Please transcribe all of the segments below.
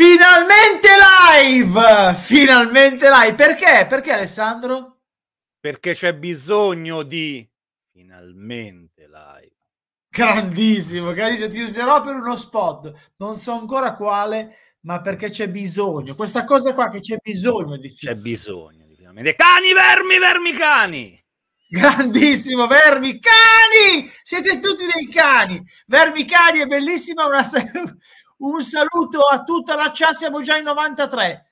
Finalmente live! Finalmente live! Perché? Perché Alessandro? Perché c'è bisogno di... Finalmente live. Grandissimo, grandissimo. Ti userò per uno spot. Non so ancora quale, ma perché c'è bisogno. Questa cosa qua che c'è bisogno di... C'è bisogno di finalmente. Cani, vermi, vermi, cani! Grandissimo, Vermi Cani! Siete tutti dei cani! Vermi Cani è bellissima una, un saluto a tutta la chat, siamo già in 93.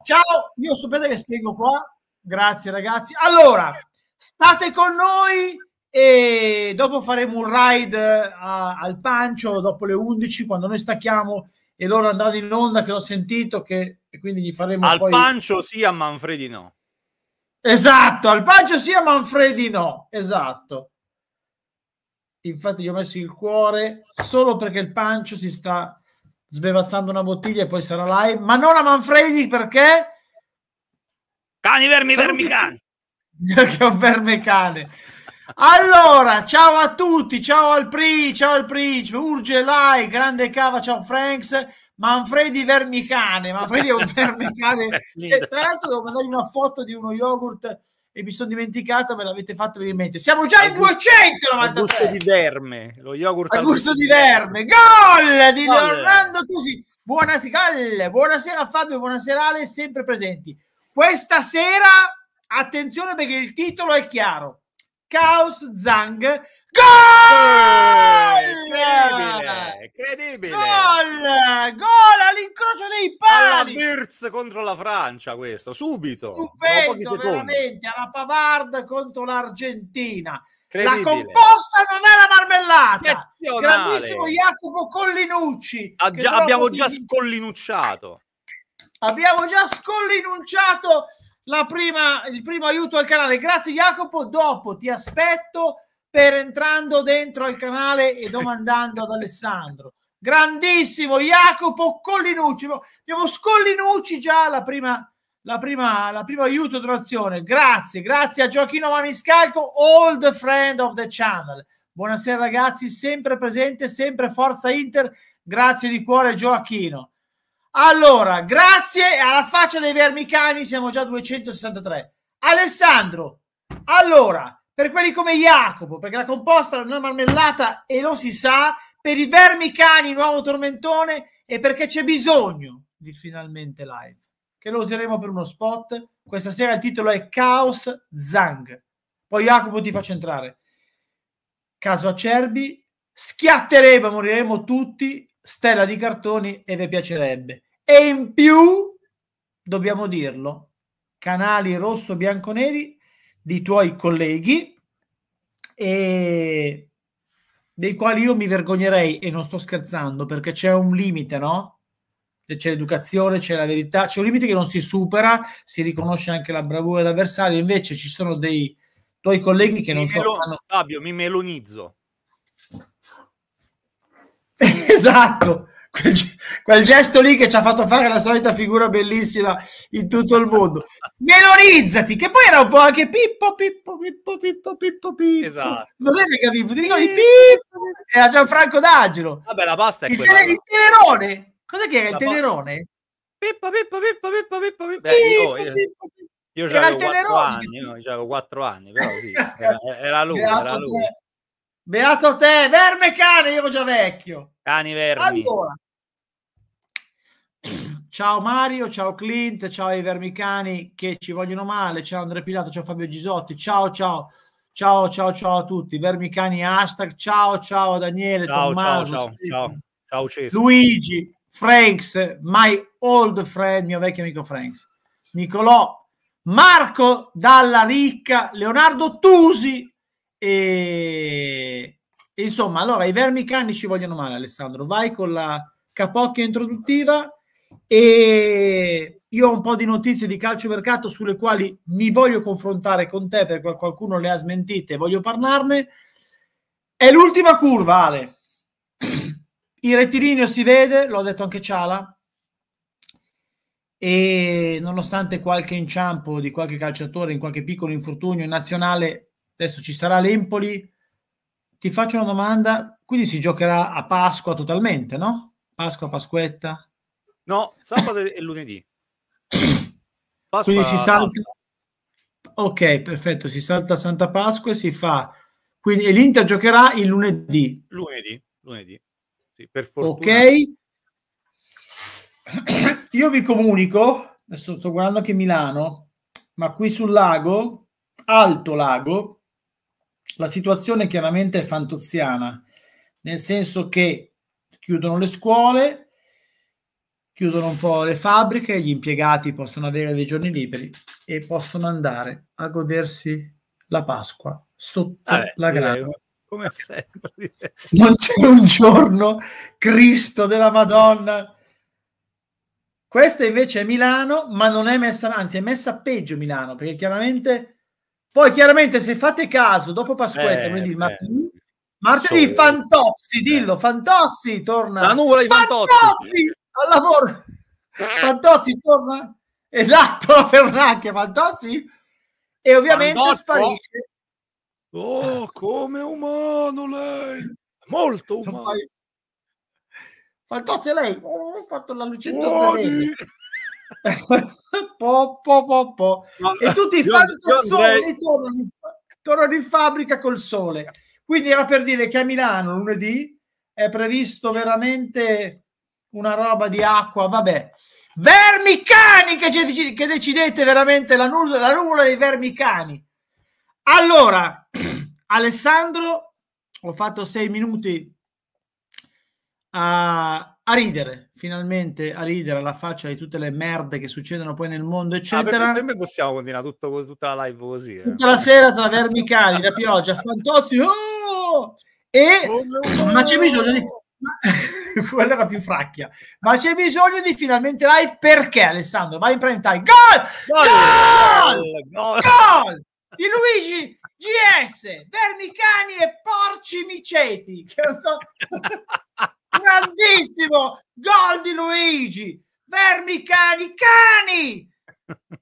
Ciao, io sapete che spiego qua. Grazie ragazzi. Allora, state con noi e dopo faremo un ride a, al Pancio dopo le 11 quando noi stacchiamo e loro andranno in onda che l'ho sentito che e quindi gli faremo al poi... Pancio sì a Manfredi no. Esatto, al Pancio sì a Manfredi no. Esatto. Infatti gli ho messo il cuore solo perché il Pancio si sta sbevazzando una bottiglia e poi sarà live, ma non a Manfredi perché... Cani, vermi, vermi, cani. Perché ho verme cane. Allora, ciao a tutti, ciao al Pri, ciao al Pri, Urge Lai, Grande Cava, ciao Franks, Manfredi Vermicane, Manfredi è un vermicane, e tra l'altro devo mandargli una foto di uno yogurt e mi sono dimenticata, me l'avete fatto venire in mente. Siamo già in 293. gusto di verme, lo yogurt. A gusto di verme. Gol di Vabbè. Leonardo Cusi. Buonasera, buonasera Fabio, buonasera Ale, sempre presenti. Questa sera, attenzione perché il titolo è chiaro. Caos Zang Gol! Incredibile! Gol! all'incrocio dei pali! Alla Birz contro la Francia questo, subito! Stupendo, veramente, alla Pavard contro l'Argentina. La composta non è la marmellata! Grandissimo Jacopo Collinucci! Già, abbiamo già di... scollinucciato! Abbiamo già scollinunciato prima, il primo aiuto al canale. Grazie Jacopo, dopo ti aspetto per entrando dentro al canale e domandando ad Alessandro. Grandissimo Jacopo Collinucci. Abbiamo Scollinucci già la prima, la prima, la prima aiuto donazione. Grazie, grazie a Gioacchino Maniscalco, old friend of the channel. Buonasera ragazzi, sempre presente, sempre Forza Inter. Grazie di cuore Gioacchino. Allora, grazie alla faccia dei vermicani siamo già 263. Alessandro, allora, per quelli come Jacopo, perché la composta non è marmellata e lo si sa, per i vermi cani nuovo tormentone e perché c'è bisogno di finalmente live, che lo useremo per uno spot. Questa sera il titolo è Chaos Zang. Poi Jacopo ti faccio entrare. Caso Acerbi, schiatteremo, moriremo tutti, stella di cartoni e vi piacerebbe. E in più, dobbiamo dirlo, canali rosso-bianco-neri di tuoi colleghi e dei quali io mi vergognerei e non sto scherzando perché c'è un limite, no? C'è l'educazione, c'è la verità, c'è un limite che non si supera, si riconosce anche la bravura d'avversario, invece ci sono dei tuoi colleghi che non mi melo- so... Fanno... Fabio, mi melonizzo. esatto. Quel, quel, gesto lì che ci ha fatto fare la solita figura bellissima in tutto il mondo. Melonizzati, che poi era un po' anche Pippo, Pippo, Pippo, Pippo, Pippo, Pippo. Esatto. Non era che Pippo, ti dico di Pippo. Era Gianfranco D'Angelo. Vabbè, la pasta è il quella. il tenerone. Cos'è che era la il tenerone? Pippo, Pippo, Pippo, Pippo, Pippo, Pippo. Beh, io, io, io, io avevo 4 anni, io anni, però sì, era, era lui, era lui. Beato te, verme cane, io ero già vecchio. Cani vermi. Allora. Ciao Mario, ciao Clint, ciao ai vermicani che ci vogliono male, ciao Andrea Pilato, ciao Fabio Gisotti, ciao ciao, ciao ciao ciao a tutti, vermicani hashtag, ciao ciao a Daniele, ciao, Tommaso, ciao, ciao, ciao, ciao Luigi, Franks, my old friend, mio vecchio amico Franks, Nicolò, Marco Dalla Ricca, Leonardo Tusi, e, insomma, allora i vermi cani ci vogliono male, Alessandro. Vai con la capocchia introduttiva e io ho un po' di notizie di calcio mercato sulle quali mi voglio confrontare con te perché qualcuno le ha smentite e voglio parlarne. È l'ultima curva, Ale. Il rettilineo si vede, l'ho detto anche Ciala, e nonostante qualche inciampo di qualche calciatore in qualche piccolo infortunio in nazionale, Adesso ci sarà l'Empoli. Ti faccio una domanda, quindi si giocherà a Pasqua totalmente, no? Pasqua, Pasquetta? No, sabato e lunedì. Pasqua, quindi si salta... Ok, perfetto, si salta Santa Pasqua e si fa... Quindi, e l'Inter giocherà il lunedì. Lunedì, lunedì. Sì, per fortuna. Ok. Io vi comunico, adesso sto guardando anche Milano, ma qui sul lago, Alto Lago, la situazione chiaramente è fantoziana, nel senso che chiudono le scuole, chiudono un po' le fabbriche, gli impiegati possono avere dei giorni liberi e possono andare a godersi la Pasqua sotto ah, la grana. Come sempre. Non c'è un giorno, Cristo della Madonna. Questa invece è Milano, ma non è messa, anzi è messa peggio Milano, perché chiaramente poi chiaramente se fate caso, dopo Pasquetta, eh, dire, ma... martedì so... Fantozzi, eh. dillo, Fantozzi torna. La nuvola di Fantozzi. Fantozzi al lavoro. Fantozzi torna. Esatto, la Fernacchia, Fantozzi. E ovviamente Fantozzi. Oh. sparisce. Oh, come umano lei. Molto umano. Poi... Fantozzi lei. Oh, ho fatto la lucetta oh, po, po, po, po. No, e tutti i fantozzoni tornano, tornano in fabbrica col sole. Quindi era per dire che a Milano lunedì è previsto veramente una roba di acqua, vabbè. Vermi cani che, che decidete veramente la, nu- la nuvola dei vermi cani. Allora, Alessandro, ho fatto sei minuti a, a ridere, finalmente a ridere alla faccia di tutte le merde che succedono poi nel mondo, ah, eccetera. Ah, noi possiamo continuare tutto, tutta la live così. Eh. Tutta la sera tra vermicali, la pioggia, fantozzi, oh! e... Oh, no, no. ma c'è bisogno di... quella era più fracchia ma c'è bisogno di finalmente live perché Alessandro vai in prime time gol gol gol, gol! di Luigi GS Vernicani e Porci Miceti che non so grandissimo gol di Luigi vermi cani cani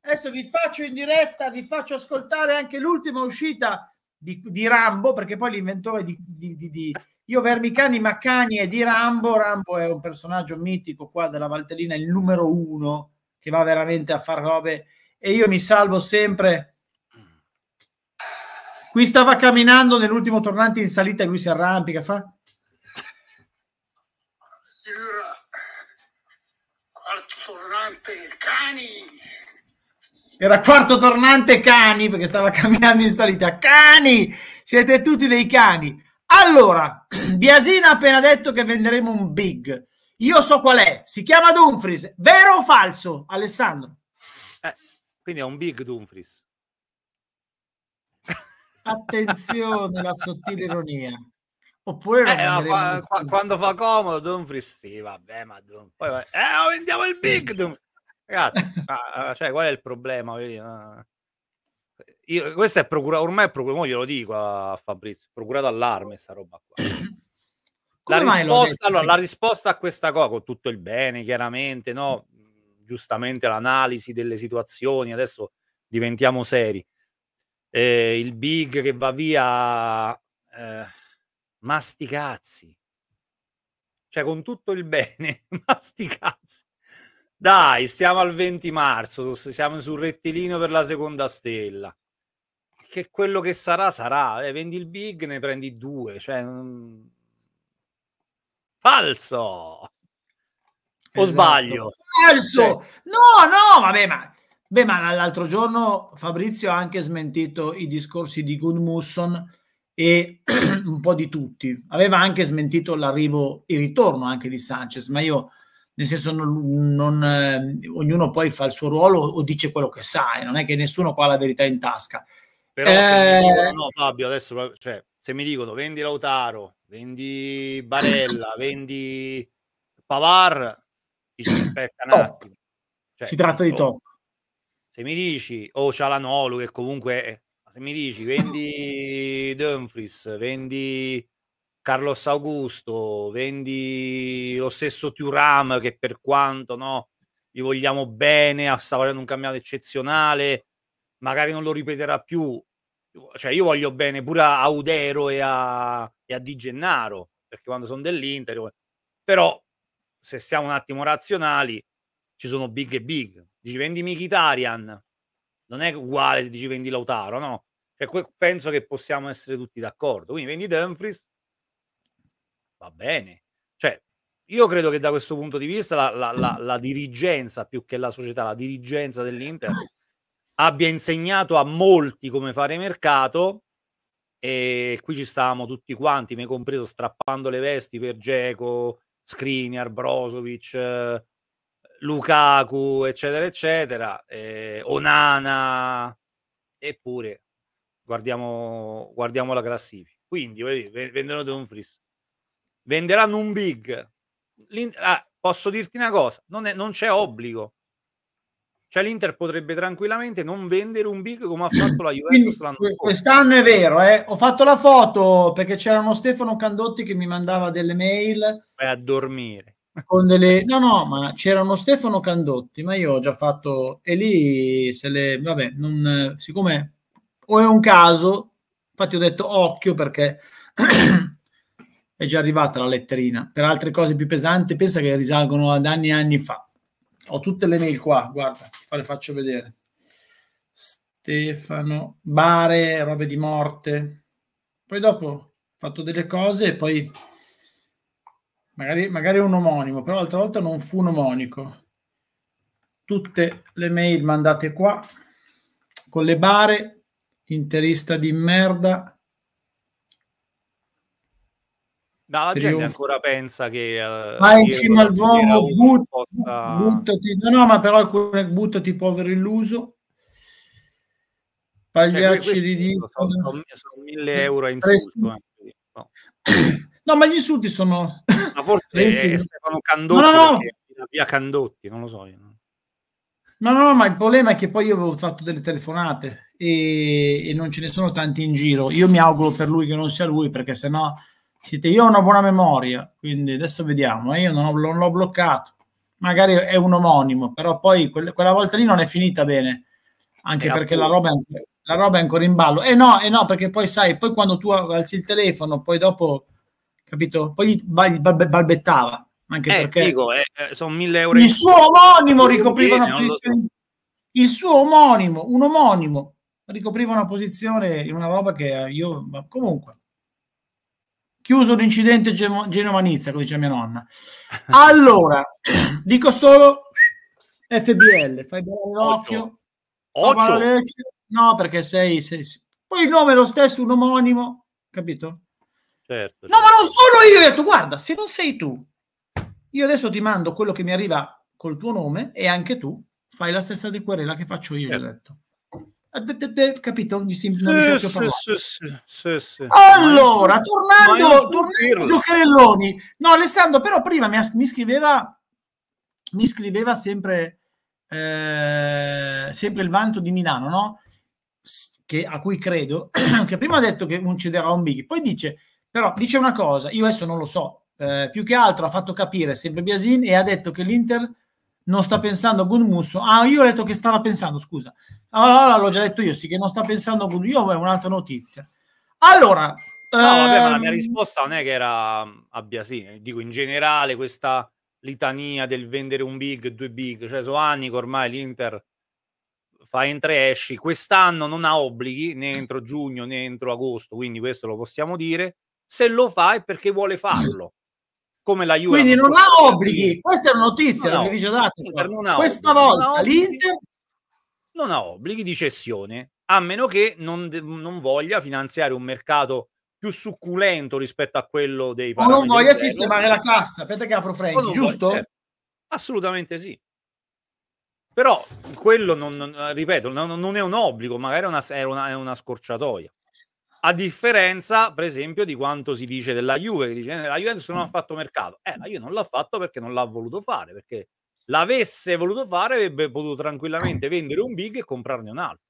adesso vi faccio in diretta vi faccio ascoltare anche l'ultima uscita di, di Rambo perché poi l'inventore di, di, di io vermi cani ma cani è di Rambo Rambo è un personaggio mitico qua della Valtellina il numero uno che va veramente a far robe e io mi salvo sempre qui stava camminando nell'ultimo tornante in salita e lui si arrampica fa Era quarto tornante cani, perché stava camminando in salita. Cani! Siete tutti dei cani. Allora, Biasina ha appena detto che venderemo un big. Io so qual è. Si chiama Dumfries. Vero o falso, Alessandro? Eh, quindi è un big Dumfries. Attenzione, la sottile ironia. Oppure eh, qua, qua, quando fa comodo Dumfries, sì, vabbè, ma Dumfries. Poi, va... eh, vendiamo il big Dumfries. Ragazzi, ma, ah, cioè, qual è il problema? Ah. Io, questo è procura, ormai è procura, glielo dico a Fabrizio, procurato allarme sta roba qua. La risposta, allora, la risposta, a questa cosa, con tutto il bene, chiaramente, no? giustamente l'analisi delle situazioni, adesso diventiamo seri. Eh, il big che va via, eh, masticazzi. Cioè, con tutto il bene, masticazzi. Dai, siamo al 20 marzo, siamo sul rettilineo per la seconda stella. Che quello che sarà, sarà. Eh, vendi il big, ne prendi due. Cioè... Falso! O esatto. sbaglio? Falso! Sì. No, no, vabbè, ma... Beh, ma l'altro giorno Fabrizio ha anche smentito i discorsi di Goodmusson e un po' di tutti. Aveva anche smentito l'arrivo e il ritorno anche di Sanchez, ma io nel senso non, non eh, ognuno poi fa il suo ruolo o dice quello che sa, e non è che nessuno qua ha la verità in tasca. Però eh... dicono, no Fabio, adesso cioè, se mi dicono vendi Lautaro, vendi Barella, vendi Pavar, dici aspetta un attimo. Cioè, si tratta di top. Se mi dici, o oh, Cialanolo che comunque, se mi dici vendi Dumfries, vendi Carlos Augusto, vendi lo stesso Turam che per quanto no, gli vogliamo bene, sta facendo un cambiato eccezionale, magari non lo ripeterà più. Cioè, io voglio bene pure a Audero e a, e a Di Gennaro, perché quando sono dell'Inter, però se siamo un attimo razionali, ci sono big e big. Dici vendi Mkhitaryan, non è uguale se dici vendi Lautaro, no? Cioè, penso che possiamo essere tutti d'accordo. Quindi vendi Dumfries, va bene. Cioè, io credo che da questo punto di vista la, la, la, la dirigenza, più che la società, la dirigenza dell'Inter abbia insegnato a molti come fare mercato e qui ci stavamo tutti quanti, me compreso, strappando le vesti per Geco, Skriniar, Brozovic, eh, Lukaku, eccetera, eccetera, eh, Onana, eppure guardiamo, guardiamo la classifica. Quindi, vedete, vendono Dumfries, venderanno un big. Ah, posso dirti una cosa, non, è, non c'è obbligo. Cioè l'Inter potrebbe tranquillamente non vendere un big come ha fatto la Juventus Quindi, l'anno scorso. Quest'anno è vero, eh? ho fatto la foto perché c'era uno Stefano Candotti che mi mandava delle mail. Vai a dormire. Delle... No, no, ma c'era uno Stefano Candotti, ma io ho già fatto... E lì se le... Vabbè, non... siccome o è un caso, infatti ho detto occhio perché è già arrivata la letterina. Per altre cose più pesanti, pensa che risalgono ad anni e anni fa. Ho tutte le mail qua, guarda, le faccio vedere. Stefano, bare, robe di morte. Poi dopo ho fatto delle cose e poi magari, magari un omonimo, però l'altra volta non fu un omonico. Tutte le mail mandate qua, con le bare, interista di merda, No, la Triunfo. gente ancora pensa che... Uh, eh, Vai in cima al uomo, but, possa... buttati... No, no, ma però buttati povero illuso. Cioè, Pagliacci cioè, di dito. Sono, mille euro in insulto. No. no. ma gli insulti sono... Ma forse Renzi... è Stefano Candotti, no, no, no. via Candotti, non lo so. Io. No, no, no, ma il problema è che poi io avevo fatto delle telefonate e, e non ce ne sono tanti in giro. Io mi auguro per lui che non sia lui, perché sennò... No siete io ho una buona memoria, quindi adesso vediamo, eh, io non, ho, non l'ho bloccato, magari è un omonimo, però poi quel, quella volta lì non è finita bene, anche e perché la roba, è, la roba è ancora in ballo. E eh no, eh no, perché poi sai, poi quando tu alzi il telefono, poi dopo, capito, poi gli bal, bal, balbettava. Anche eh, perché dico, eh, eh, sono mille euro. Il suo omonimo ricopriva una posizione. Il suo omonimo, un omonimo, ricopriva una posizione in una roba che io, comunque chiuso l'incidente Genova-Nizza, come dice mia nonna. Allora, dico solo FBL, fai bene l'occhio. No, perché sei, sei, sei, Poi il nome è lo stesso, un omonimo, capito? Certo. No, ma non certo. sono io, ho detto, guarda, se non sei tu, io adesso ti mando quello che mi arriva col tuo nome e anche tu fai la stessa di querela che faccio io, certo. ho detto. Eh, capito? Non, sì, non sì, sì, Allora, tornando, tornando a Giocherelloni, no, Alessandro, però prima mi, mi scriveva, mi scriveva sempre, eh, sempre il vanto di Milano, no? Che, a cui credo, che prima ha detto che non cederà un Big, poi dice, però dice una cosa, io adesso non lo so, eh, più che altro ha fatto capire sempre Biasin e ha detto che l'Inter non sta pensando a Gunmusso. Ah, io ho detto che stava pensando, scusa. Allora, ah, allora ah, ah, l'ho già detto io, sì, che non sta pensando a Gunmusso. Io ho un'altra notizia. Allora... No, ehm... vabbè, ma la mia ehm, risposta non è che era mm, abbia sì, dico in generale questa litania del vendere un big, due big, cioè sono anni che ormai l'Inter fa entra e esci, quest'anno non ha obblighi né entro giugno né entro agosto, quindi questo lo possiamo dire, se lo fa è perché vuole farlo, come la Juve. Quindi non ha obblighi, questa è una notizia, no, dice dato, cioè. questa obblighi. volta l'Inter non ha obblighi di cessione, a meno che non, non, voglia finanziare un mercato più succulento rispetto a quello dei Ma non voglia sistemare la cassa, aspetta che apro Franchi, giusto? Certo. Assolutamente sì. Però quello, non, ripeto, non, non, è un obbligo, magari è una, è una, è una scorciatoia. A differenza, per esempio, di quanto si dice della Juve, che dice eh, la Juventus non ha mm. fatto mercato. Eh, la Juve non l'ha fatto perché non l'ha voluto fare, perché l'avesse voluto fare avrebbe potuto tranquillamente vendere un big e comprarne un altro.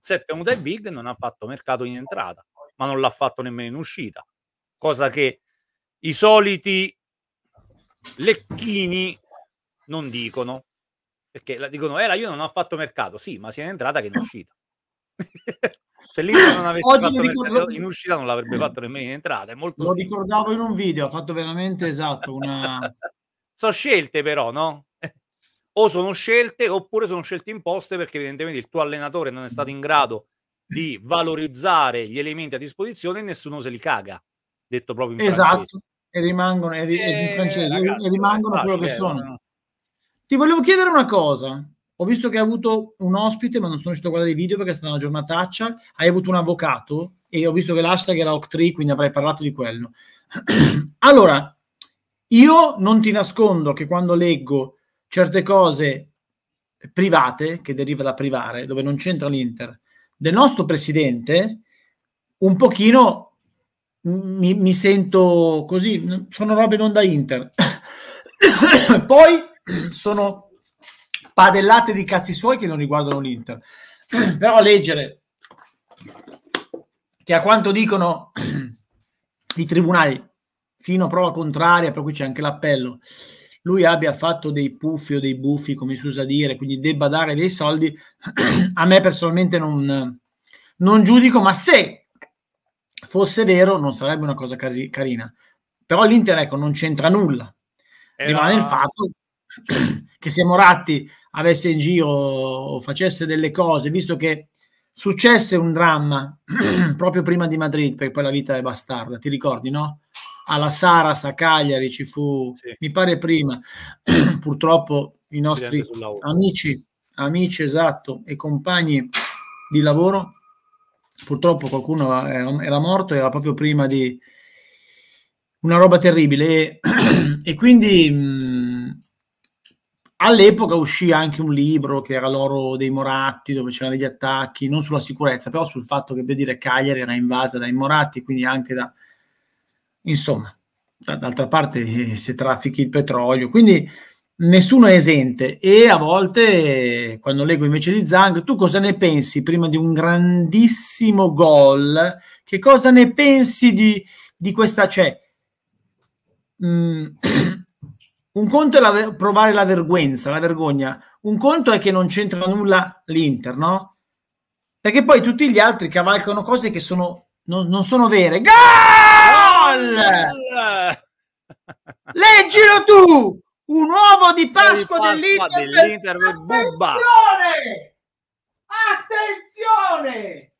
Si è tenuta il big, non ha fatto mercato in entrata, ma non l'ha fatto nemmeno in uscita. Cosa che i soliti lecchini non dicono. Perché dicono, eh, la Juve non ha fatto mercato. Sì, ma sia in entrata che in uscita. se l'Inter non avesse Oggi fatto ricordo... in uscita non l'avrebbe fatto nemmeno in entrata. lo strano. ricordavo in un video, ha fatto veramente esatto una... sono scelte però, no? o sono scelte oppure sono scelte imposte perché evidentemente il tuo allenatore non è stato in grado di valorizzare gli elementi a disposizione e nessuno se li caga, detto proprio in esatto. francese. Esatto, e rimangono, e, e, eh, francese, ragazzi, e rimangono quello che sono. Ti volevo chiedere una cosa, ho visto che hai avuto un ospite, ma non sono riuscito a guardare i video perché è stata una giornataccia. Hai avuto un avvocato e ho visto che l'hashtag era oc quindi avrei parlato di quello. allora, io non ti nascondo che quando leggo certe cose private, che deriva da privare, dove non c'entra l'Inter, del nostro presidente, un pochino mi, mi sento così, sono robe non da Inter. Poi sono padellate di cazzi suoi che non riguardano l'Inter. Però leggere che a quanto dicono i tribunali, fino a prova contraria, per cui c'è anche l'appello, lui abbia fatto dei puffi o dei buffi, come si usa dire, quindi debba dare dei soldi, a me personalmente non, non giudico, ma se fosse vero non sarebbe una cosa cari- carina. Però l'Inter, ecco, non c'entra nulla. Era... Eh, Rimane il fatto che se Moratti avesse in giro, facesse delle cose, visto che successe un dramma proprio prima di Madrid, perché poi la vita è bastarda, ti ricordi, no? Alla Saras, a Cagliari ci fu, sì. mi pare prima, purtroppo i nostri amici, amici esatto, e compagni di lavoro, purtroppo qualcuno era morto, era proprio prima di una roba terribile e, e quindi mm, All'epoca uscì anche un libro che era l'oro dei Moratti, dove c'erano degli attacchi, non sulla sicurezza, però sul fatto che, per dire, Cagliari era invasa dai Moratti, quindi anche da... Insomma, d'altra parte eh, se traffichi il petrolio, quindi nessuno è esente e a volte quando leggo invece di Zang, tu cosa ne pensi prima di un grandissimo gol? Che cosa ne pensi di, di questa... Cioè, mh, mm, Un conto è la, provare la vergogna, la vergogna, un conto è che non c'entra nulla l'Inter, no? Perché poi tutti gli altri cavalcano cose che sono, non, non sono vere. Gol! Leggilo tu! Un uovo di Pasqua, Pasqua dell'Inter, dell'Inter per... Bubba! Attenzione!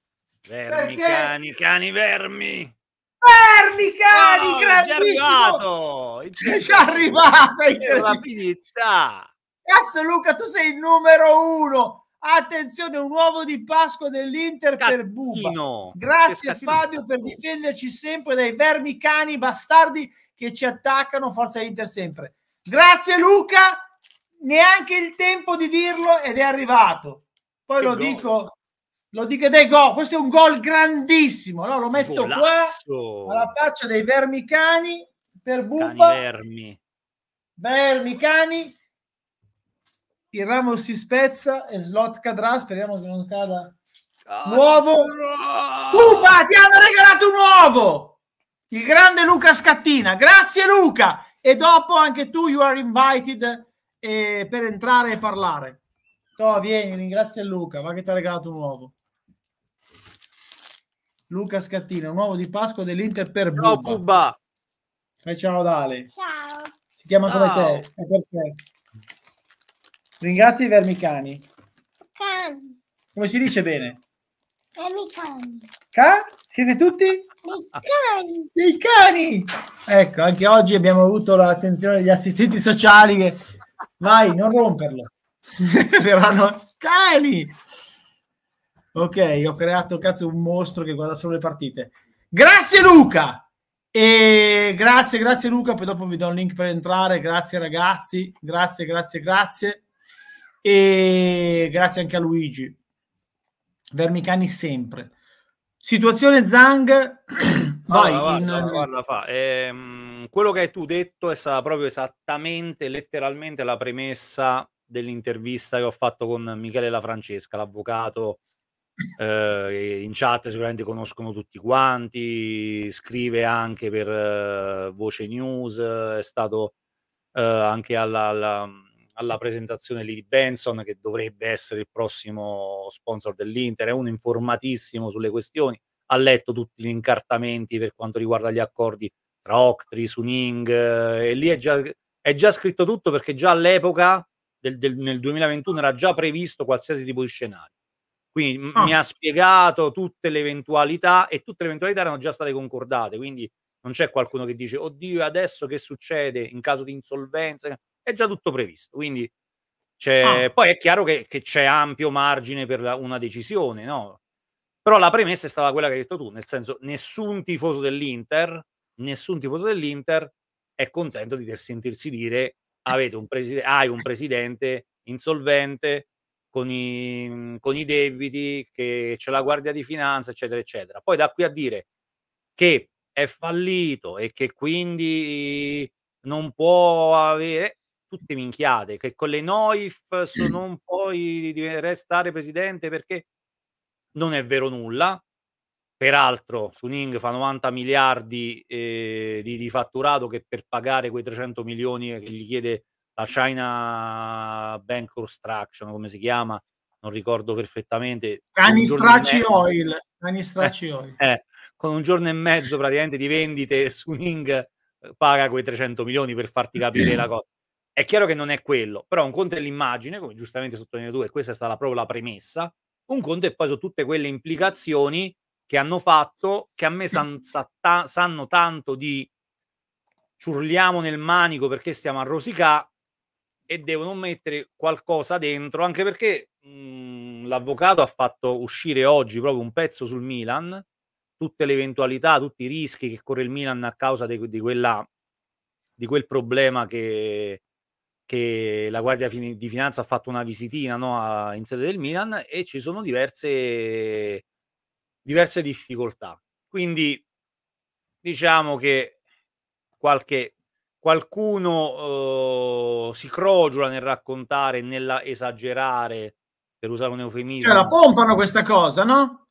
Attenzione! Vermi, Perché... cani, cani, vermi! Pernicani, no, grandissimo! Ci è arrivato! È rapidità! Cazzo Luca, tu sei il numero uno! Attenzione, un uovo di Pasqua dell'Inter per Buba. Grazie Fabio per difenderci sempre dai vermi cani bastardi che ci attaccano. Forza Inter sempre. Grazie Luca, neanche il tempo di dirlo ed è arrivato. Poi che lo gola. dico lo dico dei gol, questo è un gol grandissimo, no? lo metto Golasso. qua alla faccia dei vermicani per Buffa. vermi. Vermicani. Il ramo si spezza e slot cadrà, speriamo che non cada. Oh, ah, Uovo. ti hanno regalato un uovo! Il grande Luca Scattina, grazie Luca! E dopo anche tu, you are invited eh, per entrare e parlare. No, vieni, ringrazia Luca, va che ti ha regalato un uovo. Luca Scattino, un uovo di Pasqua dell'Inter per ciao, Bubba. Bubba. Fai ciao Dale. Ciao. Si chiama come te, è per te. Ringrazio i vermicani. Cani. Come si dice bene? Vermicani. Ca? Siete tutti? Vermicani. I cani. Ecco, anche oggi abbiamo avuto l'attenzione degli assistenti sociali che... Vai, non romperlo. Verranno cani. Ok, ho creato cazzo un mostro che guarda solo le partite. Grazie Luca! E grazie, grazie Luca, poi dopo vi do un link per entrare. Grazie ragazzi, grazie, grazie, grazie. E grazie anche a Luigi. Vermicani sempre. Situazione Zang, vai. Allora, in... guarda, guarda, fa. Ehm, quello che hai tu detto è stata proprio esattamente, letteralmente la premessa dell'intervista che ho fatto con Michele La Francesca, l'avvocato eh, in chat sicuramente conoscono tutti quanti, scrive anche per eh, Voce News, è stato eh, anche alla, alla, alla, presentazione lì di Benson che dovrebbe essere il prossimo sponsor dell'Inter, è uno informatissimo sulle questioni, ha letto tutti gli incartamenti per quanto riguarda gli accordi tra Octri, Suning eh, e lì è già, è già scritto tutto perché già all'epoca del, del, nel 2021 era già previsto qualsiasi tipo di scenario quindi ah. mi ha spiegato tutte le eventualità e tutte le eventualità erano già state concordate, quindi non c'è qualcuno che dice "Oddio, adesso che succede in caso di insolvenza?" È già tutto previsto, quindi ah. poi è chiaro che, che, c'è ampio margine per la, una decisione, no? Però la premessa è stata quella che hai detto tu, nel senso nessun tifoso dell'Inter, nessun tifoso dell'Inter è contento di sentirsi dire avete un presidente, hai un presidente insolvente, con i, mhmm, con i debiti, che c'è la Guardia di Finanza, eccetera, eccetera. Poi da qui a dire che è fallito e che quindi non può avere tutte minchiate, che con le NOIF so, non puoi restare presidente perché non è vero nulla. Peraltro Suning fa 90 miliardi eh, di, di, fatturato che per pagare quei 300 milioni eh, che gli chiede la China Bank Construction, come si chiama, non ricordo perfettamente. Canistraci Oil. Canistraci eh, Oil. Eh, con un giorno e mezzo praticamente di vendite su Ning eh, paga quei 300 milioni per farti capire la cosa. È chiaro che non è quello, però un conto è l'immagine, come giustamente sottolineo tu, e questa è stata proprio la premessa, un conto è poi su tutte quelle implicazioni che hanno fatto, che a me san, sa, ta, sanno tanto di ciurliamo nel manico perché stiamo a rosicà, e devono mettere qualcosa dentro, anche perché mh, mhmm, l'avvocato ha fatto uscire oggi proprio un pezzo sul Milan, tutte le eventualità, tutti i rischi che corre il Milan a causa di, di, quella, di quel problema che, che la Guardia di Finanza ha fatto una visitina no, a, in sede del Milan e ci sono diverse, diverse difficoltà. Quindi diciamo che qualche qualcuno eh, si crogiola nel raccontare e nell'esagerare, per usare un eufemismo. Cioè la pompano questa cosa, no?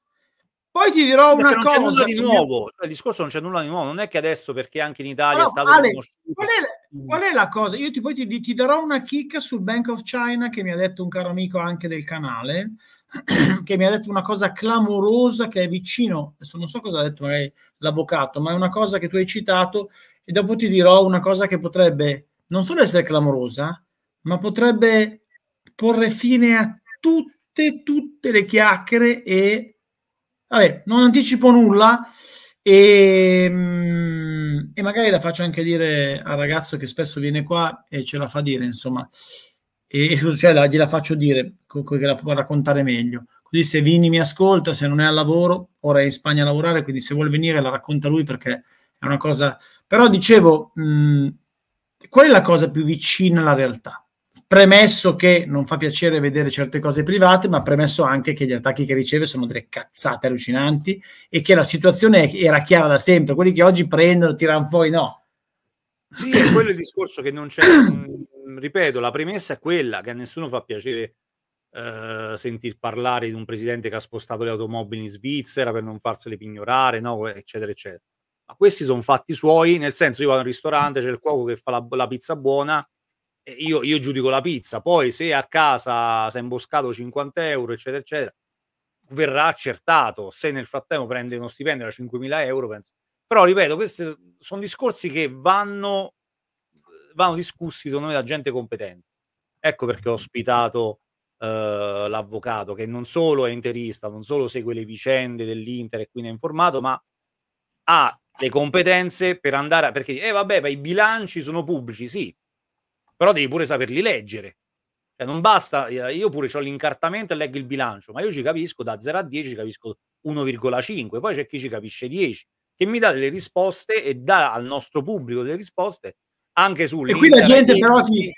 Poi ti dirò una non cosa. Non c'è nulla di nuovo, cioè, il discorso non c'è nulla di nuovo, non è che adesso perché anche in Italia no, è stato Ale, riconosciuto. Qual è, la, qual è la cosa? Io ti, poi ti, ti, darò una chicca sul Bank of China che mi ha detto un caro amico anche del canale, che mi ha detto una cosa clamorosa che è vicino, adesso non so cosa ha detto magari l'avvocato, ma è una cosa che tu hai citato e dopo ti dirò una cosa che potrebbe non solo essere clamorosa, ma potrebbe porre fine a tutte, tutte le chiacchiere e... Vabbè, non anticipo nulla e, mm, e magari la faccio anche dire al ragazzo che spesso viene qua e ce la fa dire, insomma, e, e cioè, la, gliela faccio dire, che la può raccontare meglio. Così se Vini mi ascolta, se non è al lavoro, ora è in Spagna a lavorare, quindi se vuole venire la racconta lui perché è una cosa... Però dicevo, mh, mm, qual è la cosa più vicina alla realtà? Premesso che non fa piacere vedere certe cose private, ma premesso anche che gli attacchi che riceve sono delle cazzate allucinanti e che la situazione era chiara da sempre. Quelli che oggi prendono, tirano fuori, no. Sì, è quello il discorso che non c'è. Mm, ripeto, la premessa è quella che a nessuno fa piacere Uh, sentir parlare di un presidente che ha spostato le automobili in Svizzera per non farsele pignorare, no, eccetera, eccetera ma questi sono fatti suoi, nel senso io vado al ristorante, c'è il cuoco che fa la, la pizza buona, io, io, giudico la pizza, poi se a casa si è imboscato 50 euro, eccetera, eccetera, verrà accertato, se nel frattempo prende uno stipendio da 5.000 euro, penso. Però, ripeto, questi sono discorsi che vanno, vanno discussi, secondo me, da gente competente. Ecco perché ho ospitato eh, l'avvocato, che non solo è interista, non solo segue le vicende dell'Inter e quindi è informato, ma ha le competenze per andare a... perché, eh vabbè, ma i bilanci sono pubblici, sì, però devi pure saperli leggere. Cioè, non basta, eh, io pure ho l'incartamento e leggo il bilancio, ma io ci capisco da 0 a 10, capisco 1,5, poi c'è chi ci capisce 10, che mi dà delle risposte e dà al nostro pubblico delle risposte anche sulle... E qui la gente però ti...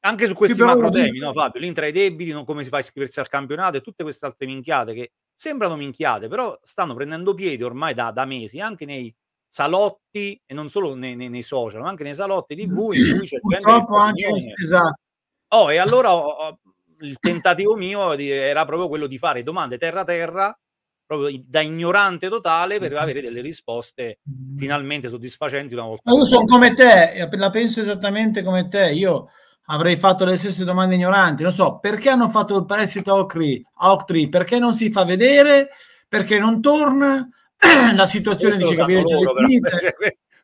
Anche su questi macro temi, no Fabio? L'intra i debiti, non come si fa a iscriversi al campionato e tutte queste altre minchiate che Sembrano minchiate, però stanno prendendo piede ormai da, da mesi anche nei salotti, e non solo nei, nei, nei social, ma anche nei salotti di mm. cui, Purtroppo gente anche esatto. Oh, e allora oh, il tentativo mio di, era proprio quello di fare domande terra-terra, proprio da ignorante totale, per avere delle risposte mm. finalmente soddisfacenti una volta. Ma io sono come te, la penso esattamente come te. Io avrei fatto le stesse domande ignoranti. Non so perché hanno fatto il prestito a Octree, perché non si fa vedere, perché non torna. la situazione dice capire già definita.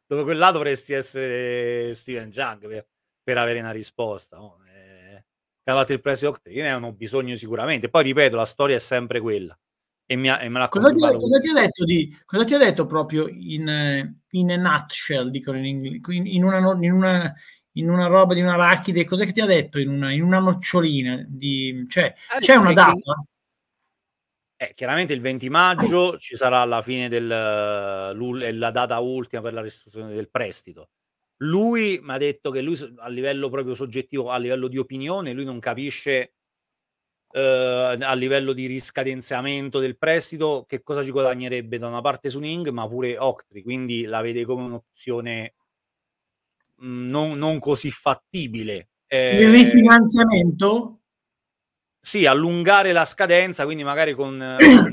Dove quella dovresti essere Steven Jung per, per avere una risposta. No? Eh, cavato il prestito a Octree, ne hanno bisogno sicuramente. Poi ripeto, la storia è sempre quella. E, ha, e cosa, ti, cosa, ti di, cosa ti, ha detto proprio in, in nutshell, dicono in, in, una, in, una, in una roba di una arachide, cos'è che ti ha detto? In una, in una nocciolina, di, cioè ah, c'è una data. Eh, chiaramente il 20 maggio eh. ci sarà la fine della eh, eh, data ultima per la restituzione del prestito. Lui mi ha detto che lui a livello proprio soggettivo, a livello di opinione, lui non capisce Uh, a livello di riscadenziamento del prestito, che cosa ci guadagnerebbe da una parte su Ning, ma pure Octri, quindi la vede come un'opzione Mm, non, non così fattibile. Eh, Il rifinanziamento? Sì, allungare la scadenza, quindi magari con...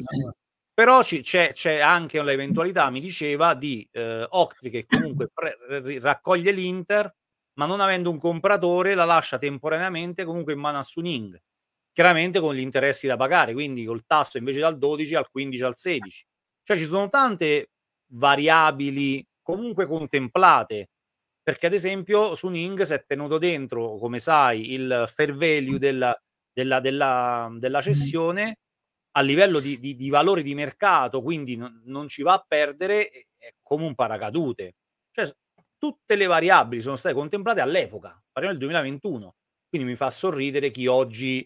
però c'è, c'è anche l'eventualità, mi diceva, di eh, Octri che comunque pre- raccoglie l'Inter, ma non avendo un compratore la lascia temporaneamente comunque in mano a Suning, chiaramente con gli interessi da pagare, quindi col tasso invece dal 12 al 15 al 16. Cioè ci sono tante variabili comunque contemplate perché ad esempio su Ning si è tenuto dentro, come sai, il fair value della, della, della, della cessione a livello di, di, di, valore di mercato, quindi non, non ci va a perdere, è come un paracadute. Cioè, tutte le variabili sono state contemplate all'epoca, parliamo del 2021, quindi mi fa sorridere chi oggi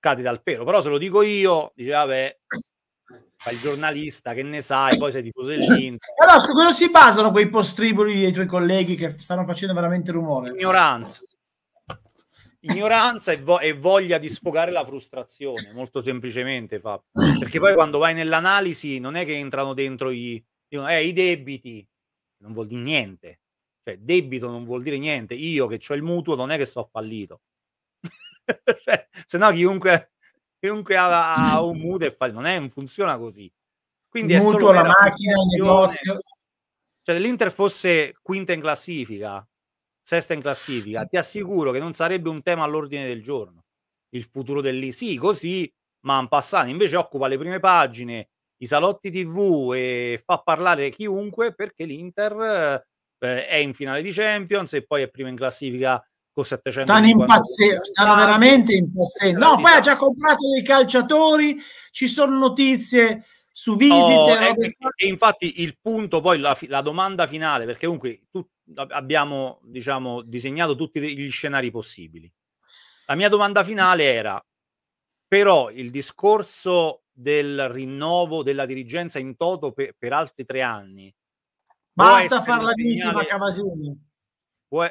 cade dal pelo. Però se lo dico io, dice, vabbè, fai il giornalista, che ne sai, poi sei tifoso dell'Inter. Allora, su cosa si basano quei postriboli dei tuoi colleghi che stanno facendo veramente rumore? Ignoranza. Ignoranza e, vo- e voglia di sfogare la frustrazione, molto semplicemente, Fabio. Perché poi quando vai nell'analisi non è che entrano dentro i, eh, i debiti, non vuol dire niente. Cioè, debito non vuol dire niente. Io che ho il mutuo non è che sto fallito. cioè, se no chiunque chiunque ha, mm. un mutuo e fa non, è, funziona così. Quindi il mutuo, la macchina, il negozio. Cioè, se l'Inter fosse quinta in classifica, sesta in classifica, ti assicuro che non sarebbe un tema all'ordine del giorno. Il futuro dell'Inter. Sì, così, ma in passato Invece occupa le prime pagine, i salotti TV e fa parlare chiunque perché l'Inter eh, è in finale di Champions e poi è prima in classifica con 700 stanno impazzendo stanno veramente impazzendo no poi ha già comprato dei calciatori ci sono notizie su visite oh, e, e, infatti il punto poi la, la domanda finale perché comunque tu, abbiamo diciamo disegnato tutti gli scenari possibili la mia domanda finale era però il discorso del rinnovo della dirigenza in toto per, per altri tre anni basta farla vittima Cavasini può,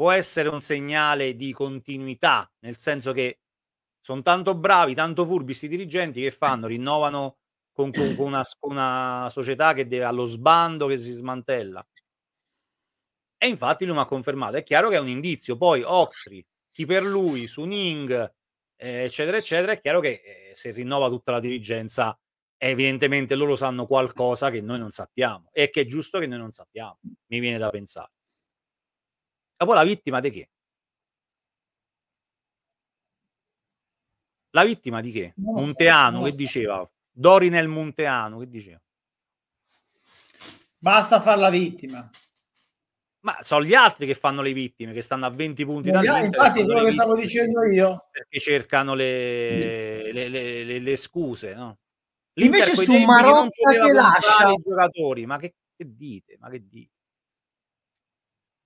può essere un segnale di continuità, nel senso che sono tanto bravi, tanto furbi questi dirigenti che fanno, rinnovano con, con una, una, società che deve allo sbando, che si smantella. E infatti lui mi ha confermato, è chiaro che è un indizio, poi Oxri, chi per lui, Suning, eh, eccetera, eccetera, è chiaro che eh, se rinnova tutta la dirigenza, evidentemente loro sanno qualcosa che noi non sappiamo e che è giusto che noi non sappiamo, mi viene da pensare. E poi la vittima di che? La vittima di che? No, Monteano no, che diceva? Dorinel Monteano che diceva? Basta fare la vittima. Ma sono gli altri che fanno le vittime, che stanno a 20 punti da dall'Inter. Infatti, quello che stavo dicendo io. Perché cercano le, le, le, le scuse, no? Invece su Marotta che lascia i giocatori, ma che, che dite? Ma che dite?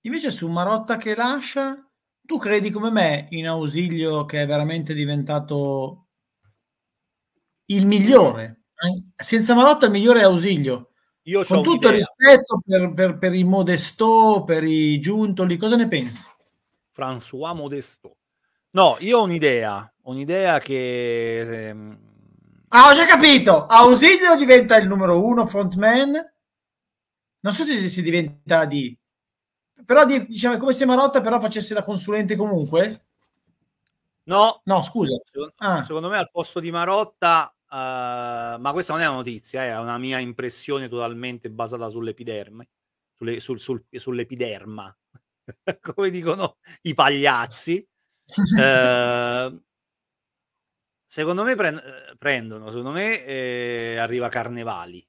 Invece su Marotta che lascia, tu credi come me in Ausilio che è veramente diventato il migliore? Eh, senza Marotta il migliore è Ausilio. Io Con tutto il rispetto per, per, per i Modesto, per i Giuntoli, cosa ne pensi? François Modesto. No, io ho un'idea, un'idea che... Ehm, ah, ho già capito! Ausilio diventa il numero uno frontman. Non so se diventa di però diciamo, come se Marotta però facesse da consulente comunque? No. No, scusa. Secondo, ah. secondo me al posto di Marotta, uh, ma questa non è una notizia, eh, è una mia impressione totalmente basata sull'epiderme, sulle, sul, sul, sull'epiderma, come dicono i pagliazzi. uh, secondo me prend- prendono, secondo me eh, arriva Carnevali.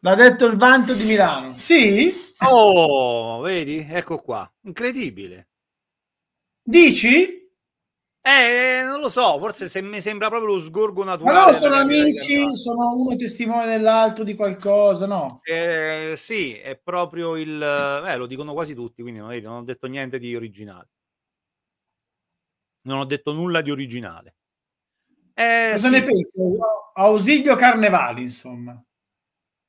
L'ha detto il vanto di Milano. Sì? Oh, vedi? Ecco qua. Incredibile. Dici? Eh, non lo so, forse se mi sembra proprio lo sgorgo naturale. Ma no, sono amici, sono uno testimone dell'altro di qualcosa, no? Eh, sì, è proprio il... Eh, lo dicono quasi tutti, quindi non, non ho detto niente di originale. Non ho detto nulla di originale. Eh, Cosa sì. ne pensi? Ausilio Carnevali, insomma.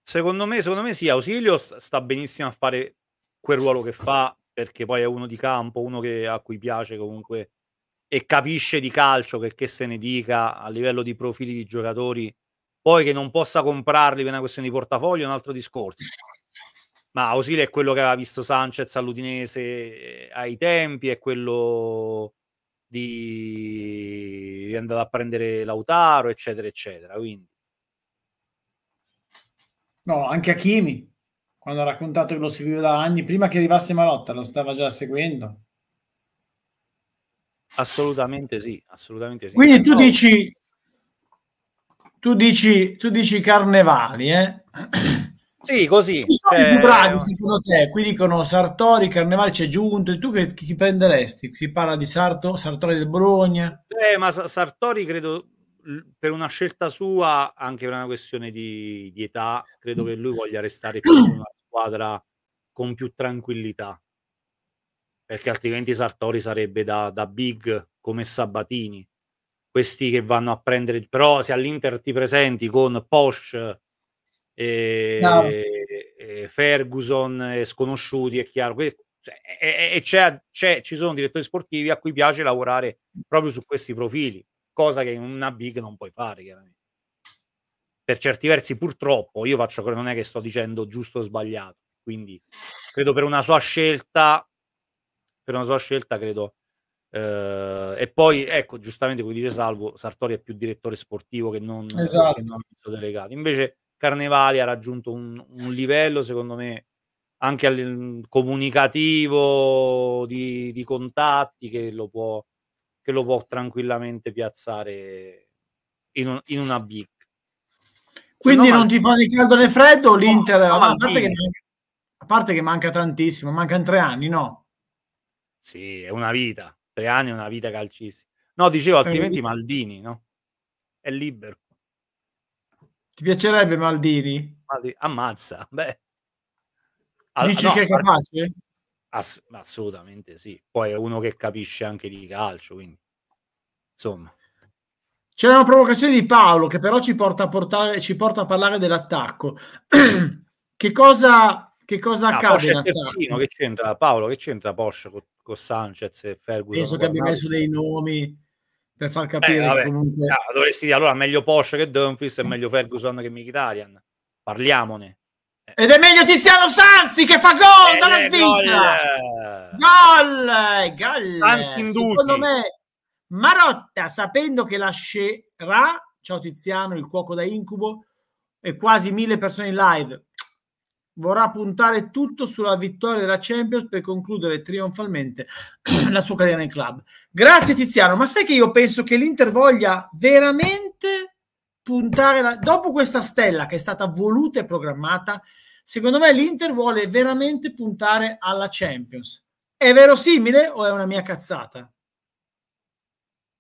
Secondo me, secondo me sì, Ausilio sta benissimo a fare quel ruolo che fa perché poi è uno di campo, uno che, a cui piace comunque e capisce di calcio che, che se ne dica a livello di profili di giocatori. Poi che non possa comprarli per una questione di portafoglio è un altro discorso. Ma Ausilio è quello che aveva visto Sanchez all'Udinese eh, ai tempi, è quello di, di andare a prendere Lautaro, eccetera, eccetera. Quindi No, anche Hakimi, quando ha raccontato che lo seguiva da anni, prima che arrivasse Marotta lo stava già seguendo. Assolutamente sì, assolutamente sì. Quindi tu dici, tu dici, tu dici carnevali, eh? Sì, così. Chi sono cioè... più bravi secondo te? Qui dicono Sartori, Carnevali c'è Giunto, e tu che, chi prenderesti? Si parla di Sarto, Sartori del Bologna? Eh, ma Sartori credo per una scelta sua, anche per una questione di, di età, credo che lui voglia restare più in una squadra con più tranquillità, perché altrimenti Sartori sarebbe da, da big come Sabatini, questi che vanno a prendere, però se all'Inter ti presenti con Porsche, e, no. e Ferguson e sconosciuti, è chiaro. Que- cioè, e, e c'è, c'è, ci sono direttori sportivi a cui piace lavorare proprio su questi profili cosa che in una big non puoi fare, chiaramente. Per certi versi, purtroppo, io faccio che non è che sto dicendo giusto o sbagliato, quindi credo per una sua scelta, per una sua scelta, credo. Eh, e poi, ecco, giustamente come dice Salvo, Sartori è più direttore sportivo che non, esatto. che non esatto. delegato. Invece Carnevali ha raggiunto un, un livello, secondo me, anche al, mm, comunicativo, di, di, contatti, che lo può, che lo può tranquillamente piazzare in, un, in una big. Quindi no, non ti fa né caldo né freddo l'Inter, no, a, parte che, a, parte che, manca tantissimo, mancano tre anni, no? Sì, è una vita, tre anni è una vita calcistica. No, dicevo, altrimenti Maldini, no? È libero. Ti piacerebbe Maldini? Ammazza, beh. All- Dici che è capace? Ass- assolutamente sì. Poi è uno che capisce anche di calcio, quindi insomma. C'è una provocazione di Paolo che però ci porta a, portare, ci porta a parlare dell'attacco. che cosa, che cosa no, ah, accade? Terzino, che c'entra Paolo? Che c'entra Porsche con, con Sanchez e Ferguson? Penso che abbia messo dei nomi per far eh, capire. Eh, comunque... no, ah, dovresti dire allora meglio Porsche che Dumfries e meglio Ferguson che Mkhitaryan. Parliamone. Eh. Ed è meglio Tiziano Sanzi che fa gol eh, dalla Svizzera. Gol! Gol! Sanzi Secondo me Marotta, sapendo che lascerà, ciao Tiziano, il cuoco da incubo e quasi mille persone in live, vorrà puntare tutto sulla vittoria della Champions per concludere trionfalmente la sua carriera in club. Grazie Tiziano, ma sai che io penso che l'Inter voglia veramente puntare la... dopo questa stella che è stata voluta e programmata, secondo me l'Inter vuole veramente puntare alla Champions. È verosimile o è una mia cazzata?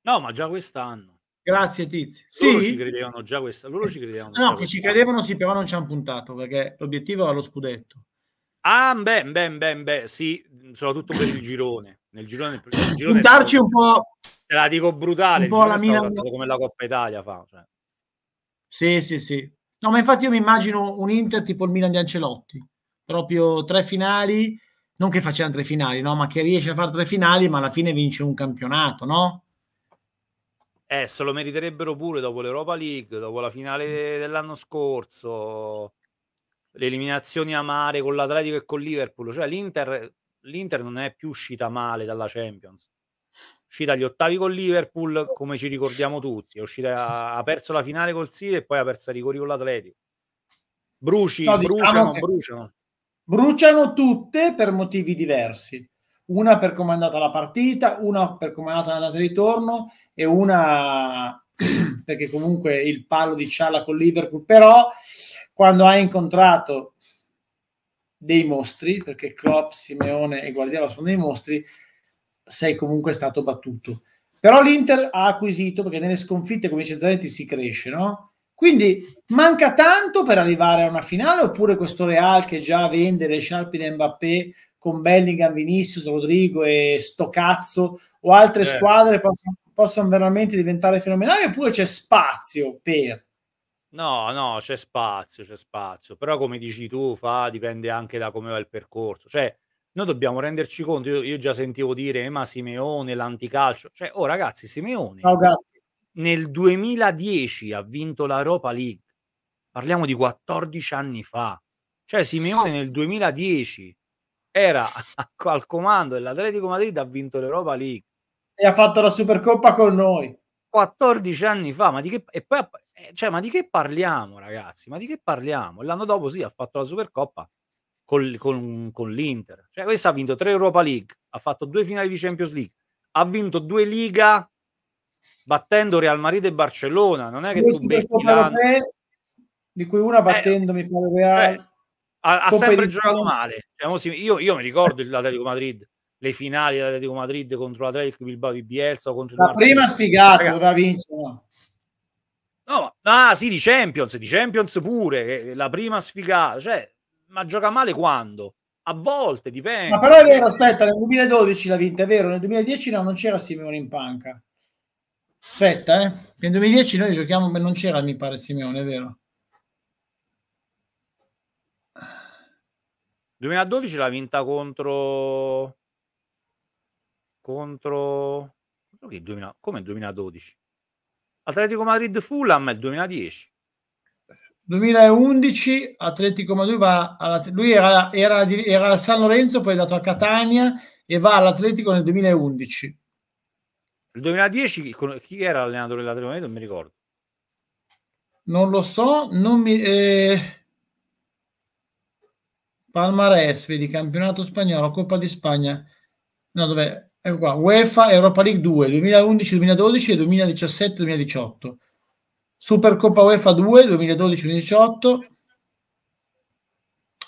No, ma già quest'anno. Grazie Tizio. Sì. Loro ci credevano già quest'anno. Loro ci credevano no, che ci credevano sì, però non ci hanno puntato perché l'obiettivo era lo scudetto. Ah, beh, beh, beh, beh, sì, soprattutto per il girone. Nel girone, nel girone Puntarci stato... un po'... Te la dico brutale. Un po' la Milan... Come la Coppa Italia fa. Cioè. Sì, sì, sì. No, ma infatti io mi immagino un Inter tipo il Milan di Ancelotti, proprio tre finali, non che facciano tre finali, no, ma che riesce a fare tre finali, ma alla fine vince un campionato, no? Eh, se lo meriterebbero pure dopo l'Europa League, dopo la finale mm. dell'anno scorso, le eliminazioni amare con l'Atletico e con Liverpool. Cioè l'Inter non è più uscita male dalla Champions uscita agli ottavi con Liverpool, oh. come ci ricordiamo tutti, è uscita, ha perso la finale col City e poi ha perso i rigori con l'Atletico. Bruci, no, diciamo bruciano, bruciano. Bruciano tutte per motivi diversi. Una per come è andata la partita, una per come è andata l'andata e ritorno e una perché comunque il palo di Ciala con Liverpool, però quando ha incontrato dei mostri, perché Klopp, Simeone e Guardiola sono dei mostri, sei comunque stato battuto. Però l'Inter ha acquisito, perché nelle sconfitte, come dice Zanetti, si cresce, no? Quindi manca tanto per arrivare a una finale oppure questo Real che già vende le sciarpe di Mbappé con Bellingham, Vinicius, Rodrigo e Stocazzo o altre eh. squadre possono, possono veramente diventare fenomenali oppure c'è spazio per? No, no, c'è spazio, c'è spazio, però come dici tu, fa, dipende anche da come va il percorso. Cioè, noi dobbiamo renderci conto, io, io già sentivo dire, eh, ma Simeone, l'anticalcio, cioè, oh ragazzi, Simeone oh, nel 2010 ha vinto l'Europa League, parliamo di 14 anni fa, cioè Simeone nel 2010 era al comando dell'Atletico Madrid, ha vinto l'Europa League. E ha fatto la Supercoppa con noi. 14 anni fa, ma di che, poi, eh, cioè, ma di che parliamo ragazzi? Ma di che parliamo? L'anno dopo sì, ha fatto la Supercoppa con, con, con l'Inter. Cioè, questa ha vinto tre Europa League, ha fatto due finali di Champions League, ha vinto due Liga battendo Real Madrid e Barcellona. Non è che tu becchi l'anno... Di cui una battendo, eh, mi pare Real. Eh, ha, ha sempre giocato male. Io, io mi ricordo l'Atletico Madrid le finali dell'Atletico Madrid contro l'Atletico Bilbao di Bielsa contro la prima sfigata doveva vincere no, ah sì di Champions di Champions pure la prima sfigata cioè ma gioca male quando? A volte dipende. Ma però è vero, aspetta, nel 2012 l'ha vinta, è vero, nel 2010 no, non c'era Simeone in panca. Aspetta, eh. Nel 2010 noi giochiamo, non c'era, mi pare, Simeone, è vero. 2012 l'ha vinta contro... contro... Okay, come 2012? Atletico Madrid-Fulham è il 2010. 2011 Atletico Madrid va alla, lui era, era, era a San Lorenzo poi è andato a Catania e va all'Atletico nel 2011 il 2010 chi era l'allenatore dell'Atletico Madrid non mi ricordo non lo so non mi eh... Palmares vedi campionato spagnolo Coppa di Spagna no dov'è ecco qua UEFA Europa League 2 2011 2012 e 2017 2018 Supercoppa UEFA 2 2012-2018,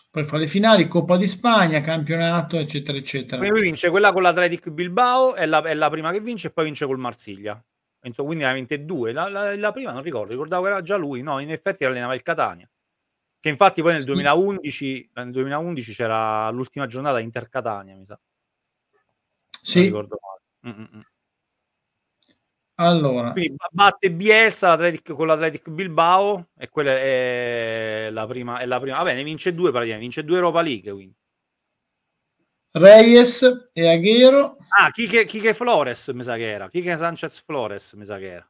poi fa le finali, Coppa di Spagna, campionato, eccetera, eccetera. Quindi vince quella con l'Atletic Bilbao, è la, è la, prima che vince e poi vince col Marsiglia. Quindi la 22, la, la, la, prima non ricordo, ricordavo che era già lui, no, in effetti allenava il Catania, che infatti poi nel 2011, nel 2011 c'era l'ultima giornata Inter Catania, mi sa. Sì. Non ricordo male. Mm -mm. mm. Allora. Quindi batte Bielsa con l'Atletic Bilbao e quella è la prima. È la prima. Vabbè, ne vince due praticamente, vince due Europa League. Quindi. Reyes e Aguero. Ah, chi che, chi Flores mi sa che era. Chi che Sanchez Flores mi sa che era.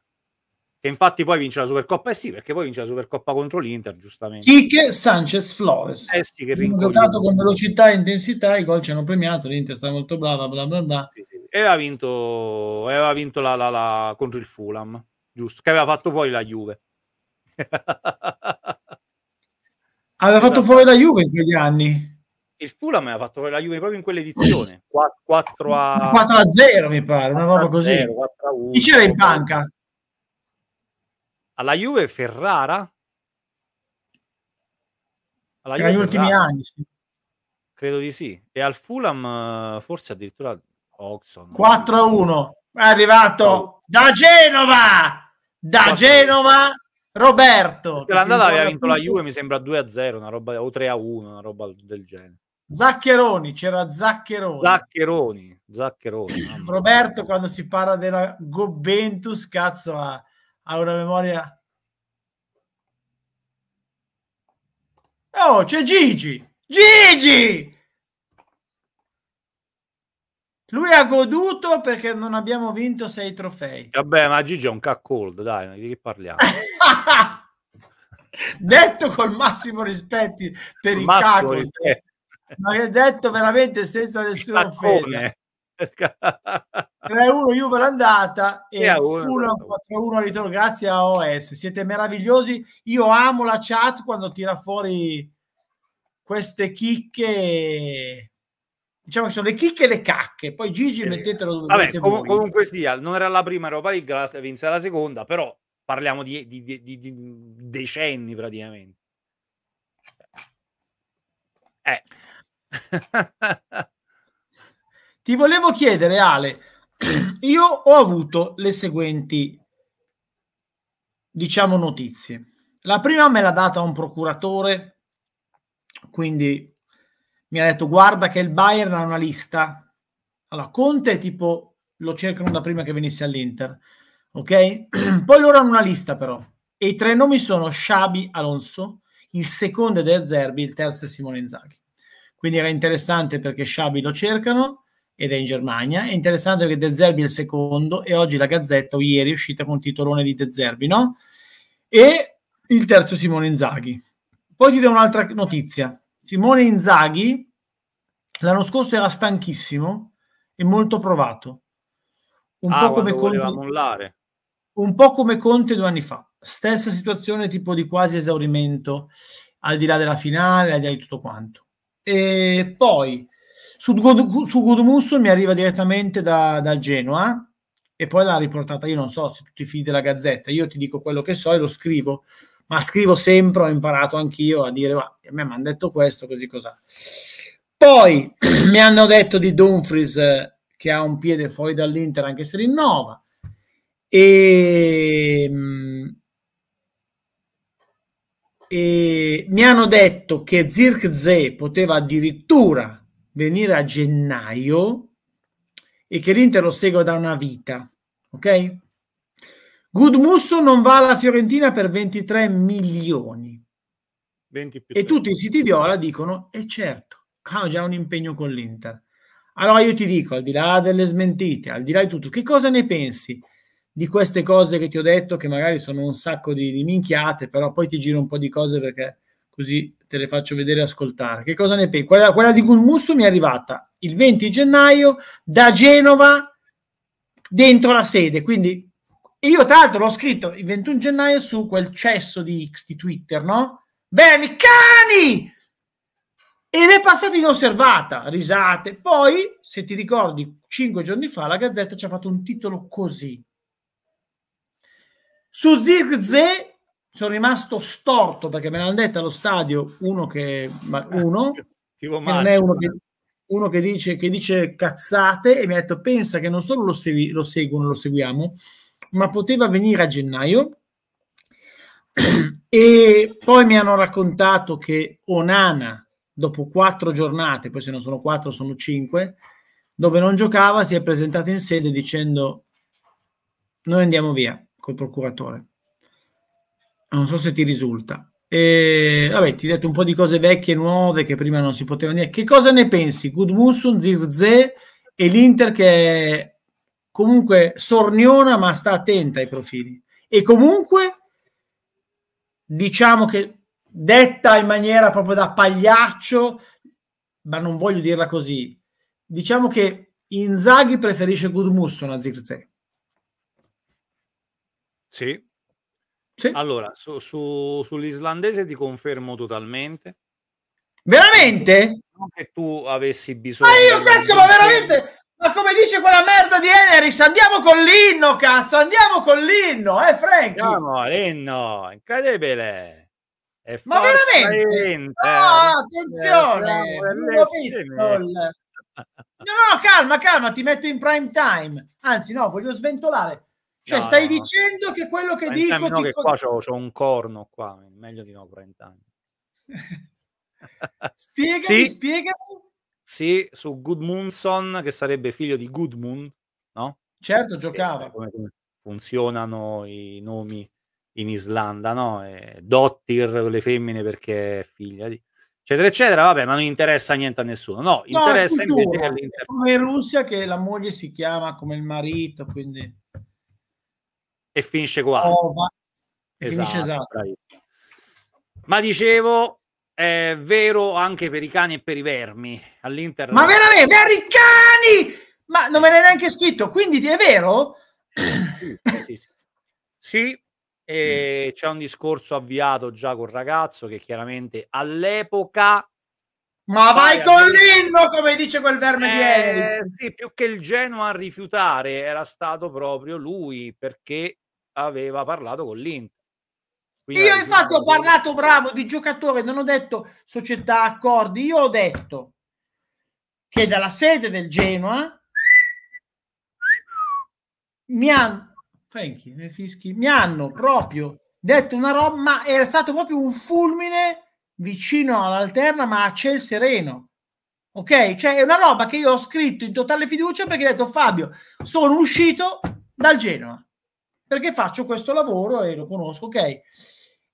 Che infatti poi vince la Supercoppa, eh sì, perché poi vince la Supercoppa contro l'Inter, giustamente. Chiche, Sanchez, Flores. Eh sì, che rincoglionato con velocità e intensità, i gol ci hanno premiato, l'Inter sta molto brava, bla bla bla. Sì, sì e aveva vinto, aveva vinto la, la, la, contro il Fulham, giusto, che aveva fatto fuori la Juve. aveva fatto fuori la Juve in quegli anni? Il Fulham aveva fatto fuori la Juve proprio in quell'edizione, 4 a... 4 a 0 mi pare, una roba così. 0, 1, Chi c'era in banca? Alla Juve Ferrara? Alla Juve negli Ferrara. ultimi anni, sì. Credo di sì. E al Fulham eh, forse addirittura Oxon. 4 a 1 è arrivato oh. da Genova da Quattro. Genova Roberto cioè, l'andata aveva vinto la Juve mi sembra 2 a 0 una roba, o 3 a 1 una roba del genere Zaccheroni, c'era Zaccheroni. Zaccheroni, Zaccheroni. Roberto quando si parla della Gobentus, cazzo ha, ha una memoria. Oh, c'è Gigi! Gigi! Lui ha goduto perché non abbiamo vinto sei trofei. Vabbè, ma Gigi è un caccold, dai, di che parliamo? detto col massimo rispetto per il caccold, ma è detto veramente senza nessuna offesa. 3-1 Juve l'andata e 4-1 ritorno grazie a OS siete meravigliosi io amo la chat quando tira fuori queste chicche diciamo che sono le chicche e le cacche. Poi Gigi eh, mettetelo dove Vabbè, com- comunque sia, non era la prima Europa League, la, vinse la seconda, però parliamo di, di, di, di decenni praticamente. Eh. Ti volevo chiedere, Ale, io ho avuto le seguenti, diciamo, notizie. La prima me l'ha data un procuratore, quindi mi ha detto guarda che il Bayern ha una lista. Allora, Conte tipo lo cercano da prima che venisse all'Inter, ok? Poi loro hanno una lista però, e i tre nomi sono Xabi Alonso, il secondo è De Zerbi, il terzo è Simone Inzaghi. Quindi era interessante perché Xabi lo cercano ed è in Germania, è interessante perché De Zerbi è il secondo e oggi la Gazzetta o ieri è uscita con il titolone di De Zerbi, no? E il terzo è Simone Inzaghi. Poi ti do un'altra notizia, Simone Inzaghi l'anno scorso era stanchissimo e molto provato. Un, ah, po, come Conte, un po' come Conte due anni fa. Stessa situazione tipo di quasi esaurimento, al di là della finale, al di là di tutto quanto. E poi su, God, su Gudmusson mi arriva direttamente da, dal Genoa e poi l'ha riportata, io non so se tu ti fidi della Gazzetta, io ti dico quello che so e lo scrivo ma scrivo sempre, ho imparato anch'io a dire, va, a me mi hanno detto questo, così cos'ha. Poi mi hanno detto di Dumfries eh, che ha un piede fuori dall'Inter anche se rinnova. E, ehm, e mi hanno detto che Zirkzee poteva addirittura venire a gennaio e che l'Inter lo segue da una vita. Ok? Gudmusso non va alla Fiorentina per 23 milioni. 20 e tutti i siti viola dicono, e certo, hanno già un impegno con l'Inter. Allora io ti dico, al di là delle smentite, al di là di tutto, che cosa ne pensi di queste cose che ti ho detto, che magari sono un sacco di, di minchiate, però poi ti giro un po' di cose perché così te le faccio vedere e ascoltare. Che cosa ne pensi? Quella, quella di Gulmusso mi è arrivata il 20 gennaio da Genova dentro la sede, quindi io tra l'altro l'ho scritto il 21 gennaio su quel cesso di X di Twitter, no? Bene, cani! Ed è passata inosservata, risate. Poi, se ti ricordi, cinque giorni fa la Gazzetta ci ha fatto un titolo così. Su Zirze sono rimasto storto perché me l'hanno detto allo stadio uno che... Uno, che non è uno che uno che dice, che dice cazzate e mi ha detto pensa che non solo lo, segui, lo seguono, lo seguiamo, ma poteva venire a gennaio. e poi mi hanno raccontato che Onana, dopo quattro giornate, poi se non sono quattro sono cinque, dove non giocava, si è presentato in sede dicendo noi andiamo via col procuratore. Non so se ti risulta. E, vabbè, ti ho detto un po' di cose vecchie e nuove che prima non si potevano dire. Che cosa ne pensi? Gudmundsson, Zirze e l'Inter che comunque sorniona ma sta attenta ai profili e comunque diciamo che detta in maniera proprio da pagliaccio, ma non voglio dirla così, diciamo che Inzaghi preferisce Gudmusson a Zirze. Sì. sì. Allora, su, su, sull'islandese ti confermo totalmente. Veramente? Non che tu avessi bisogno. Ma io cazzo, ma veramente? Ma come dice quella merda di Eneris, andiamo con l'inno, cazzo, andiamo con l'inno, eh Frank? Andiamo, l'inno, incredibile. E Ma veramente? Inter. Ah, no, attenzione! Eh, no, no, calma, calma, ti metto in prime time. Anzi, no, voglio sventolare. Cioè, no, stai no, dicendo che quello che prime dico... No, ti... che qua c'ho, c'ho, un corno qua, meglio di no prime time. spiegami, sì. spiegami sì, su Goodmunson, che sarebbe figlio di Goodmoon, no? Certo, giocava. Come, funzionano i nomi in Islanda, no? E eh, Dottir, le femmine, perché è figlia di... Eccetera, eccetera, vabbè, ma non interessa niente a nessuno. No, no interessa invece all'interno. Come in Russia che la moglie si chiama come il marito, quindi... E finisce qua. Oh, va... esatto, finisce esatto. Bravissimo. Ma dicevo, è vero anche per i cani e per i vermi all'Inter. Ma veramente, per i cani! Ma non me l'hai neanche scritto, quindi è vero? Sì, sì, sì. sì e mm. c'è un discorso avviato già col ragazzo che chiaramente all'epoca... Ma vai con l'inno, come dice quel verme eh, di Eriks! Sì, più che il Genoa a rifiutare era stato proprio lui, perché aveva parlato con l'Inter quindi io infatti ho parlato bravo di giocatore, non ho detto società, accordi, io ho detto che dalla sede del Genoa mi hanno, Frankie, eh, mi hanno proprio detto una roba, ma era stato proprio un fulmine vicino all'alterna, ma a ciel sereno. Ok? Cioè è una roba che io ho scritto in totale fiducia perché ho detto Fabio, sono uscito dal Genoa perché faccio questo lavoro e lo conosco, ok?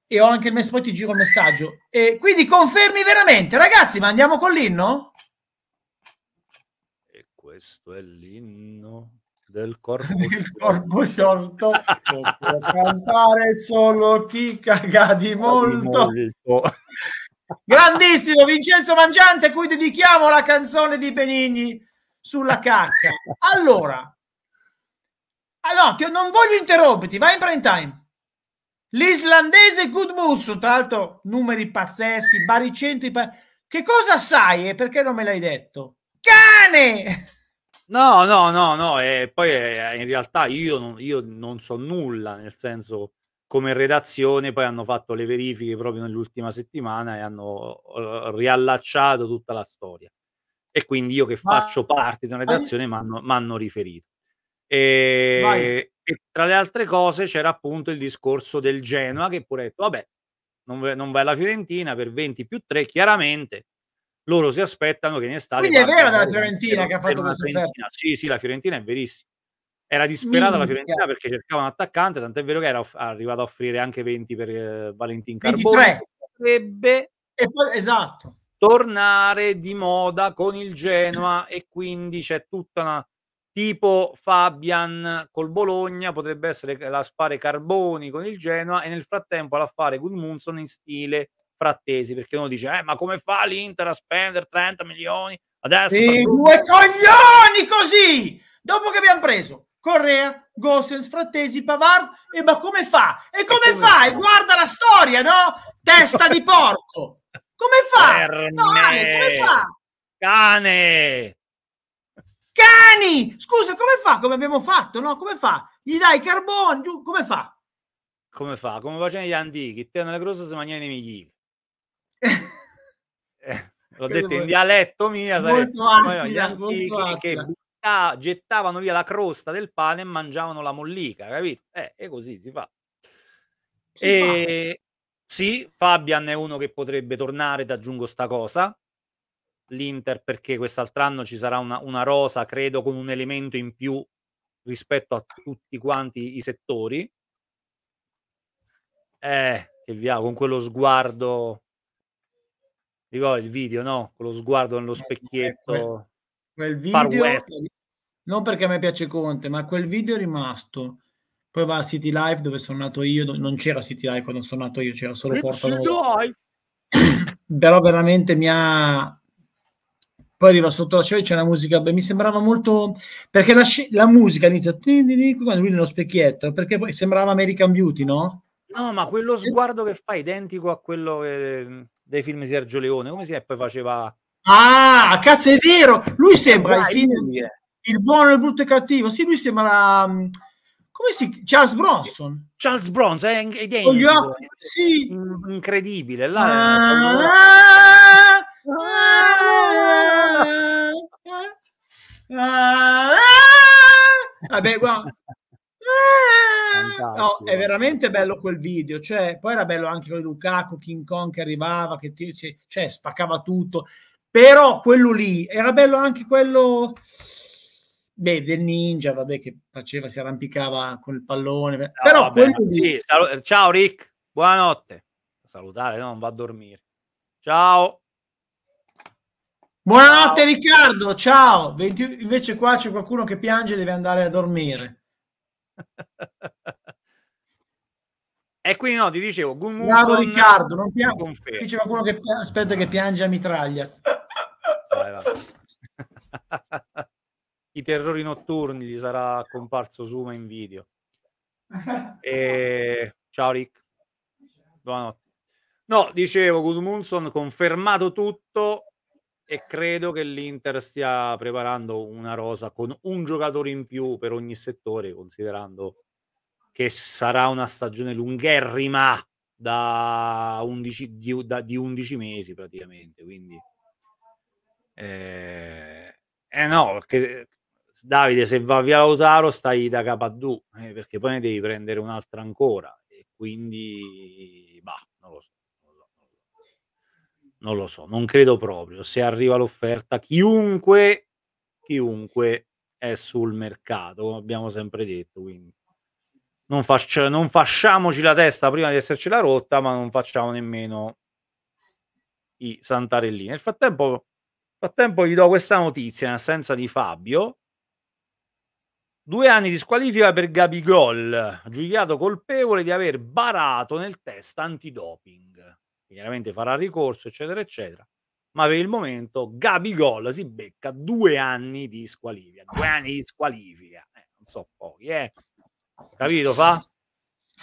E ho anche il messaggio, poi ti giro il messaggio. E quindi confermi veramente, ragazzi, ma andiamo con l'inno? E questo è l'inno del corpo del corpo sciolto può cantare solo chi caga di molto, di molto. grandissimo Vincenzo Mangiante a cui dedichiamo la canzone di Benigni sulla cacca allora allora, non voglio interromperti, vai in prime time. L'islandese Gudmundsson, tra l'altro numeri pazzeschi, baricentri. Pa- che cosa sai e perché non me l'hai detto? Cane! No, no, no, no, e poi eh, in realtà io non, io non, so nulla, nel senso come redazione poi hanno fatto le verifiche proprio nell'ultima settimana e hanno uh, riallacciato tutta la storia. E quindi io che ma, faccio parte di una redazione mi hanno riferito. E, e, tra le altre cose c'era appunto il discorso del Genoa che pure ha detto, vabbè, non, non vai alla Fiorentina per 20 più 3, chiaramente loro si aspettano che ne estate... Quindi è vera della Fiorentina che ha fatto questa offerta. Sì, sì, la Fiorentina è verissima. Era disperata Minchia. la Fiorentina perché cercava un attaccante, tant'è vero che era off- arrivato a offrire anche 20 per eh, Valentin Carbone. Potrebbe esatto. tornare di moda con il Genoa e quindi c'è tutta una tipo Fabian col Bologna, potrebbe essere la spare Carboni con il Genoa e nel frattempo l'affare Gudmundsson in stile frattesi, perché uno dice eh, ma come fa l'Inter a spendere 30 milioni? Adesso sì, due coglioni così! Dopo che abbiamo preso Correa, Gossens, Frattesi, Pavard, e ma come fa? E come, e come fa? E guarda la storia, no? Testa di porco! Come fa? No, Ale, come fa? Cane! Cani! Scusa, come fa? Come abbiamo fatto? No, come fa? Gli dai carbone, giù, come fa? Come fa? Come facevano gli antichi? Te nella grossa se mangiava i nemici. Eh, l'ho detto in dialetto mia, sarebbe gli antichi che butta, gettavano via la crosta del pane e mangiavano la mollica, capito? Eh, e così si fa. Si e... fa. Sì, Fabian è uno che potrebbe tornare, ti aggiungo sta cosa, l'Inter perché quest'altro anno ci sarà una, una rosa, credo, con un elemento in più rispetto a tutti quanti i settori. Eh, e via, con quello sguardo, ricordo il video, no? Con lo sguardo nello eh, eh, specchietto. Quel, quel video, non perché a me piace Conte, ma quel video è rimasto. Poi va a City Live dove sono nato io, non c'era City Live quando sono nato io, c'era solo It's Porto Nuovo. Però veramente mi ha, poi arriva sotto la cena cioè, e c'è una musica, beh, mi sembrava molto, perché la, sci... la musica inizia, quando lui nello specchietto, perché poi sembrava American Beauty, no? No, ma quello sguardo che fa identico a quello che... dei film di Sergio Leone, come si è poi faceva... Ah, cazzo è vero, lui sembra Vai, il, film... il buono, il brutto e il cattivo, sì, lui sembra mm, come si Charles Bronson Charles Bronson è, identico gli occhi, sì. incredibile là, ah ah, ah, ah, ah, Ah, vabbè, guarda. Ah! No, è veramente bello quel video. Cioè, poi era bello anche con Lukaku, King Kong che arrivava, che ti, cioè, spaccava tutto. Però quello lì era bello anche quello beh, del ninja, vabbè, che faceva, si arrampicava con il pallone. però vabbè, quello sì, salu- ciao Rick, buonanotte. Salutare, no? non va a dormire. Ciao. Buonanotte Riccardo, ciao. 20... Invece qua c'è qualcuno che piange e deve andare a dormire. e qui no, ti dicevo, Gunmunson... Bravo Riccardo, non piange. Qui c'è qualcuno che piange, aspetta che piange a mitraglia. Vai, vai. I terrori notturni gli sarà comparso Suma in video. E... Ciao Rick. Buonanotte. No, dicevo, Gudmundsson confermato tutto, e credo che l'Inter stia preparando una rosa con un giocatore in più per ogni settore, considerando che sarà una stagione lungherrima da 11, di, da, di 11 mesi praticamente. Quindi, eh, eh no, perché Davide, se va via Lautaro, stai da Capadù eh, perché poi ne devi prendere un'altra ancora. E quindi non lo so, non credo proprio. Se arriva l'offerta, chiunque, chiunque è sul mercato, abbiamo sempre detto, quindi non, faccia, non facciamoci la testa prima di esserci la rotta, ma non facciamo nemmeno i santarellini. Nel frattempo, nel frattempo gli do questa notizia in assenza di Fabio. Due anni di squalifica per Gabigol, giudicato colpevole di aver barato nel test antidoping chiaramente farà ricorso, eccetera, eccetera. Ma per il momento Gabigol si becca due anni di squalifica, due anni di squalifica, eh, non so pochi, eh. Capito fa?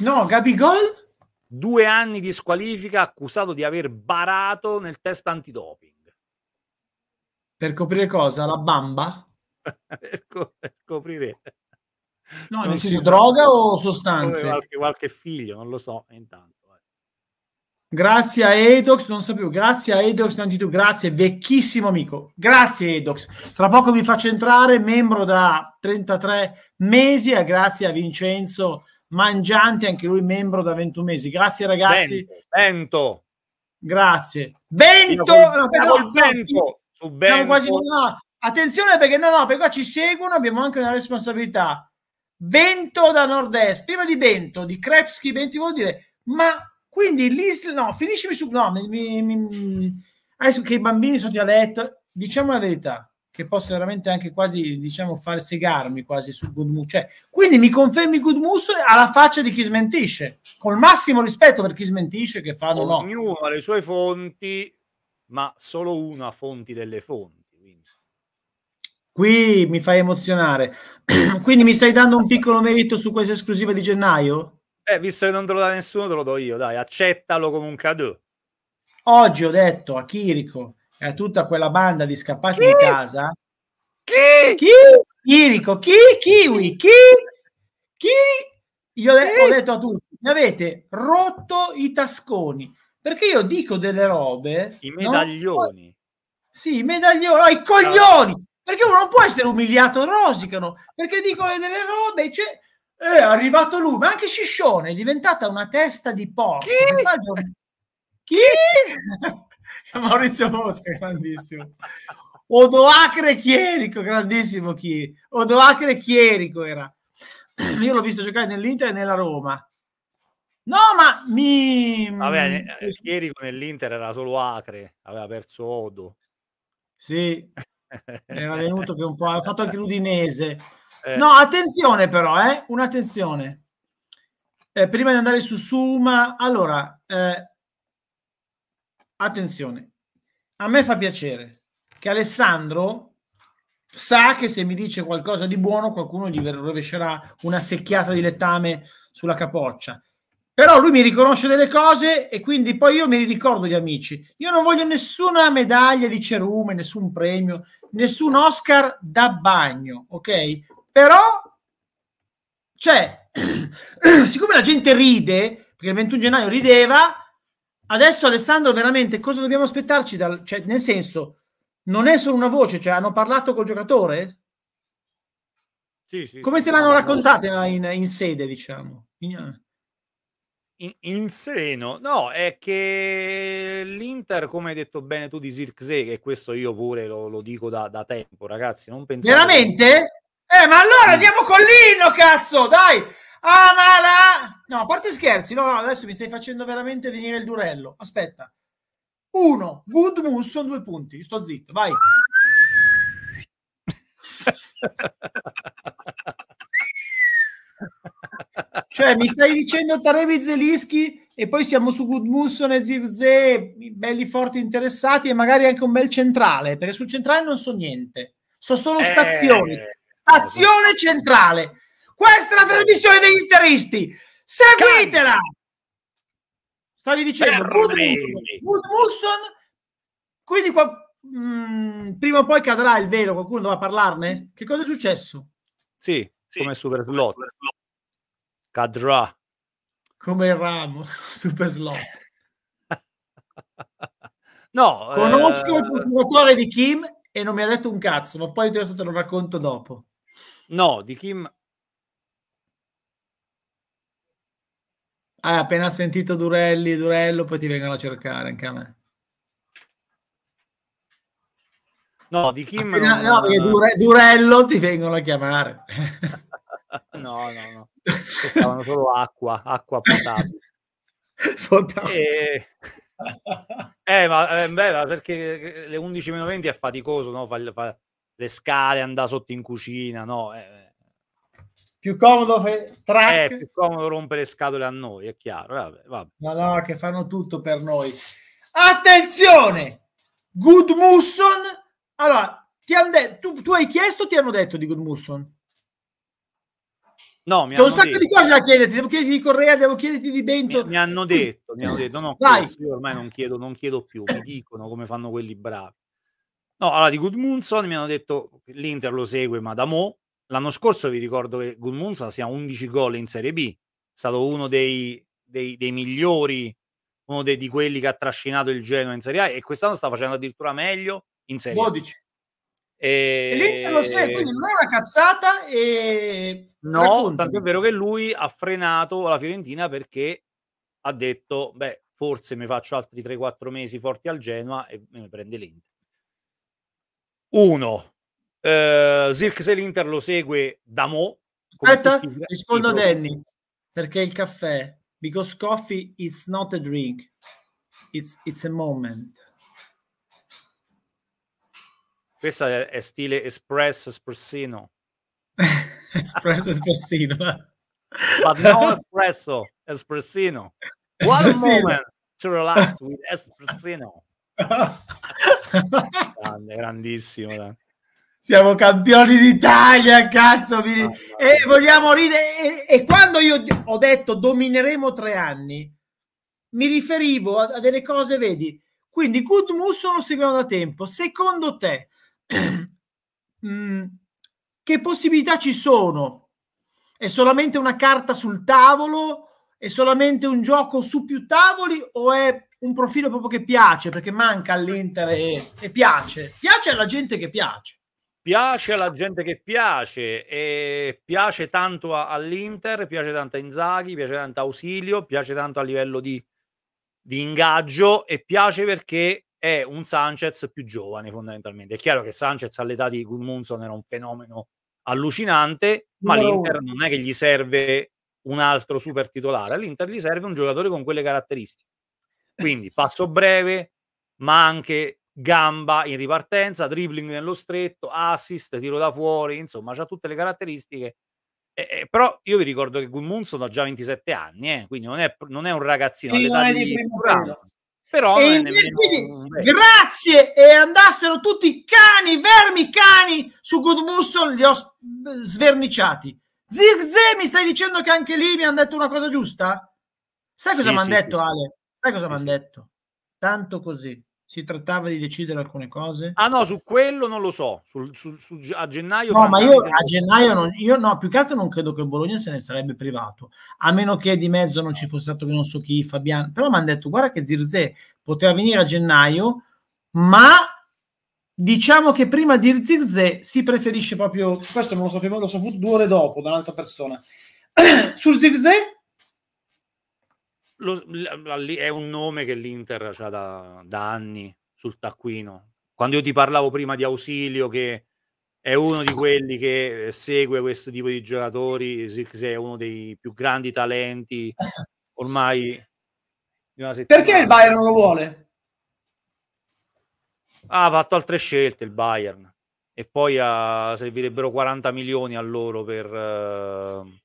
No, Gabigol? Due anni di squalifica accusato di aver barato nel test antidoping. Per coprire cosa? La bamba? per, co- per coprire No, non nel senso droga o sostanze? Qualche, qualche, figlio, non lo so, intanto. Grazie a Edox, non sapevo, grazie a Edox innanzitutto, grazie, vecchissimo amico, grazie Edox. Tra poco vi faccio entrare, membro da 33 mesi, e grazie a Vincenzo Mangianti, anche lui membro da 21 mesi. Grazie ragazzi. Bento. Grazie. Bento! No, no, Quasi, no. Attenzione perché no, no, perché qua ci seguono, abbiamo anche una responsabilità. Bento da nord-est, prima di Bento, di Krepski, Bento vuol dire, ma quindi l'Islam, no, finiscimi su, no, mi, mi, adesso ah, che i bambini sono a letto, diciamo la verità, che posso veramente anche quasi, diciamo, far segarmi quasi su Good Mood. Cioè, quindi mi confermi Good Mood alla faccia di chi smentisce, col massimo rispetto per chi smentisce, che fa no. Ognuno ha le sue fonti, ma solo una fonti delle fonti. Quindi. Qui mi fai emozionare. quindi mi stai dando un piccolo merito su questa esclusiva di gennaio? Eh, visto che non te lo dà nessuno, te lo do io, dai, accettalo come un cadeau. Oggi ho detto a Chirico e a tutta quella banda di scappati di casa. Chi? Chi? Chirico, chi? Kiwi, chi? Chi? Io chi? ho detto a tutti, mi avete rotto i tasconi, perché io dico delle robe... I medaglioni. No? Sì, i medaglioni, no, i coglioni! Perché uno non può essere umiliato, rosicano, perché dicono delle robe, cioè è arrivato lui, ma anche Ciscione è diventata una testa di porco. Chi? Chi? Maurizio Mosca, grandissimo. Odoacre Chierico, grandissimo chi. Odoacre Chierico era. Io l'ho visto giocare nell'Inter e nella Roma. No, ma mi... Vabbè, eh, Chierico nell'Inter era solo Acre, aveva perso Odo. Sì, era venuto che un po'... ha fatto anche l'Udinese eh. No, attenzione però, eh, un'attenzione. Eh, prima di andare su Suma, allora, eh, attenzione, a me fa piacere che Alessandro sa che se mi dice qualcosa di buono qualcuno gli rovescerà una secchiata di lettame sulla capoccia. Però lui mi riconosce delle cose e quindi poi io mi ricordo gli amici. Io non voglio nessuna medaglia di cerume, nessun premio, nessun Oscar da bagno, ok? Però, cioè, siccome la gente ride, perché il 21 gennaio rideva, adesso Alessandro veramente cosa dobbiamo aspettarci? Dal, cioè, nel senso, non è solo una voce, cioè hanno parlato col giocatore? Sì, sì, Come te l'hanno raccontata in, in, sede, diciamo? In, in, in, seno, no, è che l'Inter, come hai detto bene tu di Zirkzee, che questo io pure lo, lo dico da, da, tempo, ragazzi, non pensate... Veramente? Eh, ma allora andiamo mm. con l'inno, cazzo, dai! Ah, la... No, a parte scherzi, no, adesso mi stai facendo veramente venire il durello. Aspetta. Uno, Good Musson, due punti. sto zitto, vai. cioè, mi stai dicendo Tarevi Zelischi e poi siamo su Gudmusson e Zirze, belli forti interessati e magari anche un bel centrale, perché sul centrale non so niente. So solo eh. stazioni. Eh Azione centrale. Questa è la trasmissione degli interisti. Seguitela. Stavi dicendo, Wood quindi qua, mh, mm, prima o poi cadrà il velo, qualcuno va parlarne? Che cosa è successo? Sì, sì. come super slot. Cadrà. Come il ramo, super slot. no. Conosco eh... il procuratore di Kim e non mi ha detto un cazzo, ma poi te lo racconto dopo. No, di Kim... Hai appena sentito Durelli, Durello, poi ti vengono a cercare anche a me. No, di Kim... Appena, non... No, perché Dure, Durello ti vengono a chiamare. no, no, no. Stavano solo acqua, acqua potabile. E... eh, ma, eh, beh, ma perché eh, le 11 20 è faticoso, no? Fa, fa, le scale, andare sotto in cucina, no? Eh, eh. più comodo, fe- track. È eh, più comodo rompere le scatole a noi, è chiaro. Vabbè, vabbè. No, no, che fanno tutto per noi. Attenzione! Goodmusson. Allora, ti han de- tu, tu, hai chiesto o ti hanno detto di Goodmusson? No, mi hanno un sacco detto. di cose da chiederti. Devo chiederti di Correa, devo chiederti di Bento. Mi, mi hanno detto, mi hanno detto. No, Vai. io ormai non chiedo, non chiedo più. Mi dicono come fanno quelli bravi. No, allora di Goodmunson mi hanno detto che l'Inter lo segue, ma da mo'. L'anno scorso vi ricordo che Goodmunson sia 11 gol in Serie B, è stato uno dei, dei, dei migliori, uno dei, di quelli che ha trascinato il Genoa in Serie A e quest'anno sta facendo addirittura meglio in Serie A. E... e l'Inter lo segue, quindi non è una cazzata. E... No, tanto è vero che lui ha frenato la Fiorentina perché ha detto, beh, forse mi faccio altri 3-4 mesi forti al Genoa e me ne prende l'Inter. Uno, eh, Zirk se l'Inter lo segue da mo. Aspetta, rispondo a Danny, perché il caffè, because coffee is not a drink, it's, it's a moment. Questa è, è stile espresso, espressino. espresso, espressino. But no espresso, espressino. One espressino. moment to relax with espressino. Grande, grandissimo. Dai. Siamo campioni d'Italia, cazzo. Vi... Ah, e eh, vogliamo ridere. E, e, quando io ho detto domineremo tre anni, mi riferivo a, a delle cose, vedi. Quindi Good Musso lo seguiamo da tempo. Secondo te, mm, che possibilità ci sono? È solamente una carta sul tavolo? È solamente un gioco su più tavoli o è un profilo proprio che piace, perché manca all'Inter e, e piace. Piace alla gente che piace piace alla gente che piace e piace tanto a, all'Inter, piace tanto a Inzaghi, piace tanto a Ausilio, piace tanto a livello di, di, ingaggio e piace perché è un Sanchez più giovane fondamentalmente. È chiaro che Sanchez all'età di Gudmundsson era un fenomeno allucinante, ma no. l'Inter non è che gli serve un altro super titolare, all'Inter gli serve un giocatore con quelle caratteristiche. Quindi passo breve, ma anche gamba in ripartenza, dribbling nello stretto, assist, tiro da fuori, insomma, ha tutte le caratteristiche. Eh, eh, però io vi ricordo che Gudmundsson ha già 27 anni, eh, quindi non è, non è, un ragazzino. Sì, non è di però e invece, nemmeno... grazie e andassero tutti i cani, vermi cani su Goodmusson, li ho sverniciati. Zirze, mi stai dicendo che anche lì mi hanno detto una cosa giusta? Sai cosa sì, mi hanno sì, detto, sì. Ale? Sai cosa sì, mi hanno sì. detto? Tanto così. Si trattava di decidere alcune cose? Ah no, su quello non lo so. Sul, sul, su, a gennaio... No, ma io a gennaio... Non, io no, più che altro non credo che Bologna se ne sarebbe privato. A meno che di mezzo non ci fosse stato che non so chi, Fabiano. Però mi hanno detto, guarda che Zirze poteva venire a gennaio, ma diciamo che prima di Zirze si preferisce proprio... Questo non lo sapevo, l'ho saputo due ore dopo da un'altra persona. Sul Zirze lo, è un nome che l'Inter ha da, da, anni sul taccuino. Quando io ti parlavo prima di Ausilio, che è uno di quelli che eh, segue questo tipo di giocatori, Zirkzee è uno dei più grandi talenti ormai di una settimana. Perché il Bayern non lo vuole? Ah, ha fatto altre scelte il Bayern e poi ah, servirebbero 40 milioni a loro per... Uh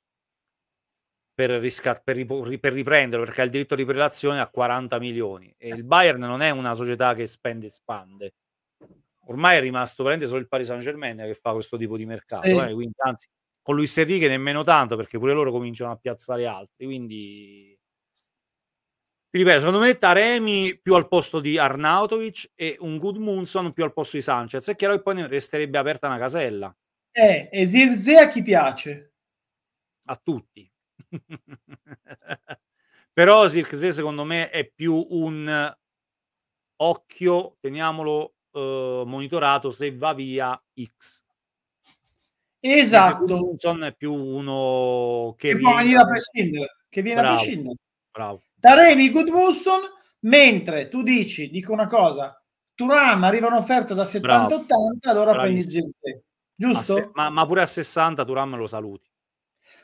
per, riscat- per, ri- per riprenderlo perché ha il diritto di prelazione a 40 milioni e eh. il Bayern non è una società che spende e spande ormai è rimasto praticamente solo il Paris Saint Germain che fa questo tipo di mercato sì. eh? quindi, anzi con Luis Enrique nemmeno tanto perché pure loro cominciano a piazzare altri quindi ti ripeto, secondo me Taremi più al posto di Arnautovic e un Goodmunson più al posto di Sanchez. È chiaro che poi ne resterebbe aperta una casella. Eh, e Zirze a chi piace? A tutti. Però Sirkse secondo me è più un occhio, teniamolo eh, monitorato se va via X. Esatto. Wilson è più uno che, che viene... a prescindere. Che viene bravo, a prescindere. Bravo. Taremi Goodwilson, mentre tu dici, dico una cosa, Turam arriva un'offerta da 70-80, allora Bravissimo. prendi Zirkzee. Giusto? Se... Ma, ma, pure a 60 Turam lo saluti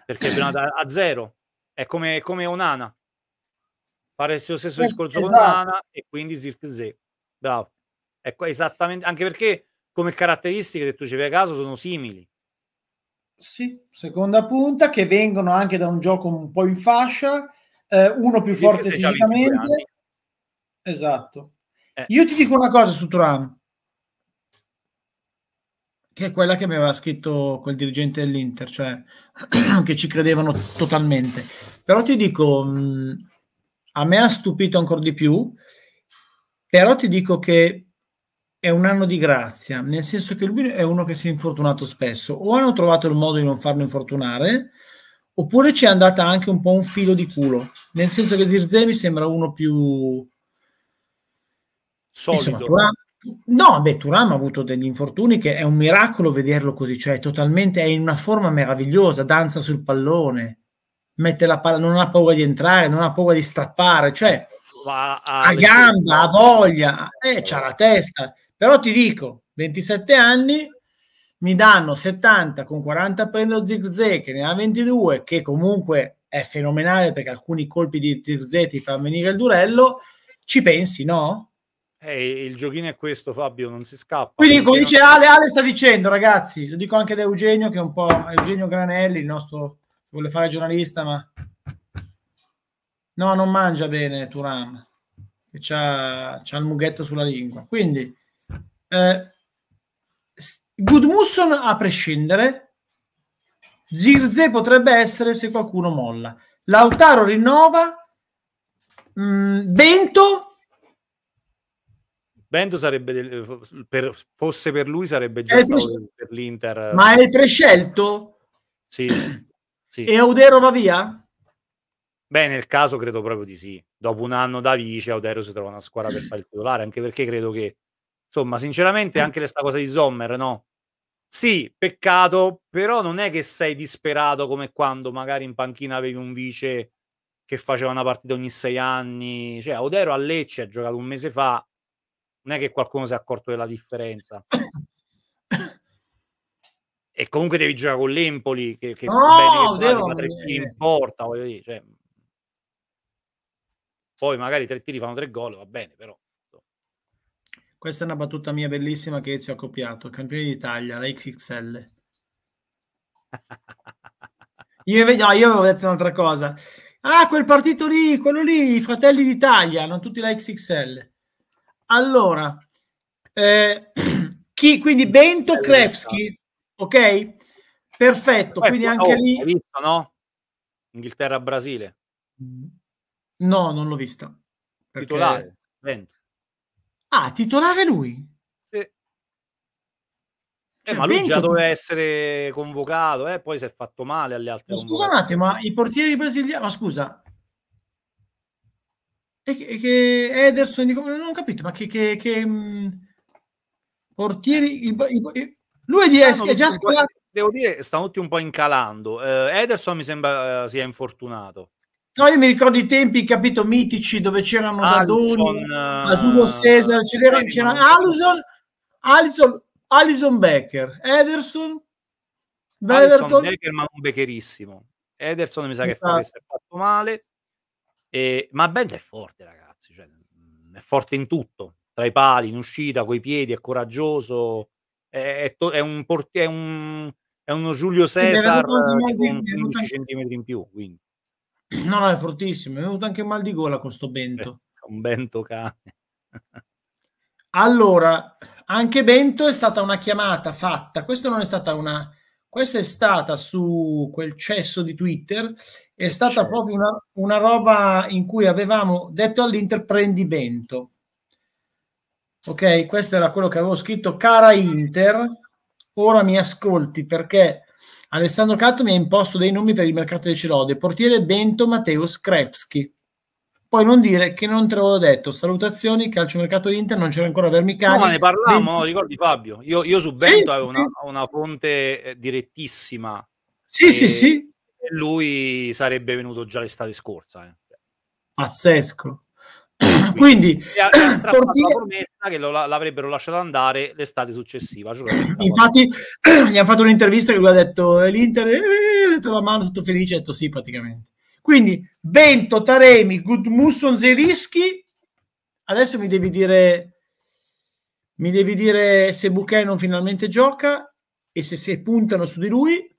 perché è tornata a zero. È come, come Onana. Fare lo stesso discorso esatto. con Onana e quindi Zirkzee. Bravo. È esattamente, anche perché come caratteristiche, se tu ci fai caso, sono simili. Sì, seconda punta, che vengono anche da un gioco un po' in fascia, eh, uno più forte fisicamente. Esatto. Eh. Io ti dico una cosa su Turan che è quella che aveva scritto quel dirigente dell'Inter, cioè che ci credevano totalmente. Però ti dico, mh, mm, a me ha stupito ancora di più, però ti dico che è un anno di grazia, nel senso che lui è uno che si è infortunato spesso, o hanno trovato il modo di non farlo infortunare, oppure ci è andata anche un po' un filo di culo, nel senso che Zirze mi sembra uno più... Solido. Insomma, No, beh, Turam ha avuto degli infortuni che è un miracolo vederlo così, cioè totalmente è in una forma meravigliosa, danza sul pallone, mette la palla, non ha paura di entrare, non ha paura di strappare, cioè Va a, a gamba, ha voglia, eh, eh, c'ha la testa. Però ti dico, 27 anni, mi danno 70 con 40 prendo Zirze che ne ha 22, che comunque è fenomenale perché alcuni colpi di Zirze ti fanno venire il durello, ci pensi, no? Eh, il giochino è questo, Fabio, non si scappa. Quindi, come dice non... Ale, Ale sta dicendo, ragazzi, lo dico anche da Eugenio, che è un po' Eugenio Granelli, il nostro, vuole fare giornalista, ma... No, non mangia bene Turam, che c'ha, c'ha il mughetto sulla lingua. Quindi, eh, Goodmusson a prescindere, Zirze potrebbe essere se qualcuno molla. Lautaro rinnova, mh, mm, Bento Bento sarebbe del, eh, per, fosse per lui sarebbe già stato per l'Inter. Eh. Ma è prescelto? Sì, sì, sì. E Audero va via? Beh, nel caso credo proprio di sì. Dopo un anno da vice Audero si trova una squadra per fare il titolare, anche perché credo che insomma, sinceramente anche questa cosa di Sommer, no? Sì, peccato, però non è che sei disperato come quando magari in panchina avevi un vice che faceva una partita ogni sei anni. Cioè, Audero a Lecce ha giocato un mese fa, non è che qualcuno si è accorto della differenza. e comunque devi giocare con l'Empoli che, che no, bene che tre tiri voglio dire, cioè... poi magari tre tiri fanno tre gol, va bene, però questa è una battuta mia bellissima che Ezio ha copiato. Campione d'Italia, la XXL. Io, no, io avevo detto un'altra cosa. Ah, quel partito lì, quello lì, i Fratelli d'Italia, non tutti la XXL. Allora, eh, chi, quindi Bento Krepski, ok? Perfetto, Poi, quindi anche oh, lì... Hai visto, no? Inghilterra-Brasile. Mm. No, non l'ho vista. Perché... Titolare, Bento. Ah, titolare lui? Sì. Eh, cioè, ma lui già doveva essere convocato, eh, poi si è fatto male alle altre. Ma scusa un attimo, ma i portieri brasiliani, ma scusa, e che, che Ederson, dico, non ho capito, ma che, che, che mm, portieri... I, eh, i, eh, eh, lui è, di, stanno è già scalato. Devo dire, stanno tutti un po' incalando. Eh, Ederson mi sembra eh, sia infortunato. No, io mi ricordo i tempi, capito, mitici, dove c'erano Dadoni, Azzurro Cesar, c'era, c'era Allison, Allison, Allison Becker, Ederson, Allison Becker, ma non beccherissimo. Ederson mi sa esatto. che fa fatto male. E, ma Bend è forte, ragazzi, cioè, mm, è forte in tutto, tra i pali, in uscita, coi piedi, è coraggioso, è, è, to- è, un, port- è un, uno Giulio Cesar con 15 anche... centimetri in più. Quindi. No, no, è fortissimo, è venuto anche mal di gola con sto eh, Bento. un Bento cane. allora, anche Bento è stata una chiamata fatta, questa non è stata una questa è stata su quel cesso di Twitter, è stata C'è. proprio una, una roba in cui avevamo detto all'Inter prendi Bento. Ok, questo era quello che avevo scritto. Cara Inter, ora mi ascolti perché Alessandro Cato mi ha imposto dei nomi per il mercato dei Cerode. Portiere Bento Matteo Skrepski. Poi non dire che non te l'avevo detto. Salutazioni, calciomercato Inter, non c'era ancora Vermicani. No, ma ne parlavamo, Venti... ricordi Fabio? Io, io su Bento sì, avevo sì. Una, fonte eh, direttissima. Sì, sì, sì. Lui sarebbe venuto già l'estate scorsa. Eh. Pazzesco. Quindi, Quindi Portiere... la promessa che lo, l'avrebbero lasciato andare l'estate successiva. Cioè Infatti, gli ha fatto un'intervista che lui ha detto: eh, L'Inter, eh, eh te la mano tutto felice. Ha detto sì, praticamente. Quindi Bento, Taremi, Gudmusson, Zerischi. Adesso mi devi dire, mi devi dire se Buchanan finalmente gioca e se, si puntano su di lui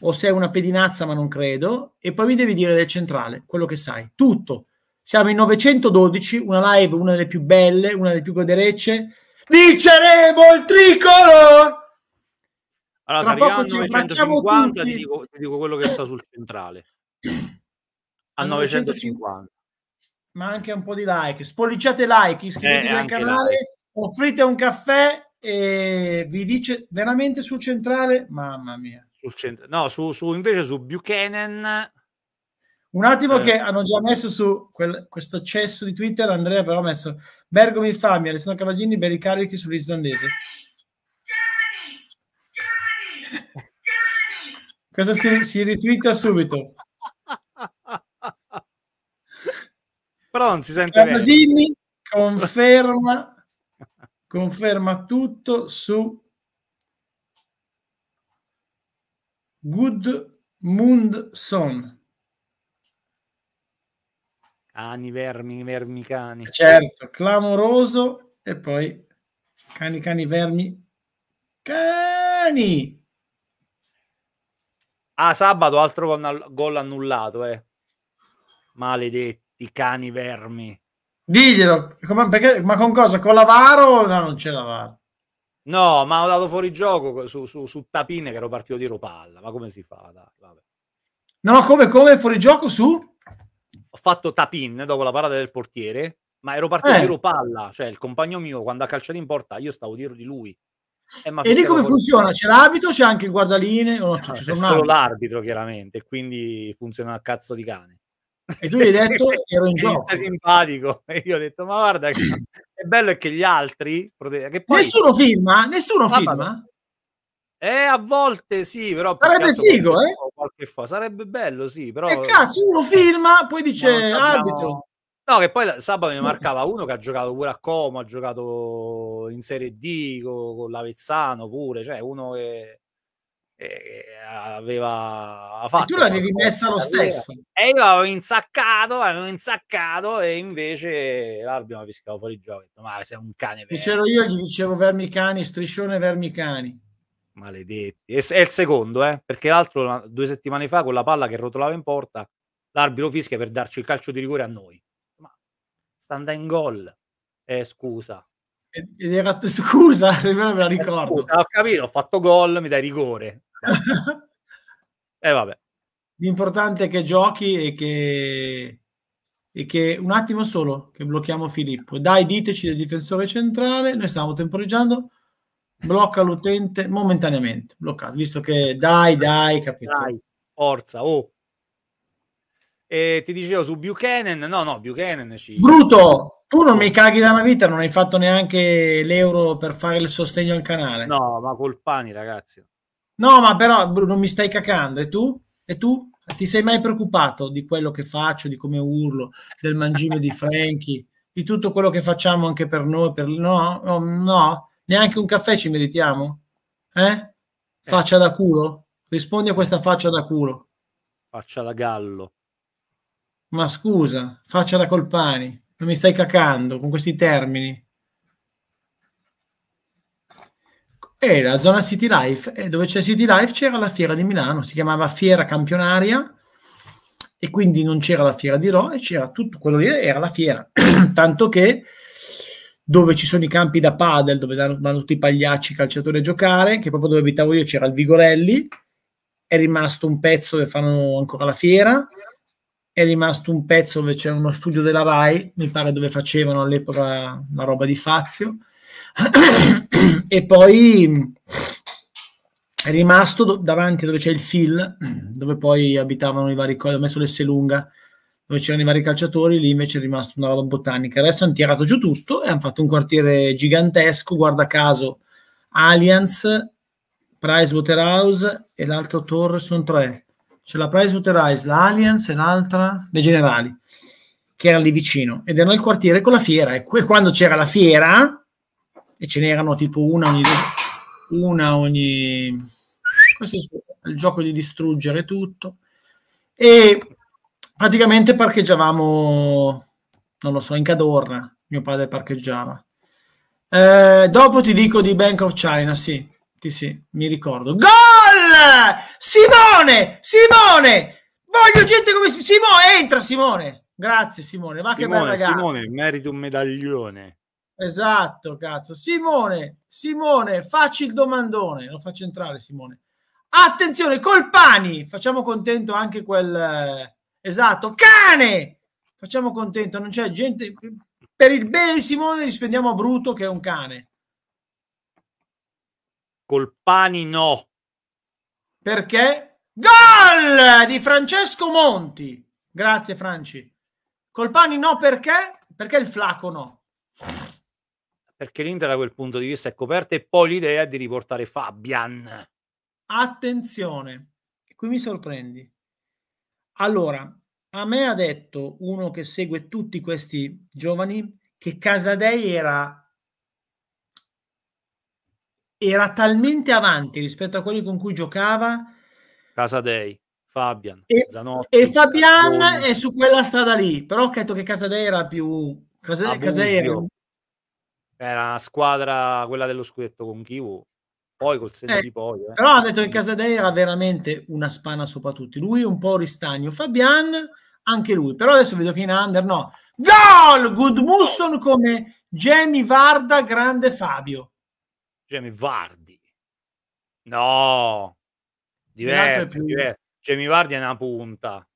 o se è una pedinazza, ma non credo. E poi mi devi dire del centrale, quello che sai, tutto. Siamo in 912, una live, una delle più belle, una delle più goderecce. Vinceremo il tricolore! Allora, Tra se arriviamo 950 ti dico, ti dico quello che sta sul centrale. a 950. Ma anche un po' di like. Spolliciate like, iscrivetevi eh, al canale, like. offrite un caffè e vi dice veramente sul centrale, mamma mia. Sul cent- no, su, su, invece su Buchanan. Un attimo eh. che hanno già messo su quel, questo accesso di Twitter, Andrea però ha messo Bergomi infami, Alessandro Cavagini, bei ricarichi sull'islandese. Questo si, si ritwitta subito. però non si sente Casini conferma conferma tutto su Good Mund Son cani, vermi, vermi, cani certo, clamoroso e poi cani, cani, vermi cani ah sabato altro gol annullato eh maledetti i cani vermi. Diglielo, come, perché, ma con cosa? Con l'avaro? No, non c'è l'avaro. No, ma ho dato fuori gioco su, su, su Tapine che ero partito di palla. Ma come si fa? Dai, vabbè. No, come, come fuori gioco su? Ho fatto Tapin dopo la parata del portiere, ma ero partito eh. tiro palla. Cioè, il compagno mio quando ha calciato in porta, io stavo dietro di lui. Eh, e lì come funziona? C'è l'arbitro, c'è anche il guardaline? O no, eh, no, c'è solo l'arbitro, chiaramente, quindi funziona a cazzo di cane. E tu gli hai detto ero in gioco. simpatico. E io ho detto, ma guarda, che... è bello che gli altri... Che poi... Nessuno filma? Nessuno ah, filma? Ma... Eh, a volte sì, però... Sarebbe figo, eh? fa. Sarebbe bello, sì, però... E eh, cazzo, uno eh. filma, poi dice no, arbitro. No, che poi sabato mi marcava uno che ha giocato pure a Como, ha giocato in Serie D con, con l'Avezzano pure, cioè uno che eh, aveva fatto. E tu l'avevi messa lo stesso. E io avevo insaccato, avevo insaccato e invece l'arbitro mi ha fischiato fuori gioco. Ma sei un cane vero. C'ero io, gli dicevo vermi cani, striscione vermi cani. Maledetti. E, è il secondo, eh, perché l'altro due settimane fa con la palla che rotolava in porta, l'arbitro fischia per darci il calcio di rigore a noi. Ma sta andando in gol. Eh, scusa, ed era scusa, me la eh, ricordo. Scusa, ho capito, ho fatto gol, mi dai rigore. eh, vabbè. L'importante è che giochi e che... e che... Un attimo solo, che blocchiamo Filippo. Dai, diteci del difensore centrale. Noi stiamo temporeggiando. Blocca l'utente momentaneamente. Bloccato, visto che dai, dai, capito. Dai, forza, oh. E ti dicevo su Buchanan, no, no, Buchanan ci... Bruto! Tu non mi caghi da una vita, non hai fatto neanche l'euro per fare il sostegno al canale. No, ma col pani, ragazzi. No, ma però non mi stai cacando. E tu? E tu? Ti sei mai preoccupato di quello che faccio, di come urlo, del mangime di Franchi, di tutto quello che facciamo anche per noi? Per... No, no, no, neanche un caffè ci meritiamo? Eh? eh? Faccia da culo? Rispondi a questa faccia da culo. Faccia da gallo. Ma scusa, faccia da colpani, non mi stai cacando con questi termini. E la zona City Life, e dove c'è City Life c'era la fiera di Milano, si chiamava Fiera Campionaria, e quindi non c'era la fiera di Ro, e c'era tutto quello lì, era la fiera. Tanto che dove ci sono i campi da padel, dove vanno tutti i pagliacci, i calciatori a giocare, che proprio dove abitavo io c'era il Vigorelli, è rimasto un pezzo dove fanno ancora la fiera, è rimasto un pezzo dove c'è uno studio della RAI, mi pare dove facevano all'epoca la roba di Fazio, e poi è rimasto do- davanti dove c'è il fil, dove poi abitavano i vari ho messo lunga, dove c'erano i vari calciatori, lì invece è rimasto una roba botanica. Il resto hanno tirato giù tutto e hanno fatto un quartiere gigantesco, guarda caso, Allianz, Price Waterhouse e l'altra torre sono tre. C'è la Price Waterhouse, l'Allianz e l'altra, le Generali, che era lì vicino. Ed era il quartiere con la fiera. E quando c'era la fiera, e ce n'erano tipo una ogni... Una ogni... Questo è il gioco di distruggere tutto. E praticamente parcheggiavamo, non lo so, in Cadorna, mio padre parcheggiava. Eh, dopo ti dico di Bank of China, sì, sì, sì, mi ricordo. Gol! Simone! Simone! Voglio gente come Simone! Entra Simone! Grazie Simone, va Simone, che bel ragazzo. Simone merita un medaglione. Esatto, cazzo. Simone, Simone, facci il domandone. Lo faccio entrare, Simone. Attenzione, Colpani. Facciamo contento anche quel... Eh, esatto, cane. Facciamo contento. Non c'è gente... Per il bene di Simone li a Bruto, che è un cane. Colpani no. Perché? Gol di Francesco Monti. Grazie, Franci. Colpani no perché? Perché il flaco no perché l'Inter da quel punto di vista è coperta e poi l'idea è di riportare Fabian. Attenzione, qui mi sorprendi. Allora, a me ha detto uno che segue tutti questi giovani che Casadei era era talmente avanti rispetto a quelli con cui giocava Casadei, Fabian e, Zanotti, e Fabian Zanotti. è su quella strada lì però ho detto che Casadei era più Casadei, Casadei era era cioè, una squadra, quella dello scudetto con Kivu, poi col segno eh, di poi. Eh. Però ha detto che Casadei era veramente una spana sopra tutti. Lui un po' ristagno. Fabian, anche lui. Però adesso vedo che in under no. Gol! Goodmusson come Jamie Varda, grande Fabio. Jamie Vardi. No! Diverso, più... diverso. Jamie Vardi è una punta.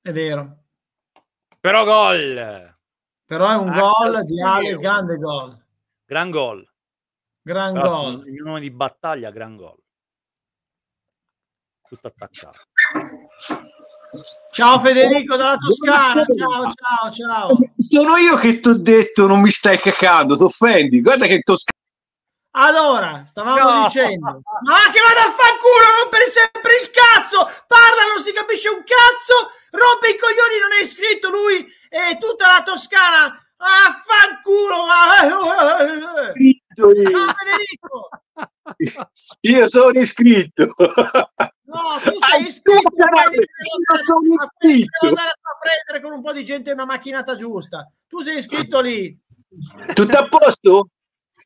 È vero. Però gol! Però è un ah, gol di Ale, grande gol Gran gol. Gran Però gol. Il nome di battaglia, gran gol. Tutto attaccato. Ciao Federico dalla Toscana, ciao ciao ciao. Sono io che ti ho detto non mi stai cacando, ti offendi, guarda che toscana. Allora, stavamo no. dicendo, ma che vada a fanculo, rompere sempre il cazzo, parla, non si capisce un cazzo, rompe i coglioni, non è iscritto lui e tutta la Toscana Affanculo! Ah, Ciao Federico! Io sono iscritto. No, tu sei ah, iscritto. Io sono iscritto. a prendere con un po' di gente una macchinata giusta. Tu sei iscritto lì. Tutto a posto?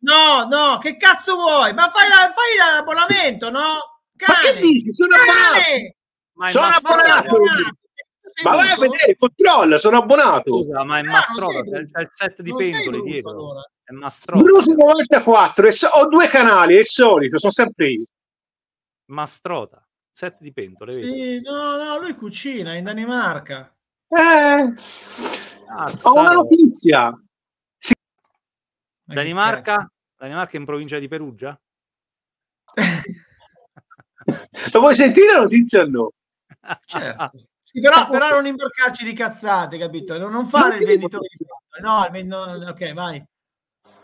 No, no, che cazzo vuoi? Ma fai, la, fai l'abbonamento, no? Cane. Ma che dici? Sono abbonato. Sono abbonato ma vai a vedere, controlla, sono abbonato. Scusa, ma è ah, Mastrota, c'è, c'è il set di non pentole dietro. Allora. È Mastrota. Bruce 94, so- ho due canali, è il solito, sono sempre io. Mastrota, set di pentole. Sì, no, no, lui cucina in Danimarca. Eh, ho una notizia. Sì. Danimarca? Danimarca in provincia di Perugia? Lo vuoi sentire la notizia o no? Certo. Sì, però, però, non imbarcarci di cazzate, capito? Non, non fare non il venditore di pane. No, no, no, ok, vai.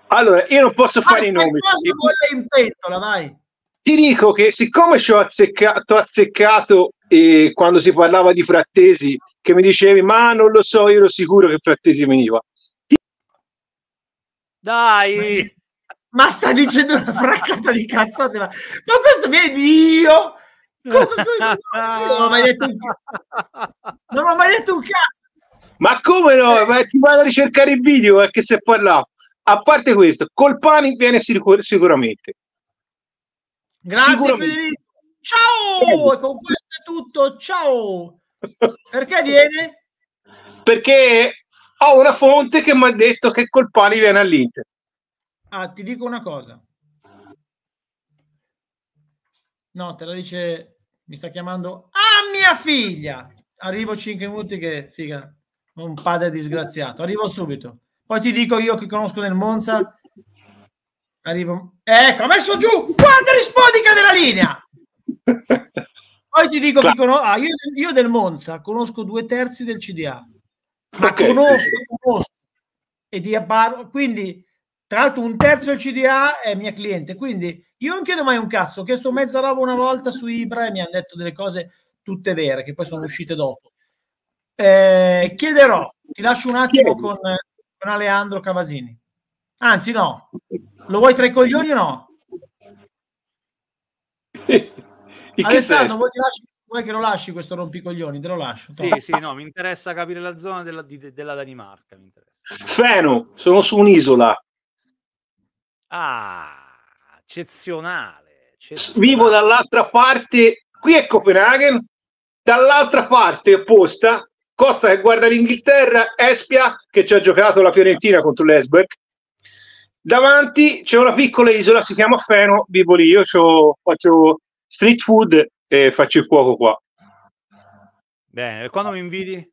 Allora, io non posso fare ah, i nomi. Cosa vuole in pentola, vai. Ti dico che siccome ci ho azzeccato, azzeccato eh, quando si parlava di frattesi, che mi dicevi, ma non lo so, io ero sicuro che frattesi veniva. Ti... Dai! Ma sta dicendo una fraccata di cazzate, ma, ma questo vieni io non ho mai detto un cazzo. Non ho mai detto un cazzo. Ma come no? Eh. Ma ti vado a ricercare il video che se parlava. A parte questo, Colpani viene sicur- sicuramente. Grazie sicuramente. Federico. Ciao! E con questo è tutto. Ciao! Perché viene? Perché ho una fonte che mi ha detto che Colpani viene all'Inter. Ah, ti dico una cosa. No, te la dice mi sta chiamando a ah, mia figlia. Arrivo 5 minuti che figa, un padre disgraziato. Arrivo subito. Poi ti dico io che conosco nel Monza. Arrivo. Ecco, ha messo giù. Quando Guarda, rispodica della linea. Poi ti dico che conosco. Ah, io, io, del Monza conosco due terzi del CDA. Ma okay. conosco, conosco. E di Abbaro. Quindi, tra l'altro, un terzo del CDA è mia cliente. Quindi io non chiedo mai un cazzo, ho chiesto mezza roba una volta sui premi, hanno detto delle cose tutte vere che poi sono uscite dopo. Eh, chiederò, ti lascio un attimo con, con, Aleandro Cavasini. Anzi, no, lo vuoi tra i coglioni o no? Alessandro, vuoi, lasci, vuoi, che lo lasci questo rompicoglioni? Te lo lascio. Tom. Sì, sì, no, mi interessa capire la zona della, di, della Danimarca. Mi Feno, sono su un'isola. Ah eccezionale, eccezionale. Vivo dall'altra parte, qui è Copenaghen, dall'altra parte opposta, Costa che guarda l'Inghilterra, Espia che ci ha giocato la Fiorentina contro l'Esberg. Davanti c'è una piccola isola, si chiama Feno, vivo lì, io faccio street food e faccio il cuoco qua. Bene, quando mi invidi?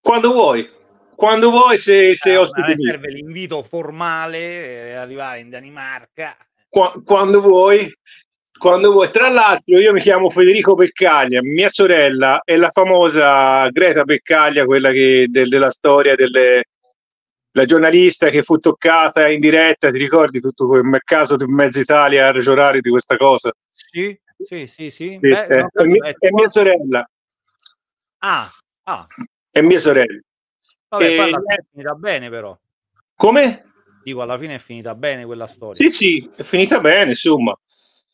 Quando vuoi quando vuoi se, se eh, ospiti serve l'invito formale eh, arrivare in Danimarca qu- quando vuoi. Quando vuoi. Tra l'altro, io mi chiamo Federico Beccaglia, mia sorella è la famosa Greta Beccaglia, quella che, del, della storia delle, la giornalista che fu toccata in diretta, ti ricordi tutto quel caso di mezza Italia a ragionare di questa cosa? Sì, sì, sì, sì. Beh, eh, è, mia, è, mia sorella. Ah, ah. È mia sorella. Vabbè, e... parla bene, però. Come? Dico, alla fine è finita bene quella storia. Sì, sì, è finita bene, insomma.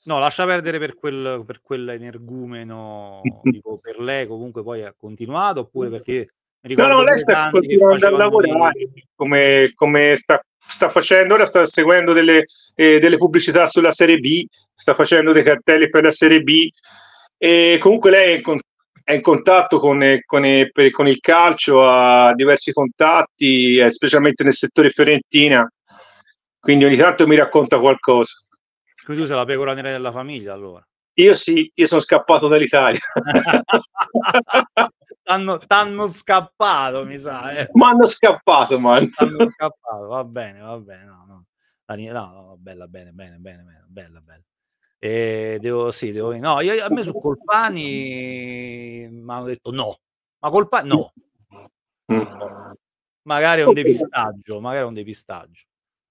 No, lascia perdere per, quel, per quell'energumeno, dico, per lei comunque poi ha continuato, oppure perché... Mi No, no, lei sta continuando a lavorare, come, come sta, sta, facendo, ora sta seguendo delle, eh, delle pubblicità sulla Serie B, sta facendo dei cartelli per la Serie B, e comunque lei è in, è in contatto con, eh, con, eh, con, il calcio, ha diversi contatti, eh, specialmente nel settore fiorentina, quindi ogni tanto mi racconta qualcosa. Quindi tu sei la pecora nera della famiglia allora? Io sì, io sono scappato dall'Italia. t'hanno, t'hanno scappato, mi sa. Eh. Ma hanno scappato, man. T'hanno scappato, va bene, va bene. No, no. No, no, bella, bene, bene, bene, bene, bella, bella. E devo, sì, devo, no, io, a me su Colpani mi hanno detto no, ma Colpani no. no. Mm. Magari è un depistaggio, magari è un depistaggio.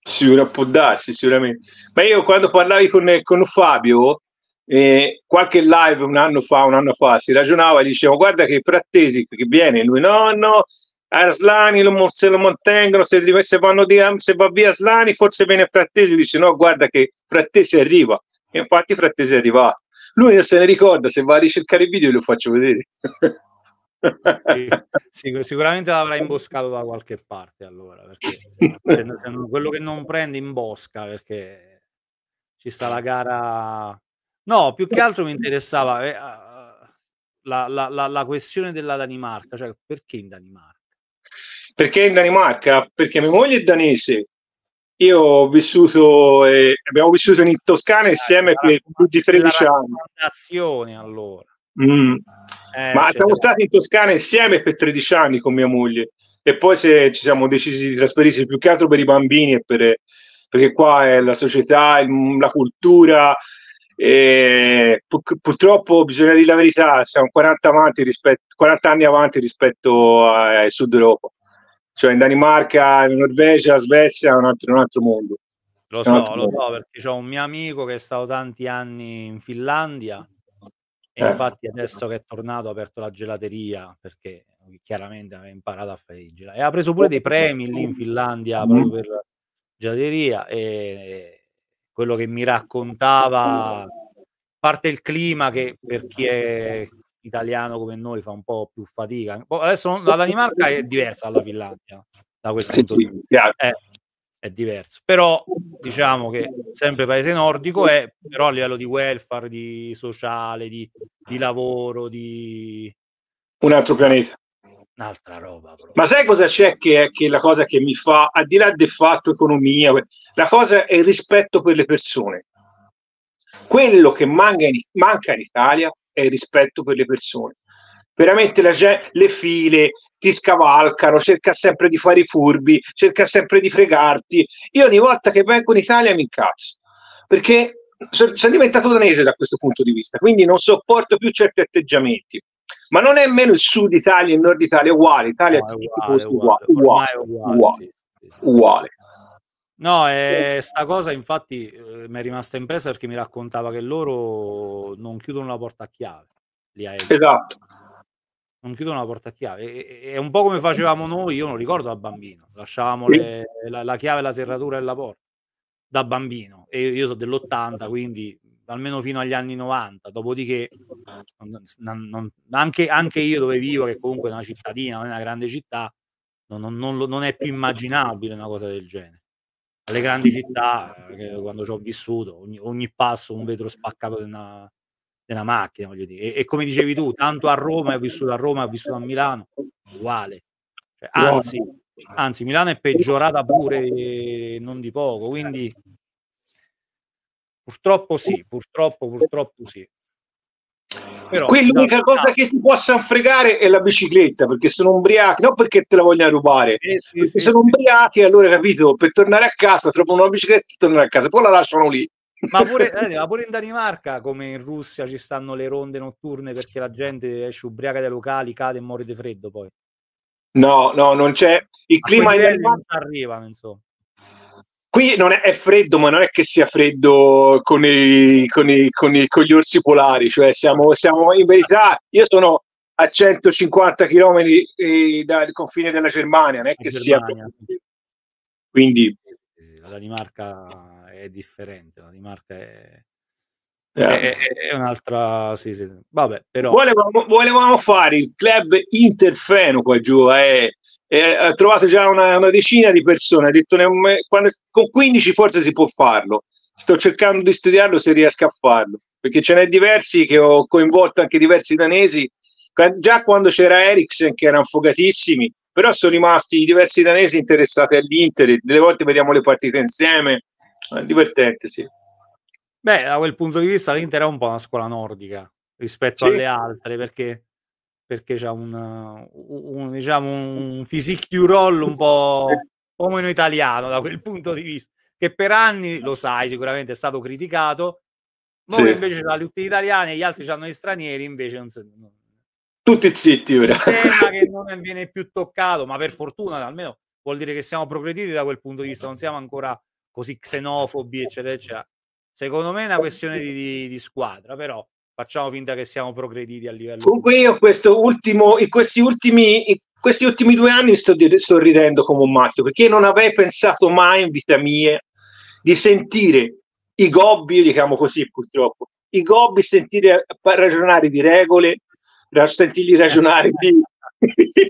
Sicura, può darsi sicuramente. Ma io quando parlavi con, con Fabio, eh, qualche live un anno fa, un anno fa, si ragionava e dicevo guarda che Frattesi che viene, lui no, no, Arslani lo, se lo mantengono, se, se, via, se va via Slani forse viene Frattesi, dice no guarda che Frattesi arriva. E infatti Frattesi è arrivato. Lui non se ne ricorda, se va a ricercare i video lo faccio vedere. Sì, sì, sicuramente l'avrà imboscato da qualche parte allora, perché, quello che non prende in bosca perché ci sta la gara... No, più che altro mi interessava eh, la, la, la, la questione della Danimarca, cioè perché in Danimarca? Perché in Danimarca? Perché mia moglie è danese, io ho vissuto, eh, abbiamo vissuto in Toscana insieme per più di 13 anni. Allora. Mm. Eh, Ma cioè, siamo stati in Toscana insieme per 13 anni con mia moglie e poi se ci siamo decisi di trasferirsi più che altro per i bambini e per, perché qua è la società, la cultura. Pur, purtroppo bisogna dire la verità, siamo 40, avanti rispetto, 40 anni avanti rispetto al sud Europa. Cioè in Danimarca, in Norvegia, Svezia è un altro, un altro mondo. Lo so, lo so, perché c'è un mio amico che è stato tanti anni in Finlandia e eh, infatti certo. adesso che è tornato ha aperto la gelateria perché chiaramente aveva imparato a fare i gelati. E ha preso pure dei premi lì in Finlandia proprio mm-hmm. per gelateria e quello che mi raccontava, a parte il clima che per chi è italiano come noi fa un po' più fatica. Boh, adesso la Danimarca è diversa dalla Finlandia da quel punto di vista. Eh, è diverso. Però diciamo che sempre paese nordico è, però a livello di welfare, di sociale, di, di lavoro, di... Un altro pianeta. Un'altra roba. Bro. Ma sai cosa c'è che è che la cosa che mi fa, al di là del fatto economia, la cosa è il rispetto per le persone. Quello che manca in, manca in Italia è il rispetto per le persone veramente la gente, le file, ti scavalcano, cerca sempre di fare i furbi, cerca sempre di fregarti. Io ogni volta che vengo in Italia mi incazzo, perché sono, sono diventato danese da questo punto di vista, quindi non sopporto più certi atteggiamenti. Ma non è nemmeno il sud Italia e il nord Italia uguale, Italia no, è uguale, uguale, uguale, uguale, uguale, sì, sì. uguale. No, è eh, sta cosa infatti eh, mi è rimasta impressa perché mi raccontava che loro non chiudono la porta a chiave. Lì a esatto non chiudono la porta a chiave. È un po' come facevamo noi, io non ricordo da bambino, lasciavamo le, la, la, chiave, la serratura e la porta da bambino. E io, io sono dell'80, quindi almeno fino agli anni 90, dopodiché non, non, anche, anche, io dove vivo, che comunque è una cittadina, non è una grande città, non, non è più immaginabile una cosa del genere. Alle grandi città, eh, quando ci ho vissuto, ogni, ogni passo un vetro spaccato della, della macchina, voglio dire. E, e come dicevi tu, tanto a Roma, ho vissuto a Roma, ho vissuto a Milano, uguale. Cioè, anzi, anzi, Milano è peggiorata pure non di poco, quindi purtroppo sì, purtroppo, purtroppo sì. Però, Qui l'unica cosa tanto. che ti possa fregare è la bicicletta, perché sono ubriachi, non perché te la voglia rubare, eh, sì, perché sì, sono sì. ubriachi, allora capito, per tornare a casa trovano una bicicletta e tornano a casa, poi la lasciano lì ma pure, eh, ma pure, in Danimarca, come in Russia, ci stanno le ronde notturne perché la gente esce ubriaca dai locali, cade e muore di freddo poi. No, no, non c'è. Il a clima in Danimarca arriva, insomma. Qui non è, è, freddo, ma non è che sia freddo con, i, con, i, con, i, con gli orsi polari, cioè siamo, siamo, in verità, io sono a 150 km eh, dal confine della Germania, non è che Germania. sia... Quindi... La Danimarca è differente, la di è, eh. è, è un'altra... Sì, sì. Vabbè, però... Volevamo, volevamo, fare il club Interfeno qua giù, eh. eh ha trovato già una, una, decina di persone, ha detto quando, con 15 forse si può farlo. Sto cercando di studiarlo se riesco a farlo, perché ce n'è diversi che ho coinvolto anche diversi danesi già quando c'era Eriksen che erano affogatissimi, però sono rimasti diversi danesi interessati all'Inter delle volte vediamo le partite insieme divertente, sì. Beh, da quel punto di vista l'Inter è un po' una scuola nordica rispetto sì. alle altre, perché, perché c'è un, un, diciamo, un physique roll un po' meno italiano da quel punto di vista, che per anni, lo sai, sicuramente è stato criticato, ma sì. invece tra tutti gli italiani e gli altri hanno gli stranieri, invece non si... Non... Tutti zitti ora. tema eh, che non viene più toccato, ma per fortuna almeno vuol dire che siamo progrediti da quel punto di vista, non siamo ancora così eh, eh, eh. xenofobi, eccetera, eccetera. Secondo me è una questione di, di, di squadra, però facciamo finta che siamo progrediti a livello. Comunque, io ultimo, questi, ultimi, questi ultimi due anni sto, sto ridendo come un matto perché non avrei pensato mai in vita mia di sentire i gobbi, io li chiamo così purtroppo, i gobbi sentire ragionare di regole, sentirli ragionare di,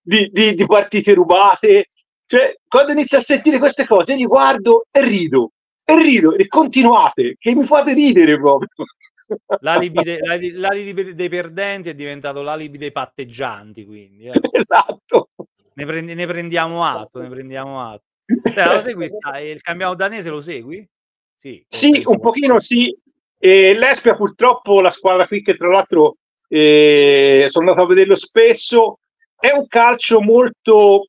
di, di, di partite rubate, cioè, quando inizio a sentire queste cose, io li guardo e rido, e rido, e continuate, che mi fate ridere proprio. L'alibi, de, l'alibi, dei perdenti è diventato l'alibi dei patteggianti, quindi. Eh. Esatto. Ne, prendi, ne, prendiamo atto, ne prendiamo atto. Cioè, lo segui, eh, il cambiamento danese lo segui? Sì, sì un pochino sì. E L'Espia purtroppo, la squadra qui che tra l'altro eh, sono andato a vederlo spesso, è un calcio molto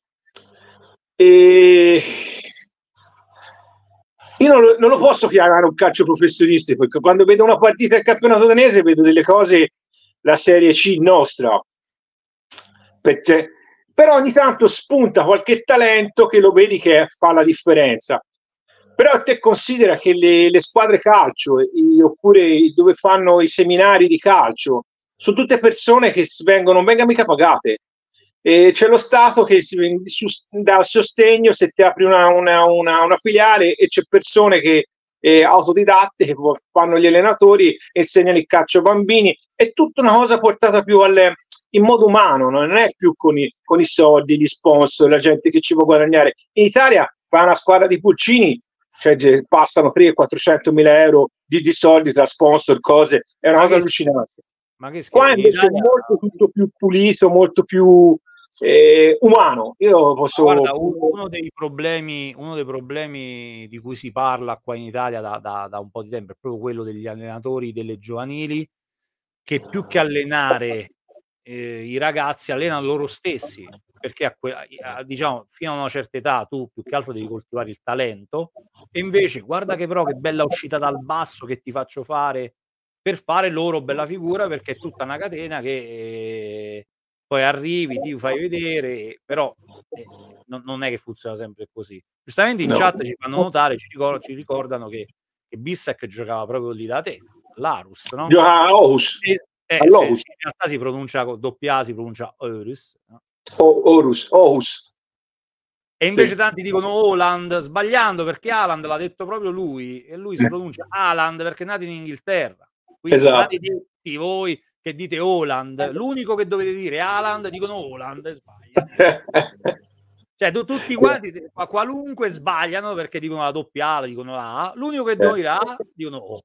e io non lo, non lo posso chiamare un calcio professionistico, perché ecco, quando vedo una partita del campionato danese vedo delle cose, la Serie C nostra, perché, però ogni tanto spunta qualche talento che lo vedi che fa la differenza. Però te considera che le, le squadre calcio, eh, i, oppure dove fanno i seminari di calcio, sono tutte persone che vengono, non vengono mica pagate, e c'è lo Stato che dà sostegno se ti apri una, una, una, una filiale e c'è persone che eh, autodidatte che fanno gli allenatori, insegnano il calcio ai bambini, è tutta una cosa portata più al, in modo umano, no? non è più con i, con i, soldi, gli sponsor, la gente che ci può guadagnare. In Italia fa una squadra di pulcini, cioè passano 300-400 mila euro di, di, soldi tra sponsor, cose, è una cosa allucinante. Ma che Qua invece è molto tutto più pulito, molto più eh, umano. Io posso... Guarda, uno dei, problemi, uno dei problemi di cui si parla qua in Italia da, da, da un po' di tempo è proprio quello degli allenatori delle giovanili che più che allenare eh, i ragazzi allenano loro stessi perché a a, diciamo fino a una certa età tu più che altro devi coltivare il talento e invece guarda che però che bella uscita dal basso che ti faccio fare per fare loro bella figura perché è tutta una catena che eh, poi arrivi, ti fai vedere, però eh, non, non, è che funziona sempre così. Giustamente in no. chat ci fanno notare, ci, ricor- ci ricordano che, che Bissec giocava proprio lì da te, l'Arus, no? Giocava a Orus. Eh, se, se in realtà si pronuncia con doppia A, si pronuncia Orus. No? O- E invece sì. tanti dicono Oland sbagliando perché Aland l'ha detto proprio lui e lui si eh. pronuncia Aland perché è nato in Inghilterra. Quindi esatto. tutti voi che dite Oland, eh. l'unico che dovete dire Aland, dicono Oland e sbaglia. cioè tu, tutti quanti, a qualunque sbagliano perché dicono la doppia A, dicono la A, l'unico che devo eh. dire A, dicono O.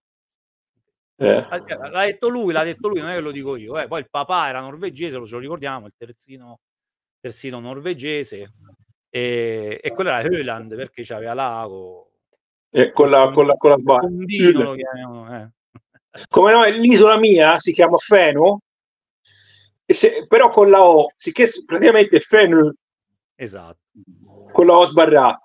Eh. Ah, cioè, l'ha detto lui, l'ha detto lui, non è che lo dico io. Eh. Poi il papà era norvegese, lo ce lo ricordiamo, il terzino, terzino norvegese. E, e quello era Höland perché c'aveva l'ago. E con la, con la, con la... Condino, lo chiamiamo, eh. Come no, l'isola mia si chiama Feno, se, però con la O, sicché praticamente Feno. Esatto. Con la O sbarrata.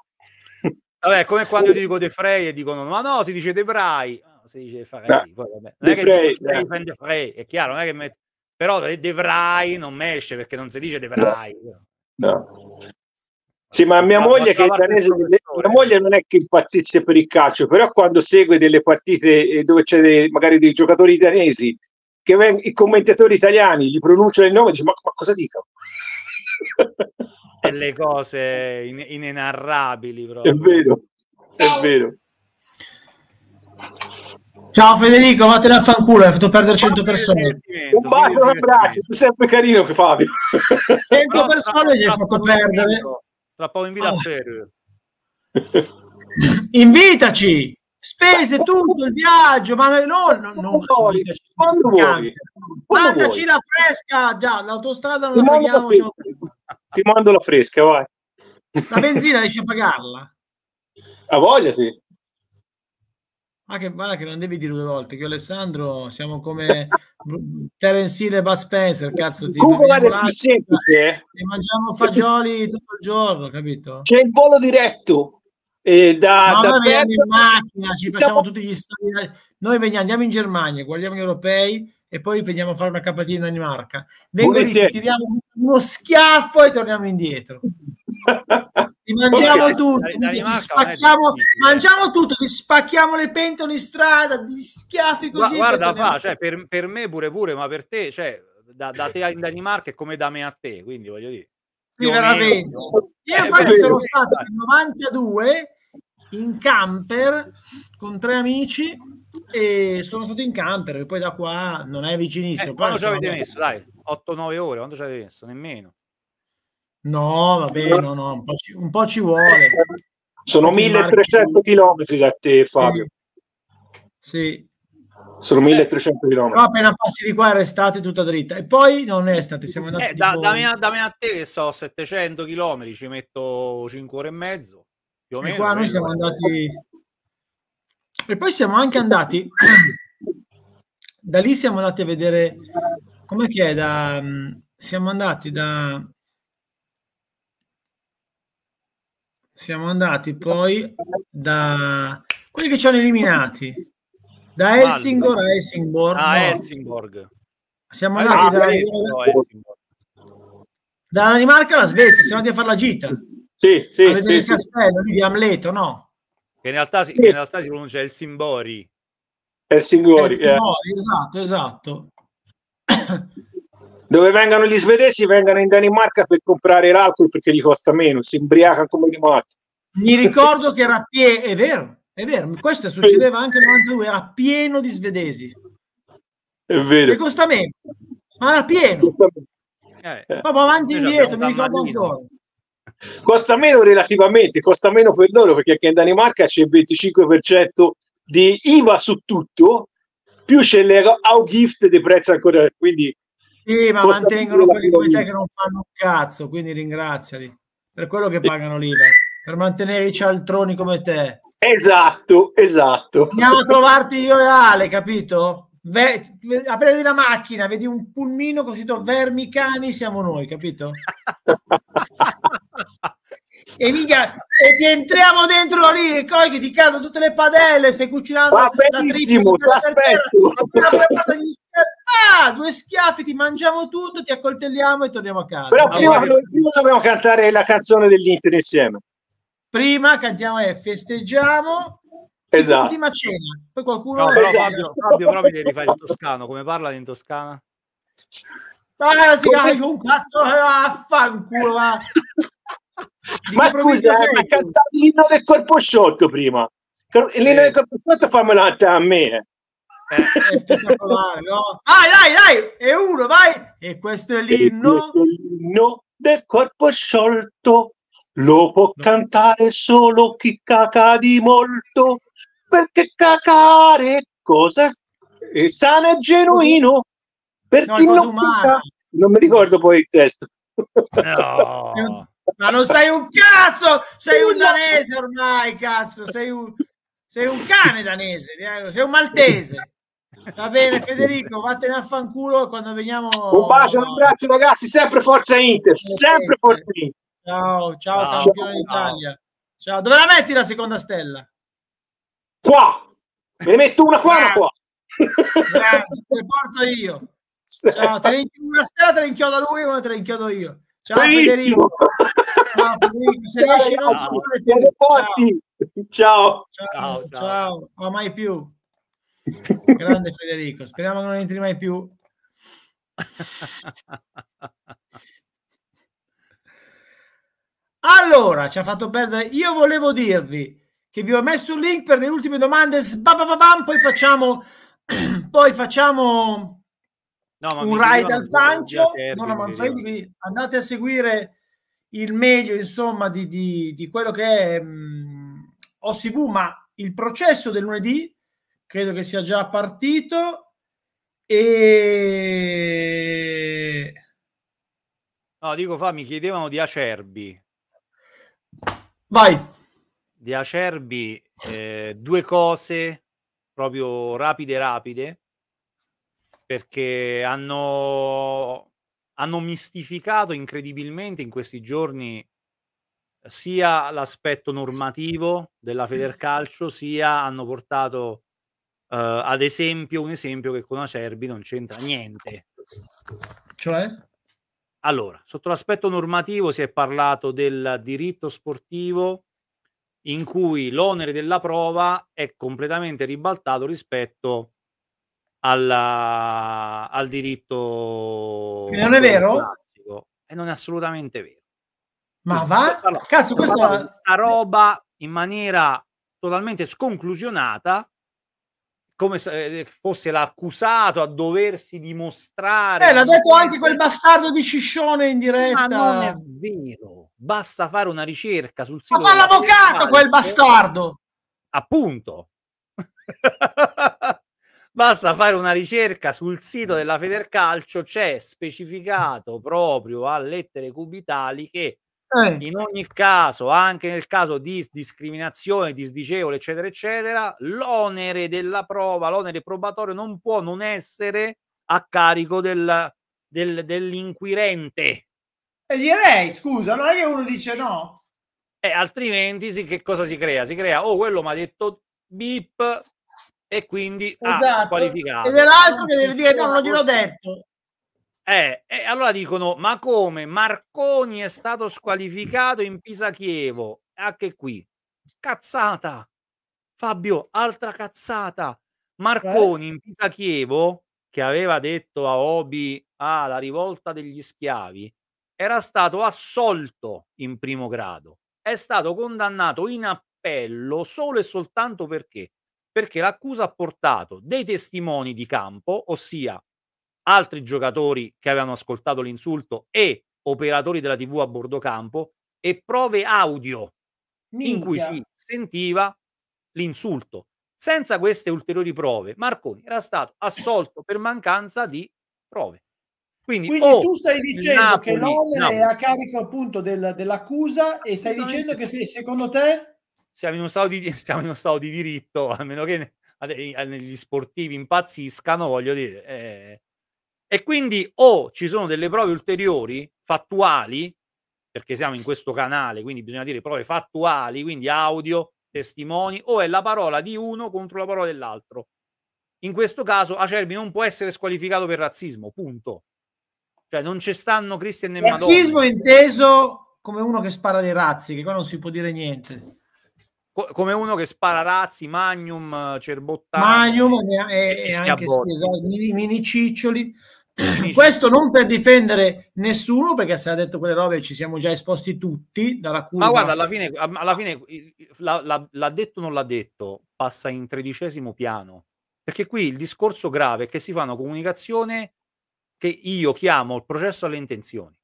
Vabbè, come quando io dico De Frey e dicono ma no, si dice De Brai, ah, si dice Frey, no. poi, vabbè. Non è che Frey, Frey, Frey, è chiaro, non è che met... però De Vrij non mesce perché non si dice De Vrij. No. no. Sì, ma mia moglie, che è danese, mia moglie non è che impazzisce per il calcio, però quando segue delle partite eh, dove c'è dei, magari dei giocatori danesi, che veng- i commentatori italiani gli pronunciano il nome, dice ma, ma cosa dico? le cose in- inenarrabili proprio. È vero, è vero. Ciao Federico, vattene a fanculo, hai fatto perdere 100 persone. Un bacio, un abbraccio, sei sempre carino che Fabio. 100 persone gli hai fatto perdere. Amico la poco in vita oh. a ah. Ferro. Invitaci! Spese tutto il viaggio, ma noi non, non, non invitaci, quando vuoi. Quando Mandaci vuoi. la fresca, già, l'autostrada non ti la paghiamo. La cioè. ti mando la fresca, vai. La benzina riesci a pagarla? A voglia, sì. Ah, che guarda che non devi dire due volte, che io Alessandro siamo come Terence Hill e Bud Spencer, cazzo, ti semplice, e eh. mangiamo fagioli tutto il giorno, capito? C'è il volo diretto. Eh, da, no, da noi in macchina, ci facciamo siamo... tutti gli stati. Noi veniamo, andiamo in Germania, guardiamo gli europei e poi veniamo a fare una capatina in Danimarca. Vengo Volete. ti tiriamo uno schiaffo e torniamo indietro. Ti mangiamo okay. tutto, ti spacchiamo, eh, mangiamo tutto, ti spacchiamo le pentole in strada, ti schiaffi così. Ma, guarda, pa, cioè, per, per, me pure pure, ma per te, cioè, da, da te in Danimarca è come da me a te, quindi voglio dire. Sì, veramente. Io eh, infatti sono stato nel 92 in camper con tre amici e sono stato in camper e poi da qua non è vicinissimo. Eh, quando ci avete messo? Dai, 8-9 ore, quando ci avete messo? Nemmeno. No, vabbè, no, no, un po' ci, un po ci vuole. Sono 1300 marchi... km da te, Fabio. Sì. Sono 1300 km. No, appena passi di qua è restate tutta dritta. E poi non è stata, siamo andati... Eh, da, da, me a, da, a, te che so, 700 km, ci metto 5 ore e mezzo. Più o meno, e qua noi siamo andati... E poi siamo anche andati... da lì siamo andati a vedere... Com'è che è? Da, mm, siamo andati da siamo andati poi da quelli che ci hanno eliminati da Helsingor a Helsingborg. A Helsingborg. Ah, siamo ah, andati ah, da, no, da Danimarca alla Svezia, siamo andati a fare la gita. Sì, sì, a vedere sì, il castello sì. di Amleto, no? Che in realtà, sì. che in realtà si pronuncia Elsimbori. Elsimbori, Elsimbori eh. esatto, esatto. Dove vengano gli svedesi, vengano in Danimarca per comprare l'alcol perché gli costa meno, si imbriacano come di matti. Mi ricordo che era pieno, è vero, è vero, questo succedeva anche nel 92, era pieno di svedesi. È vero. E costa meno, ma era pieno. Eh, eh, Proprio avanti e indietro, mi ricordo ancora. Costa meno relativamente, costa meno per loro perché in Danimarca c'è il 25% di IVA su tutto, più c'è le Augift dei prezzi ancora, quindi sì, ma mantengono quelli come te che non fanno un cazzo, quindi ringraziali. Per quello che pagano l'IVA, per mantenere i cialtroni come te. Esatto, esatto. Andiamo a trovarti io e Ale, capito? Ve- apriti una macchina, vedi un pulmino così scritto vermi cani, siamo noi, capito? e mica e ti entriamo dentro lì e coi che ti cadono tutte le padelle stai cucinando Va benissimo, la trippa appena preparata gli Ah, due schiaffi, ti mangiamo tutto, ti accoltelliamo e torniamo a casa. Però prima, prima dobbiamo cantare la canzone dell'Inter insieme. Prima cantiamo e festeggiamo. Esatto. L'ultima cena. Poi qualcuno... No, però Fabio, Fabio, però mi devi fare il toscano. Come parla in toscana? Ah, si Come... un cazzo, eh, affanculo, va. ma scusa, sei? Eh, ma cantavi l'inno del corpo sciolto prima. L'inno eh. del corpo sciolto fammelo a me. Eh, è spettacolare, no? Vai, dai, dai, e uno, vai! E questo è l'inno. l'inno del corpo sciolto, lo può cantare solo chi caca di molto, perché cacare cosa è sano e genuino, per no, chi non caca. Non mi ricordo poi il testo. No. Ma non sei un cazzo, sei un danese ormai, cazzo, sei un, sei un cane danese, eh, sei un maltese. Va bene, Federico, vattene a fanculo quando veniamo. Un bacio, un abbraccio, ragazzi. Sempre Forza Inter, sempre Forza Inter. Ciao, ciao, ciao campione d'Italia. Ciao. Dove la metti la seconda stella? Qua. Me ne metto una qua, una qua. Bravo, te porto io. Ciao, te una stella te la inchiodo lui, come te la inchiodo io. Ciao Benissimo. Federico. Ciao se ciao, riesci non ciao. Ciao. ciao. ciao. Ciao. Ciao. ciao. ciao. Oh, mai più. Grande Federico, speriamo che non entri mai più. Allora, ci ha fatto perdere. Io volevo dirvi che vi ho messo il link per le ultime domande. Sbababam, poi facciamo, poi facciamo no, un ride al Pancio. Donna Manfredi, andate a seguire il meglio, insomma, di, di, di quello che è mh, mm, OCV, ma il processo del lunedì credo che sia già partito e no dico fa mi chiedevano di Acerbi vai di Acerbi eh, due cose proprio rapide rapide perché hanno hanno mistificato incredibilmente in questi giorni eh, sia l'aspetto normativo della Federcalcio sia hanno portato Uhm, ad esempio, un esempio che con Acerbi non c'entra niente. Cioè? Allora, sotto l'aspetto normativo si è parlato del diritto sportivo in cui l'onere della prova è completamente ribaltato rispetto alla, al diritto. E non è vero? E non è assolutamente vero. Ma va? Allora, Cazzo, questa roba in maniera totalmente sconclusionata come se eh, fosse l'accusato a doversi dimostrare. Eh, l'ha detto anche quel bastardo di Ciscione in diretta. Ma non è vero. Basta fare una ricerca sul sito. Ma fa l'avvocato quel bastardo! Appunto. Basta fare una ricerca sul sito della Federcalcio, c'è specificato proprio a lettere cubitali che eh. In ogni caso, anche nel caso di discriminazione, disdicevole, eccetera, eccetera, l'onere della prova, l'onere probatorio non può non essere a carico del, del, dell'inquirente. E direi, scusa, non è che uno dice no. Eh, altrimenti si, che cosa si crea? Si crea, oh, quello mi ha detto bip e quindi ah, esatto. ha squalificato. E dell'altro che deve dire no, non ho detto. Eh, eh, allora dicono, ma come Marconi è stato squalificato in Pisa-Chievo? Anche ah, qui, cazzata. Fabio, altra cazzata. Eh? Marconi in Pisa-Chievo, che aveva detto a Obi, ah, la rivolta degli schiavi, era stato assolto in primo grado. È stato condannato in appello solo e soltanto perché? Perché l'accusa ha portato dei testimoni di campo, ossia altri giocatori che avevano ascoltato l'insulto e operatori della TV a bordo campo e prove audio Minchia. in cui si sentiva l'insulto. Senza queste ulteriori prove, Marconi era stato assolto per mancanza di prove. Quindi, Quindi oh, tu stai dicendo Napoli, che l'onere è a carico appunto del, dell'accusa e stai dicendo che se, secondo te... Siamo in, uno stato di, siamo in uno stato di diritto, a meno che eh, gli sportivi impazziscano, voglio dire, eh, e quindi o ci sono delle prove ulteriori, fattuali, perché siamo in questo canale, quindi bisogna dire prove fattuali, quindi audio, testimoni, o è la parola di uno contro la parola dell'altro. In questo caso Acerbi non può essere squalificato per razzismo, punto. Cioè non ci stanno Cristian e Madonna. Razzismo inteso come uno che spara dei razzi, che qua non si può dire niente. Co- come uno che spara razzi, magnum, cerbottano. Magnum e, e, e anche sì, esatto, mini, mini ciccioli. Questo non per difendere nessuno, perché se ha detto quelle robe ci siamo già esposti tutti dalla curva. Ma guarda, alla fine, alla fine la, la, l'ha detto o non l'ha detto, passa in tredicesimo piano. Perché qui il discorso grave è che si fa una comunicazione che io chiamo il processo alle intenzioni.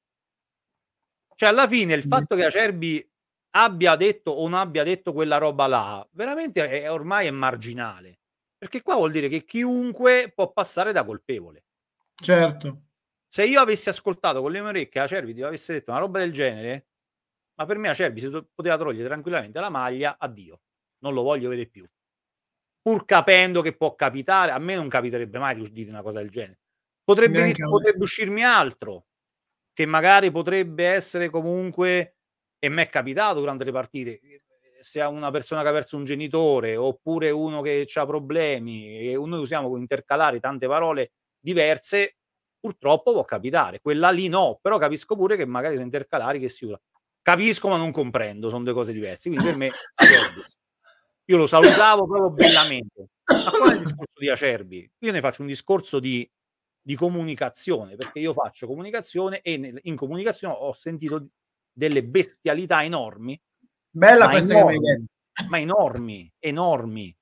Cioè, alla fine il mm. fatto che Acerbi abbia detto o non abbia detto quella roba là, veramente è, ormai è marginale. Perché qua vuol dire che chiunque può passare da colpevole Certo. Se io avessi ascoltato con le mie orecchie Acerbi ti avesse detto una roba del genere, ma per me Acerbi si poteva togliere tranquillamente la maglia, addio, non lo voglio vedere più. Pur capendo che può capitare, a me non capiterebbe mai di dire una cosa del genere. Potrebbe, potrebbe uscirmi altro, che magari potrebbe essere comunque, e mi è capitato durante le partite, se a una persona che ha perso un genitore oppure uno che ha problemi, e noi usiamo con intercalare tante parole diverse purtroppo può capitare, quella lì no, però capisco pure che magari sono intercalari che si usa. Capisco ma non comprendo, sono due cose diverse, quindi per me Acerbi. Io lo salutavo proprio bellamente. Ma qual è il discorso di Acerbi? Io ne faccio un discorso di, di comunicazione, perché io faccio comunicazione e in comunicazione ho sentito delle bestialità enormi. Bella questa enormi, che Ma enormi, enormi.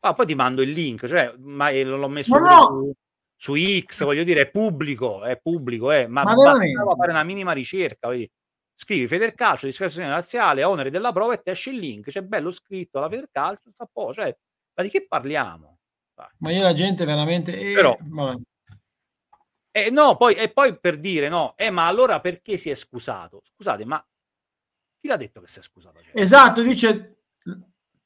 Ah, poi ti mando il link, cioè, ma eh, l'ho messo... No, no, su X, mm. voglio dire, è pubblico, è pubblico, eh, ma, ma bastava fare una minima ricerca, vedi? scrivi Federcalcio, discrezione razziale, onere della prova e te esce il link, c'è bello scritto alla Federcalcio, sta po', cioè, ma di che parliamo? Vai. Ma io la gente veramente... Eh, Però, eh, no, poi, e poi per dire, no, eh, ma allora perché si è scusato? Scusate, ma chi l'ha detto che si è scusato? Acerbi? Cioè, esatto, dice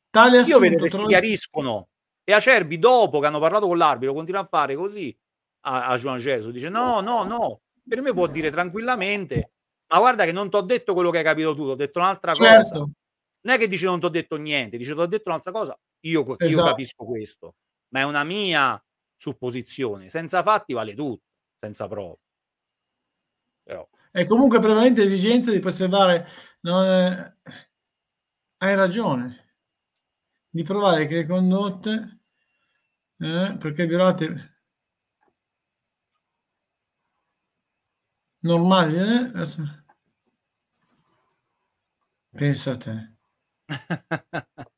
tale assunto... Io vedo che si chiariscono e Acerbi dopo che hanno parlato con l'arbitro continua a fare così a, a Juan Jesus, dice no, no, no, per me può dire tranquillamente, ma guarda che non ti ho detto quello che hai capito tu, ho detto un'altra certo. cosa. Non è che dice non ti ho detto niente, dice ti ho detto un'altra cosa, io, io capisco questo, ma è una mia supposizione, senza fatti vale tutto, senza prove. Però. È comunque prevalente l'esigenza di preservare, non è... hai ragione, di provare che le condotte, eh, perché violate normali, eh? Pensa a te.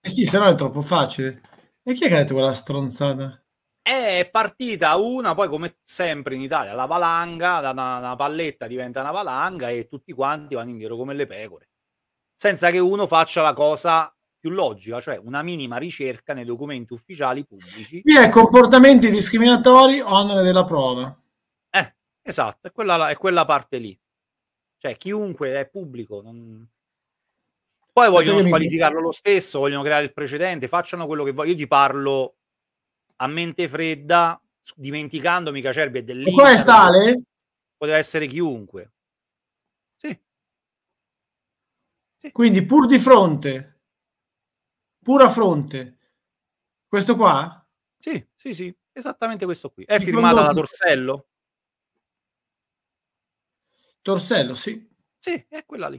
eh sì, se no è troppo facile. E chi è che ha detto quella stronzata? Eh, è partita una, poi come sempre in Italia, la valanga, da una, una palletta diventa una valanga e tutti quanti vanno indietro come le pecore, senza che uno faccia la cosa più logica, cioè una minima ricerca nei documenti ufficiali pubblici. Qui è comportamenti discriminatori, o onere della prova. Esatto, è quella, è quella parte lì. Cioè, chiunque è pubblico. Non... Poi cioè, vogliono squalificarlo lo stesso, vogliono creare il precedente, facciano quello che vogliono. Io ti parlo a mente fredda, dimenticandomi che Acerbi è dell'Inter. Qua è Stale? Poteva essere chiunque. Sì. sì. Quindi pur di fronte, pura fronte, questo qua? Sì, sì, sì, esattamente questo qui. È Mi firmata da Torsello? Torsello, sì. Sì, è quella lì.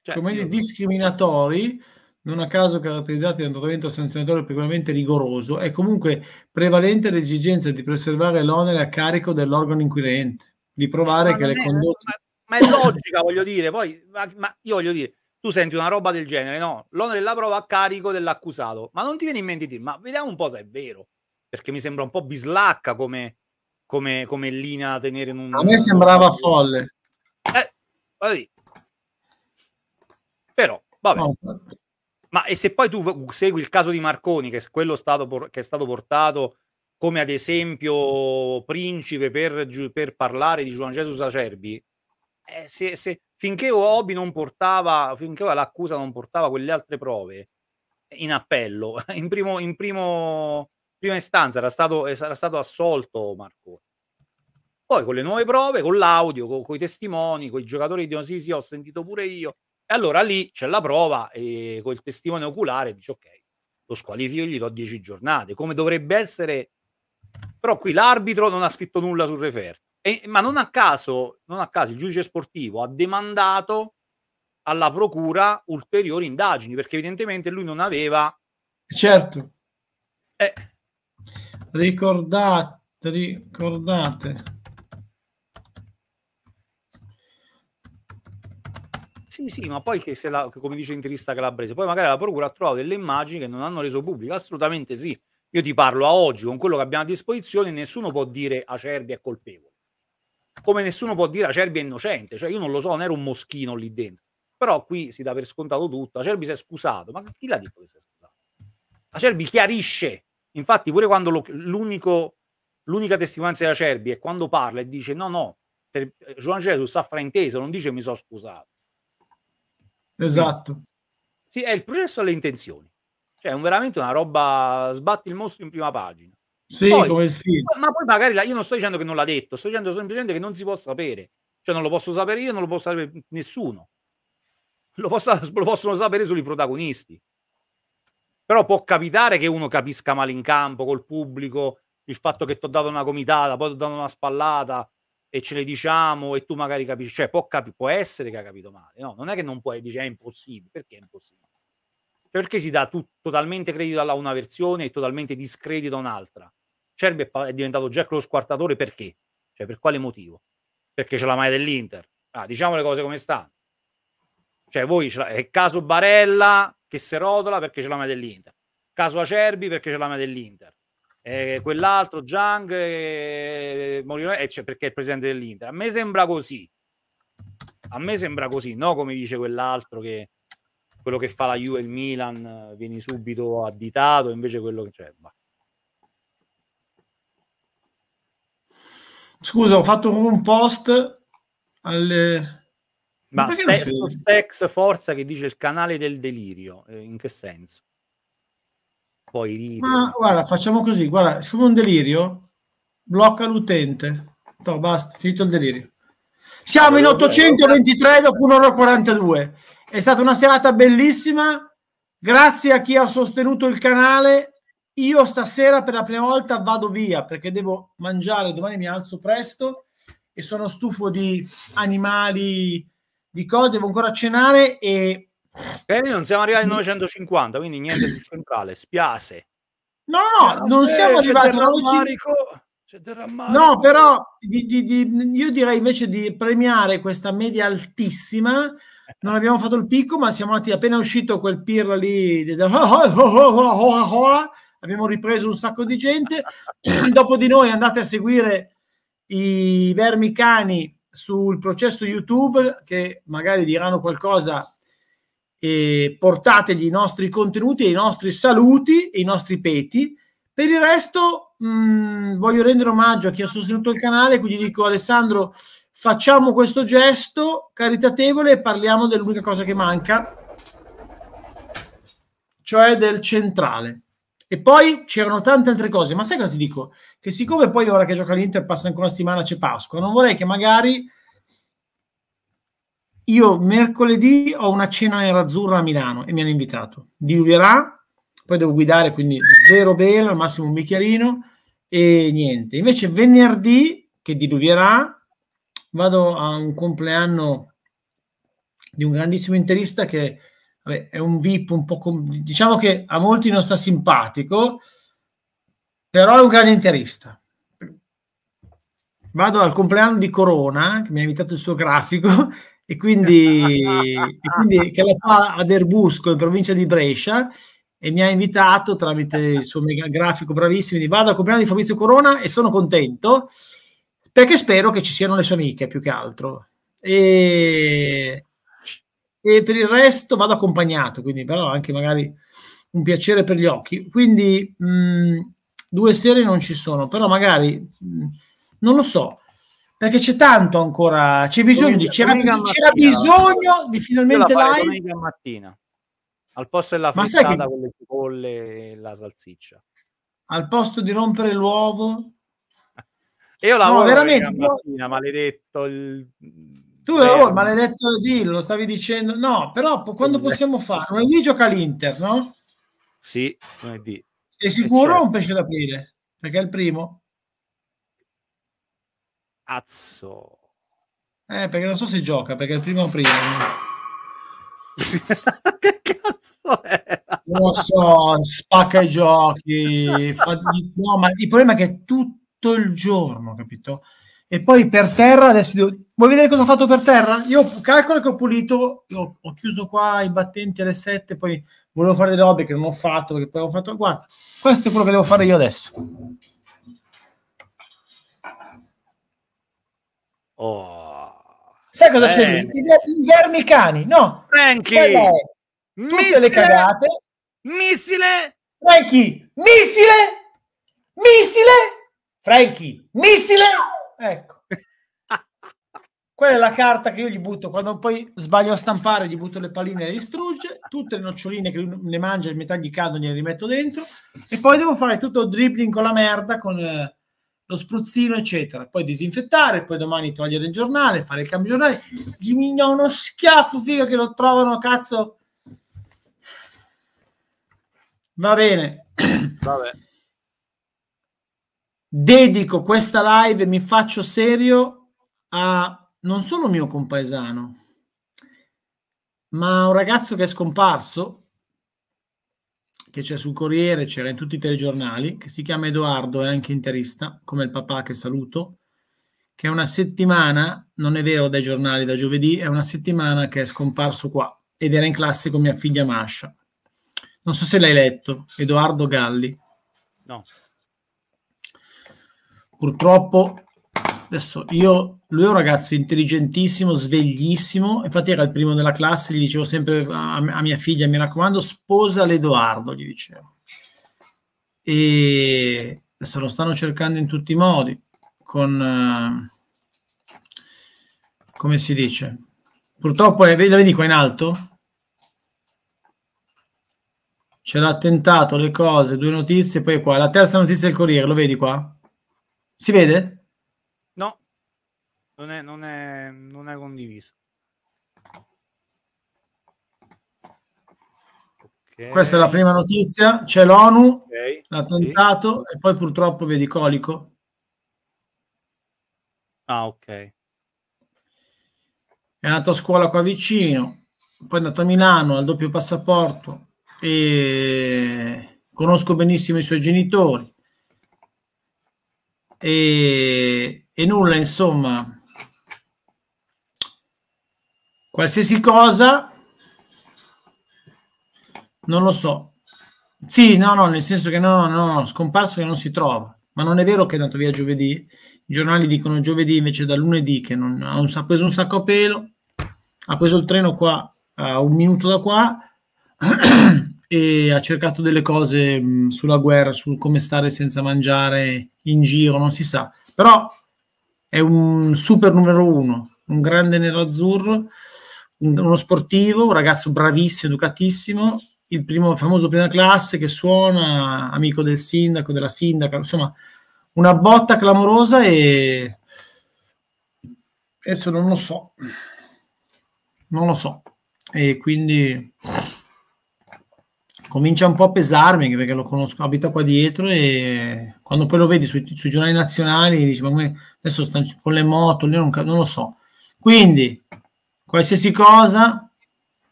Cioè, Strumenti io... discriminatori, non a caso caratterizzati da un trattamento sanzionatorio particolarmente rigoroso, è comunque prevalente l'esigenza di preservare l'onere a carico dell'organo inquirente, di provare ma che le è, condotte... Ma, ma, è logica, voglio dire, poi, ma, ma io voglio dire, tu senti una roba del genere, no? L'onere della prova a carico dell'accusato, ma non ti viene in mente di dire, ma vediamo un po' se è vero, perché mi sembra un po' bislacca come, come, come linea da tenere in un... A me sembrava folle. Eh, vabbè. Però, vabbè. No. Ma e se poi tu segui il caso di Marconi, che è, quello stato, che è stato portato come ad esempio principe per, per parlare di Juan Jesus Acerbi, eh, se, se, finché Obi non portava, finché l'accusa non portava quelle altre prove in appello, in primo, in primo prima istanza era stato, era stato assolto Marco. Poi con le nuove prove, con l'audio, con, con i testimoni, con i giocatori di sì, sì, ho sentito pure io. E allora lì c'è la prova e col testimone oculare dice ok, lo squalifico, gli do 10 giornate, come dovrebbe essere. Però qui l'arbitro non ha scritto nulla sul referto. E, ma non a, caso, non a caso il giudice sportivo ha demandato alla procura ulteriori indagini, perché evidentemente lui non aveva... Certo. Eh, Ricordate, ricordate. Sì, sì, ma poi che se la, come dice l'intervista calabrese, poi magari la procura ha trovato delle immagini che non hanno reso pubbliche, assolutamente sì. Io ti parlo a oggi con quello che abbiamo a disposizione, nessuno può dire Acerbi è colpevole. Come nessuno può dire Acerbi è innocente, cioè io non lo so, non era un moschino lì dentro. Però qui si dà per scontato tutto. Acerbi si è scusato, ma chi l'ha detto che si è scusato? Acerbi chiarisce Infatti, pure quando lo, l'unica testimonianza della Cerbi è quando parla e dice: No, no, per, eh, Juan Jesus ha frainteso, non dice mi sono scusato. Esatto. Quindi, mm. sì, è il processo alle intenzioni. Cioè, è veramente una roba. Sbatti il mostro in prima pagina. Sì, poi, come il film. Ma poi magari la, io non sto dicendo che non l'ha detto, sto dicendo semplicemente che non si può sapere. Cioè, non lo posso sapere io, non lo può sapere nessuno. Lo, possa, lo possono sapere solo i protagonisti. Però può capitare che uno capisca male in campo col pubblico il fatto che ti ho dato una comitata, poi ti ho dato una spallata e ce le diciamo e tu magari capisci, cioè può, capi- può essere che ha capito male, no? Non è che non puoi dire è impossibile, perché è impossibile? Cioè, perché si dà tut- totalmente credito alla una versione e totalmente discredito a un'altra? Cerbi è, diventato Jack lo squartatore perché? Cioè per quale motivo? Perché ce la maglia dell'Inter. Ah, diciamo le cose come stanno. Cioè voi, è caso Barella, che si rotola perché c'è la media dell'Inter. Caso Acerbi perché c'è la media dell'Inter. Eh, quell'altro Zhang eh, Mourinho eh, cioè perché è il presidente dell'Inter. A me sembra così. A me sembra così, no come dice quell'altro che quello che fa la Juve e il Milan eh, vieni subito additato, invece quello che c'è. Bah. Scusa, ho fatto un post alle ma Stex, Stex Forza che dice il canale del delirio, eh, in che senso? Poi ride. Ma guarda, facciamo così, guarda, siccome un delirio, blocca l'utente. No, basta, finito il delirio. Siamo in 823 dopo un'ora 42. È stata una serata bellissima. Grazie a chi ha sostenuto il canale. Io stasera per la prima volta vado via perché devo mangiare, domani mi alzo presto e sono stufo di animali di cose, devo ancora cenare e... Eh, non siamo arrivati ai 950, quindi niente di centrale, spiace. No, no, cioè, non siamo arrivati al 950. No, però di, di, di, io direi invece di premiare questa media altissima. Non abbiamo fatto il picco, ma siamo andati appena uscito quel pirla lì. Abbiamo ripreso un sacco di gente. Dopo di noi andate a seguire i vermi cani sul processo YouTube che magari diranno qualcosa e portategli i nostri contenuti, i nostri saluti, i nostri peti. Per il resto mh, mm, voglio rendere omaggio a chi ha sostenuto il canale, quindi dico Alessandro facciamo questo gesto caritatevole e parliamo dell'unica cosa che manca, cioè del centrale. E poi c'erano tante altre cose, ma sai cosa ti dico? Che siccome poi ora che gioca l'Inter passa ancora una settimana, c'è Pasqua, non vorrei che magari io mercoledì ho una cena in azzurra a Milano e mi hanno invitato. Diluvierà, poi devo guidare, quindi zero bere, al massimo un bicchierino e niente. Invece venerdì, che diluvierà, vado a un compleanno di un grandissimo interista che vabbè, è un VIP un po' com- diciamo che a molti non sta simpatico, però è un grande interista. Vado al compleanno di Corona, che mi ha invitato il suo grafico, e quindi, e quindi che la fa ad Erbusco, in provincia di Brescia, e mi ha invitato tramite il suo mega grafico bravissimo, di vado al compleanno di Fabrizio Corona e sono contento perché spero che ci siano le sue amiche più che altro. E, e per il resto vado accompagnato, quindi però anche magari un piacere per gli occhi. Quindi mh, mm, due serie non ci sono, però magari mh, mm, non lo so. Perché c'è tanto ancora, c'è bisogno domenica, di, c'era, c'era bisogno di finalmente live. Domenica mattina, al posto della frittata che... con le cipolle e la salsiccia. Al posto di rompere l'uovo. Io lavoro no, veramente, mattina, maledetto il tu, oh, mm. maledetto Dillo, lo stavi dicendo. No, però quando esatto. possiamo fare? Lunedì gioca l'Inter, no? Sì, lunedì. Sei sicuro certo. un pesce d'aprile? Perché è il primo? Azzo. Eh, perché non so se gioca, perché è il primo primo. che cazzo è? Lo so, spacca i giochi. Fa... No, ma il problema è che è tutto il giorno, capito? E poi per terra, adesso devo... vuoi vedere cosa ho fatto per terra? Io calcolo che ho pulito, ho, ho, chiuso qua i battenti alle 7, poi volevo fare delle robe che non ho fatto, perché poi ho fatto, guarda, questo è quello che devo fare io adesso. Oh, Sai cosa c'è I, I vermi cani, no? Frankie! Tutte missile, le cagate. Missile! Frankie! Missile! Missile! Frankie! Missile! Ecco. Quella è la carta che io gli butto quando poi sbaglio a stampare, gli butto le palline e le distrugge, tutte le noccioline che lui le mangia, in metà gli cadono, gliele rimetto dentro e poi devo fare tutto il dribbling con la merda, con eh, lo spruzzino, eccetera. Poi disinfettare, poi domani togliere il giornale, fare il cambio giornale. Gli mi dà uno schiaffo, figo, che lo trovano, cazzo. Va bene. Va bene dedico questa live, e mi faccio serio a non solo mio compaesano, ma a un ragazzo che è scomparso, che c'è sul Corriere, c'era in tutti i telegiornali, che si chiama Edoardo, è anche interista, come il papà che saluto, che è una settimana, non è vero dai giornali da giovedì, è una settimana che è scomparso qua ed era in classe con mia figlia Masha. Non so se l'hai letto, Edoardo Galli. No purtroppo adesso io lui è un ragazzo intelligentissimo sveglissimo infatti era il primo nella classe gli dicevo sempre a, a mia figlia mi raccomando sposa l'Edoardo gli dicevo e adesso lo stanno cercando in tutti i modi con eh, come si dice purtroppo è, eh, la vedi qua in alto c'è l'attentato, le cose due notizie poi qua la terza notizia del Corriere lo vedi qua si vede? No, non è, non è, non è condiviso. Okay. Questa è la prima notizia, c'è l'ONU, okay. l'attentato okay. e poi purtroppo vedi colico. Ah, ok. È andato a scuola qua vicino, poi è andato a Milano al doppio passaporto e conosco benissimo i suoi genitori e, e nulla, insomma, qualsiasi cosa, non lo so. Sì, no, no, nel senso che no, no, no, scomparso che non si trova. Ma non è vero che è andato via giovedì. I giornali dicono giovedì invece da lunedì che non, non ha preso un sacco a pelo, ha preso il treno qua a un minuto da qua e ha cercato delle cose mh, mm, sulla guerra, su come stare senza mangiare in giro, non si sa. Però è un super numero uno, un grande nero-azzurro, un, uno sportivo, un ragazzo bravissimo, educatissimo, il primo, famoso prima classe che suona, amico del sindaco, della sindaca, insomma una botta clamorosa e adesso non lo so, non lo so. E quindi comincia un po' a pesarmi perché lo conosco, abita qua dietro e quando poi lo vedi sui, sui giornali nazionali dici ma come adesso stanno con le moto, non, non, lo so. Quindi qualsiasi cosa,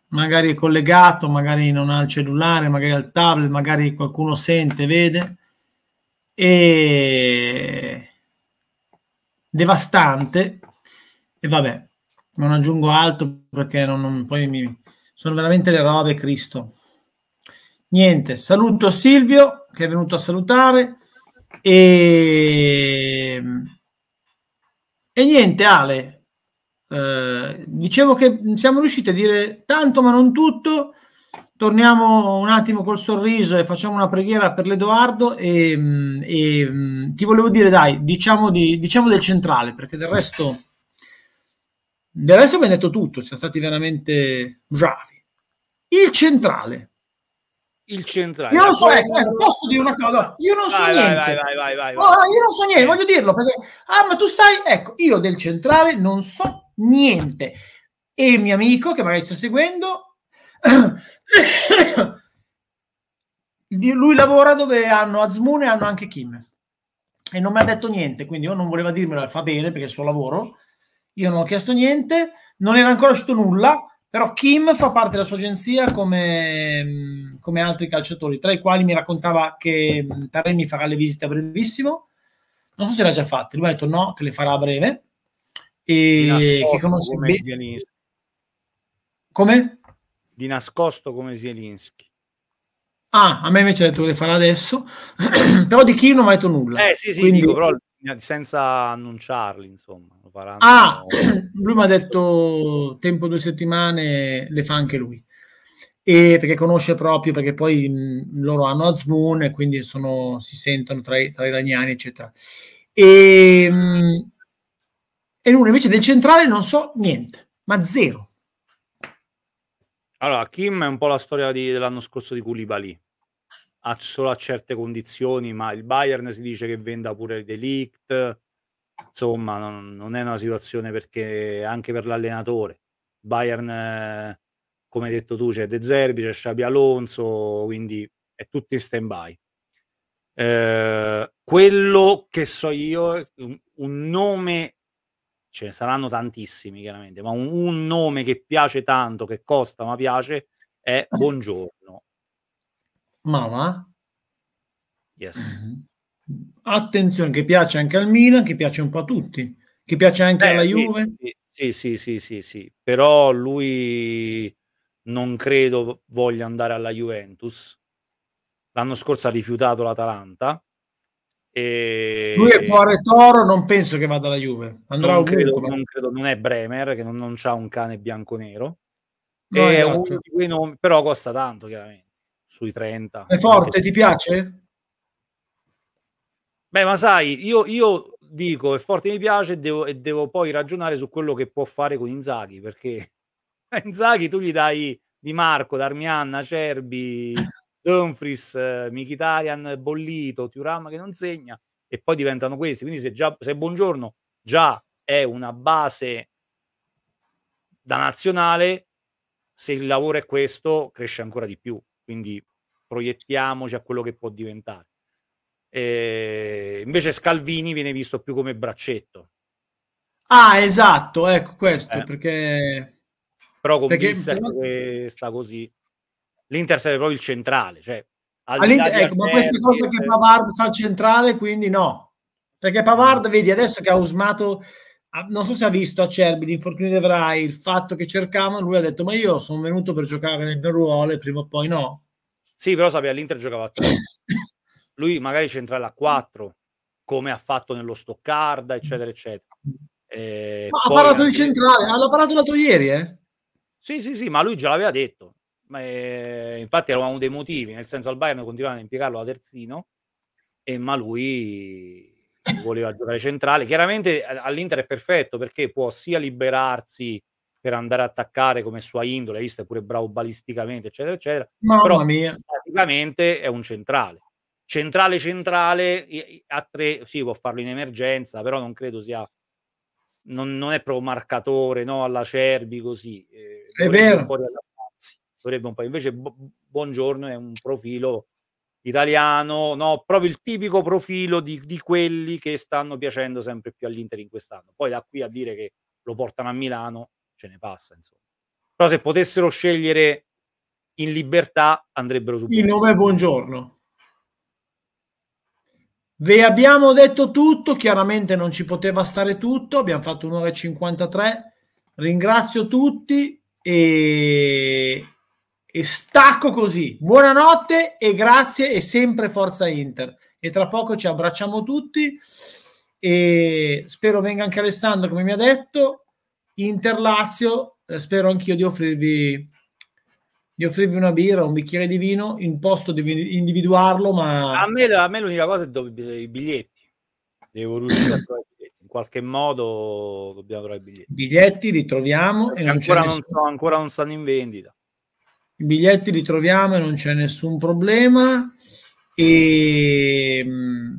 magari è collegato, magari non ha il cellulare, magari al tablet, magari qualcuno sente, vede, e devastante e vabbè, non aggiungo altro perché non, non, poi mi, sono veramente le robe Cristo niente, saluto Silvio che è venuto a salutare e, e niente Ale, eh, dicevo che siamo riusciti a dire tanto ma non tutto, torniamo un attimo col sorriso e facciamo una preghiera per l'Edoardo e, e, ti volevo dire dai, diciamo, di, diciamo del centrale perché del resto... Del resto abbiamo detto tutto, siamo stati veramente bravi. Il centrale, il centrale. Io non so, poi... Eh, eh, posso dire una cosa? Io non so vai, niente. Vai, vai, vai, oh, io non so niente, voglio dirlo perché, ah, ma tu sai, ecco, io del centrale non so niente. E il mio amico che magari sta seguendo, lui lavora dove hanno Azmune e hanno anche Kim. E non mi ha detto niente, quindi io non voleva dirmelo, fa bene perché è il suo lavoro. Io non ho chiesto niente, non era ancora uscito nulla però Kim fa parte della sua agenzia come, mm, come altri calciatori, tra i quali mi raccontava che mm, Taremi farà le visite a brevissimo. Non so se l'ha già fatta, lui ha detto no, che le farà a breve. E che conosce come Zielinski. Come? Di nascosto come Zielinski. Ah, a me invece ha detto che le farà adesso, però di Kim non mi ha detto nulla. Eh sì, sì, Quindi... dico, però senza annunciarli, insomma. 40. Ah, lui mi ha detto tempo due settimane, le fa anche lui. E perché conosce proprio, perché poi mh, loro hanno Azmoon e quindi sono, si sentono tra i, tra i ragnani, eccetera. E, mh, e lui invece del centrale non so niente, ma zero. Allora, Kim è un po' la storia di, dell'anno scorso di Koulibaly solo a certe condizioni, ma il Bayern si dice che venda pure Delict, insomma non, non, è una situazione perché anche per l'allenatore Bayern eh, come hai detto tu c'è De Zerbi, c'è Xabi Alonso quindi è tutto in stand by eh, quello che so io un, un nome ce ne saranno tantissimi chiaramente, ma un, un, nome che piace tanto, che costa ma piace, è Buongiorno. Mamma? Yes. Mm-hmm. Attenzione, che piace anche al Milan, che piace un po' a tutti, che piace anche Beh, alla Juve. Sì, sì, sì, sì, sì, però lui non credo voglia andare alla Juventus. L'anno scorso ha rifiutato l'Atalanta. E... Lui è cuore toro, non penso che vada alla Juve. Andrà non, credo, non, credo, non è Bremer, che non, non ha un cane bianco-nero. No, esatto. nomi, però costa tanto, chiaramente, sui 30. È forte, ti piace? Beh, ma sai, io, io dico è forte mi piace e devo, e devo, poi ragionare su quello che può fare con Inzaghi, perché Inzaghi tu gli dai Di Marco, Darmian, Acerbi, Dumfries, Michitarian, Bollito, Tiuram che non segna e poi diventano questi. Quindi se, già, se Buongiorno già è una base da nazionale, se il lavoro è questo cresce ancora di più. Quindi proiettiamoci a quello che può diventare. Eh, invece Scalvini viene visto più come braccetto. Ah, esatto, ecco questo, eh. perché... Però con perché... Però... sta così. L'Inter serve proprio il centrale, cioè... Ecco, ma queste cose che Pavard fa il centrale, quindi no. Perché Pavard, mm. vedi, adesso che ha usmato ah, non so se ha visto a Cerbi l'infortunio di Evrai, il fatto che cercavano, lui ha detto ma io sono venuto per giocare nel mio ruolo e prima o poi no. Sì, però sapeva l'Inter giocava a tre. lui magari c'entra a 4, mm. come ha fatto nello Stoccarda, mm. eccetera, eccetera. Eh, ha parlato anche... di centrale, ha parlato l'altro ieri, eh? Sì, sì, sì, ma lui già l'aveva detto. Ma, eh, infatti era uno dei motivi, nel senso al Bayern continuavano a impiegarlo a terzino, eh, ma lui voleva giocare centrale. Chiaramente eh, all'Inter è perfetto perché può sia liberarsi per andare a attaccare come sua indole, visto è pure bravo balisticamente, eccetera, eccetera. Mamma Però, mia. praticamente è un centrale centrale centrale a tre sì può farlo in emergenza però non credo sia non, non è proprio marcatore no alla Cerbi così eh, è vero un po dovrebbe un po' invece buongiorno è un profilo italiano no proprio il tipico profilo di, di quelli che stanno piacendo sempre più all'Inter in quest'anno poi da qui a dire che lo portano a Milano ce ne passa insomma però se potessero scegliere in libertà andrebbero su il nome è buongiorno vi abbiamo detto tutto, chiaramente non ci poteva stare tutto, abbiamo fatto un'ora e 53. Ringrazio tutti e, e stacco così. Buonanotte e grazie e sempre forza Inter. E tra poco ci abbracciamo tutti e spero venga anche Alessandro come mi ha detto. Inter Lazio, eh, spero anch'io di offrirvi di offrirvi una birra, o un bicchiere di vino, in posto di individuarlo, ma... A me, a me l'unica cosa è dove, eh, i biglietti. Devo riuscire a trovare i biglietti. In qualche modo dobbiamo trovare i biglietti. Biglietti li troviamo e non ancora, nessun... non so, ancora non stanno in vendita. I biglietti li troviamo e non c'è nessun problema. E... Mm,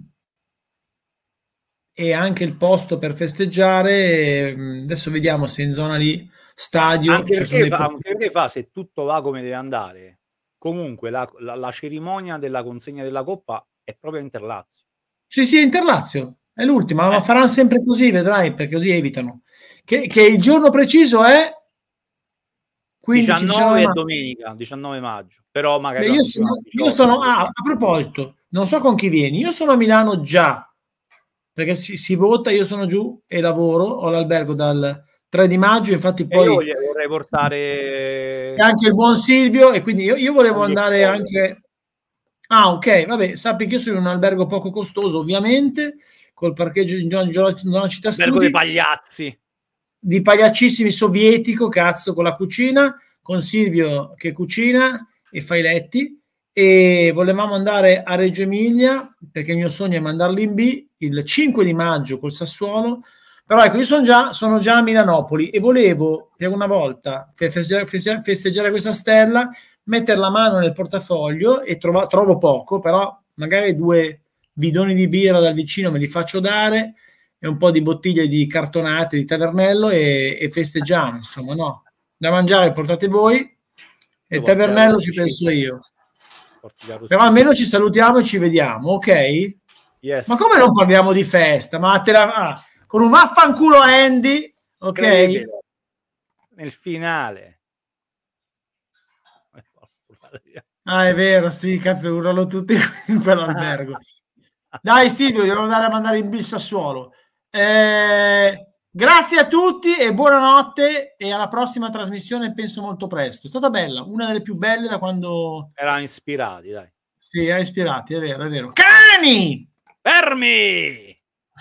e anche il posto per festeggiare. Mm, adesso vediamo se in zona lì... Di stadio. Anche cioè, perché, fa, anche perché fa, se tutto va come deve andare, comunque la, la, la cerimonia della consegna della coppa è proprio Interlazio. Sì, sì, Interlazio. È l'ultima, eh. ma faranno sempre così, vedrai, perché così evitano. Che, che il giorno preciso è 15, 19 è domenica, 19 maggio. Però magari... Beh, io sono, io sono ah, a proposito, non so con chi vieni, io sono a Milano già, perché si, si vota, io sono giù e lavoro, ho l'albergo dal, 3 di maggio, infatti e poi... io vorrei portare... Anche il buon Silvio, e quindi io, io volevo andare anche... Ah, ok, vabbè, sappi che io sono in un albergo poco costoso, ovviamente, col parcheggio in zona città studi. Albergo dei pagliazzi. Di pagliaccissimi sovietico, cazzo, con la cucina, con Silvio che cucina e fa i letti. E volevamo andare a Reggio Emilia, perché il mio sogno è mandarli in B, il 5 di maggio col Sassuolo, però ecco, io sono già, sono già a Milanopoli e volevo per una volta festeggiare, festeggiare questa stella, mettere la mano nel portafoglio e trova, trovo poco, però magari due bidoni di birra dal vicino me li faccio dare e un po' di bottiglie di cartonate di tavernello e, e festeggiamo, insomma, no? Da mangiare portate voi e tavernello ci penso io. Però almeno ci salutiamo e ci vediamo, ok? Yes. Ma come non parliamo di festa? Ma te la... Ah, con un vaffanculo Andy, ok? Nel finale. Ah, è vero, sì, cazzo, urlano tutti in quell'albergo. Dai Silvio, dobbiamo andare a mandare in bil Eh, grazie a tutti e buonanotte e alla prossima trasmissione, penso molto presto. È stata bella, una delle più belle da quando... Erano ispirati, dai. Sì, era ispirati, è vero, è vero. Cani! Fermi!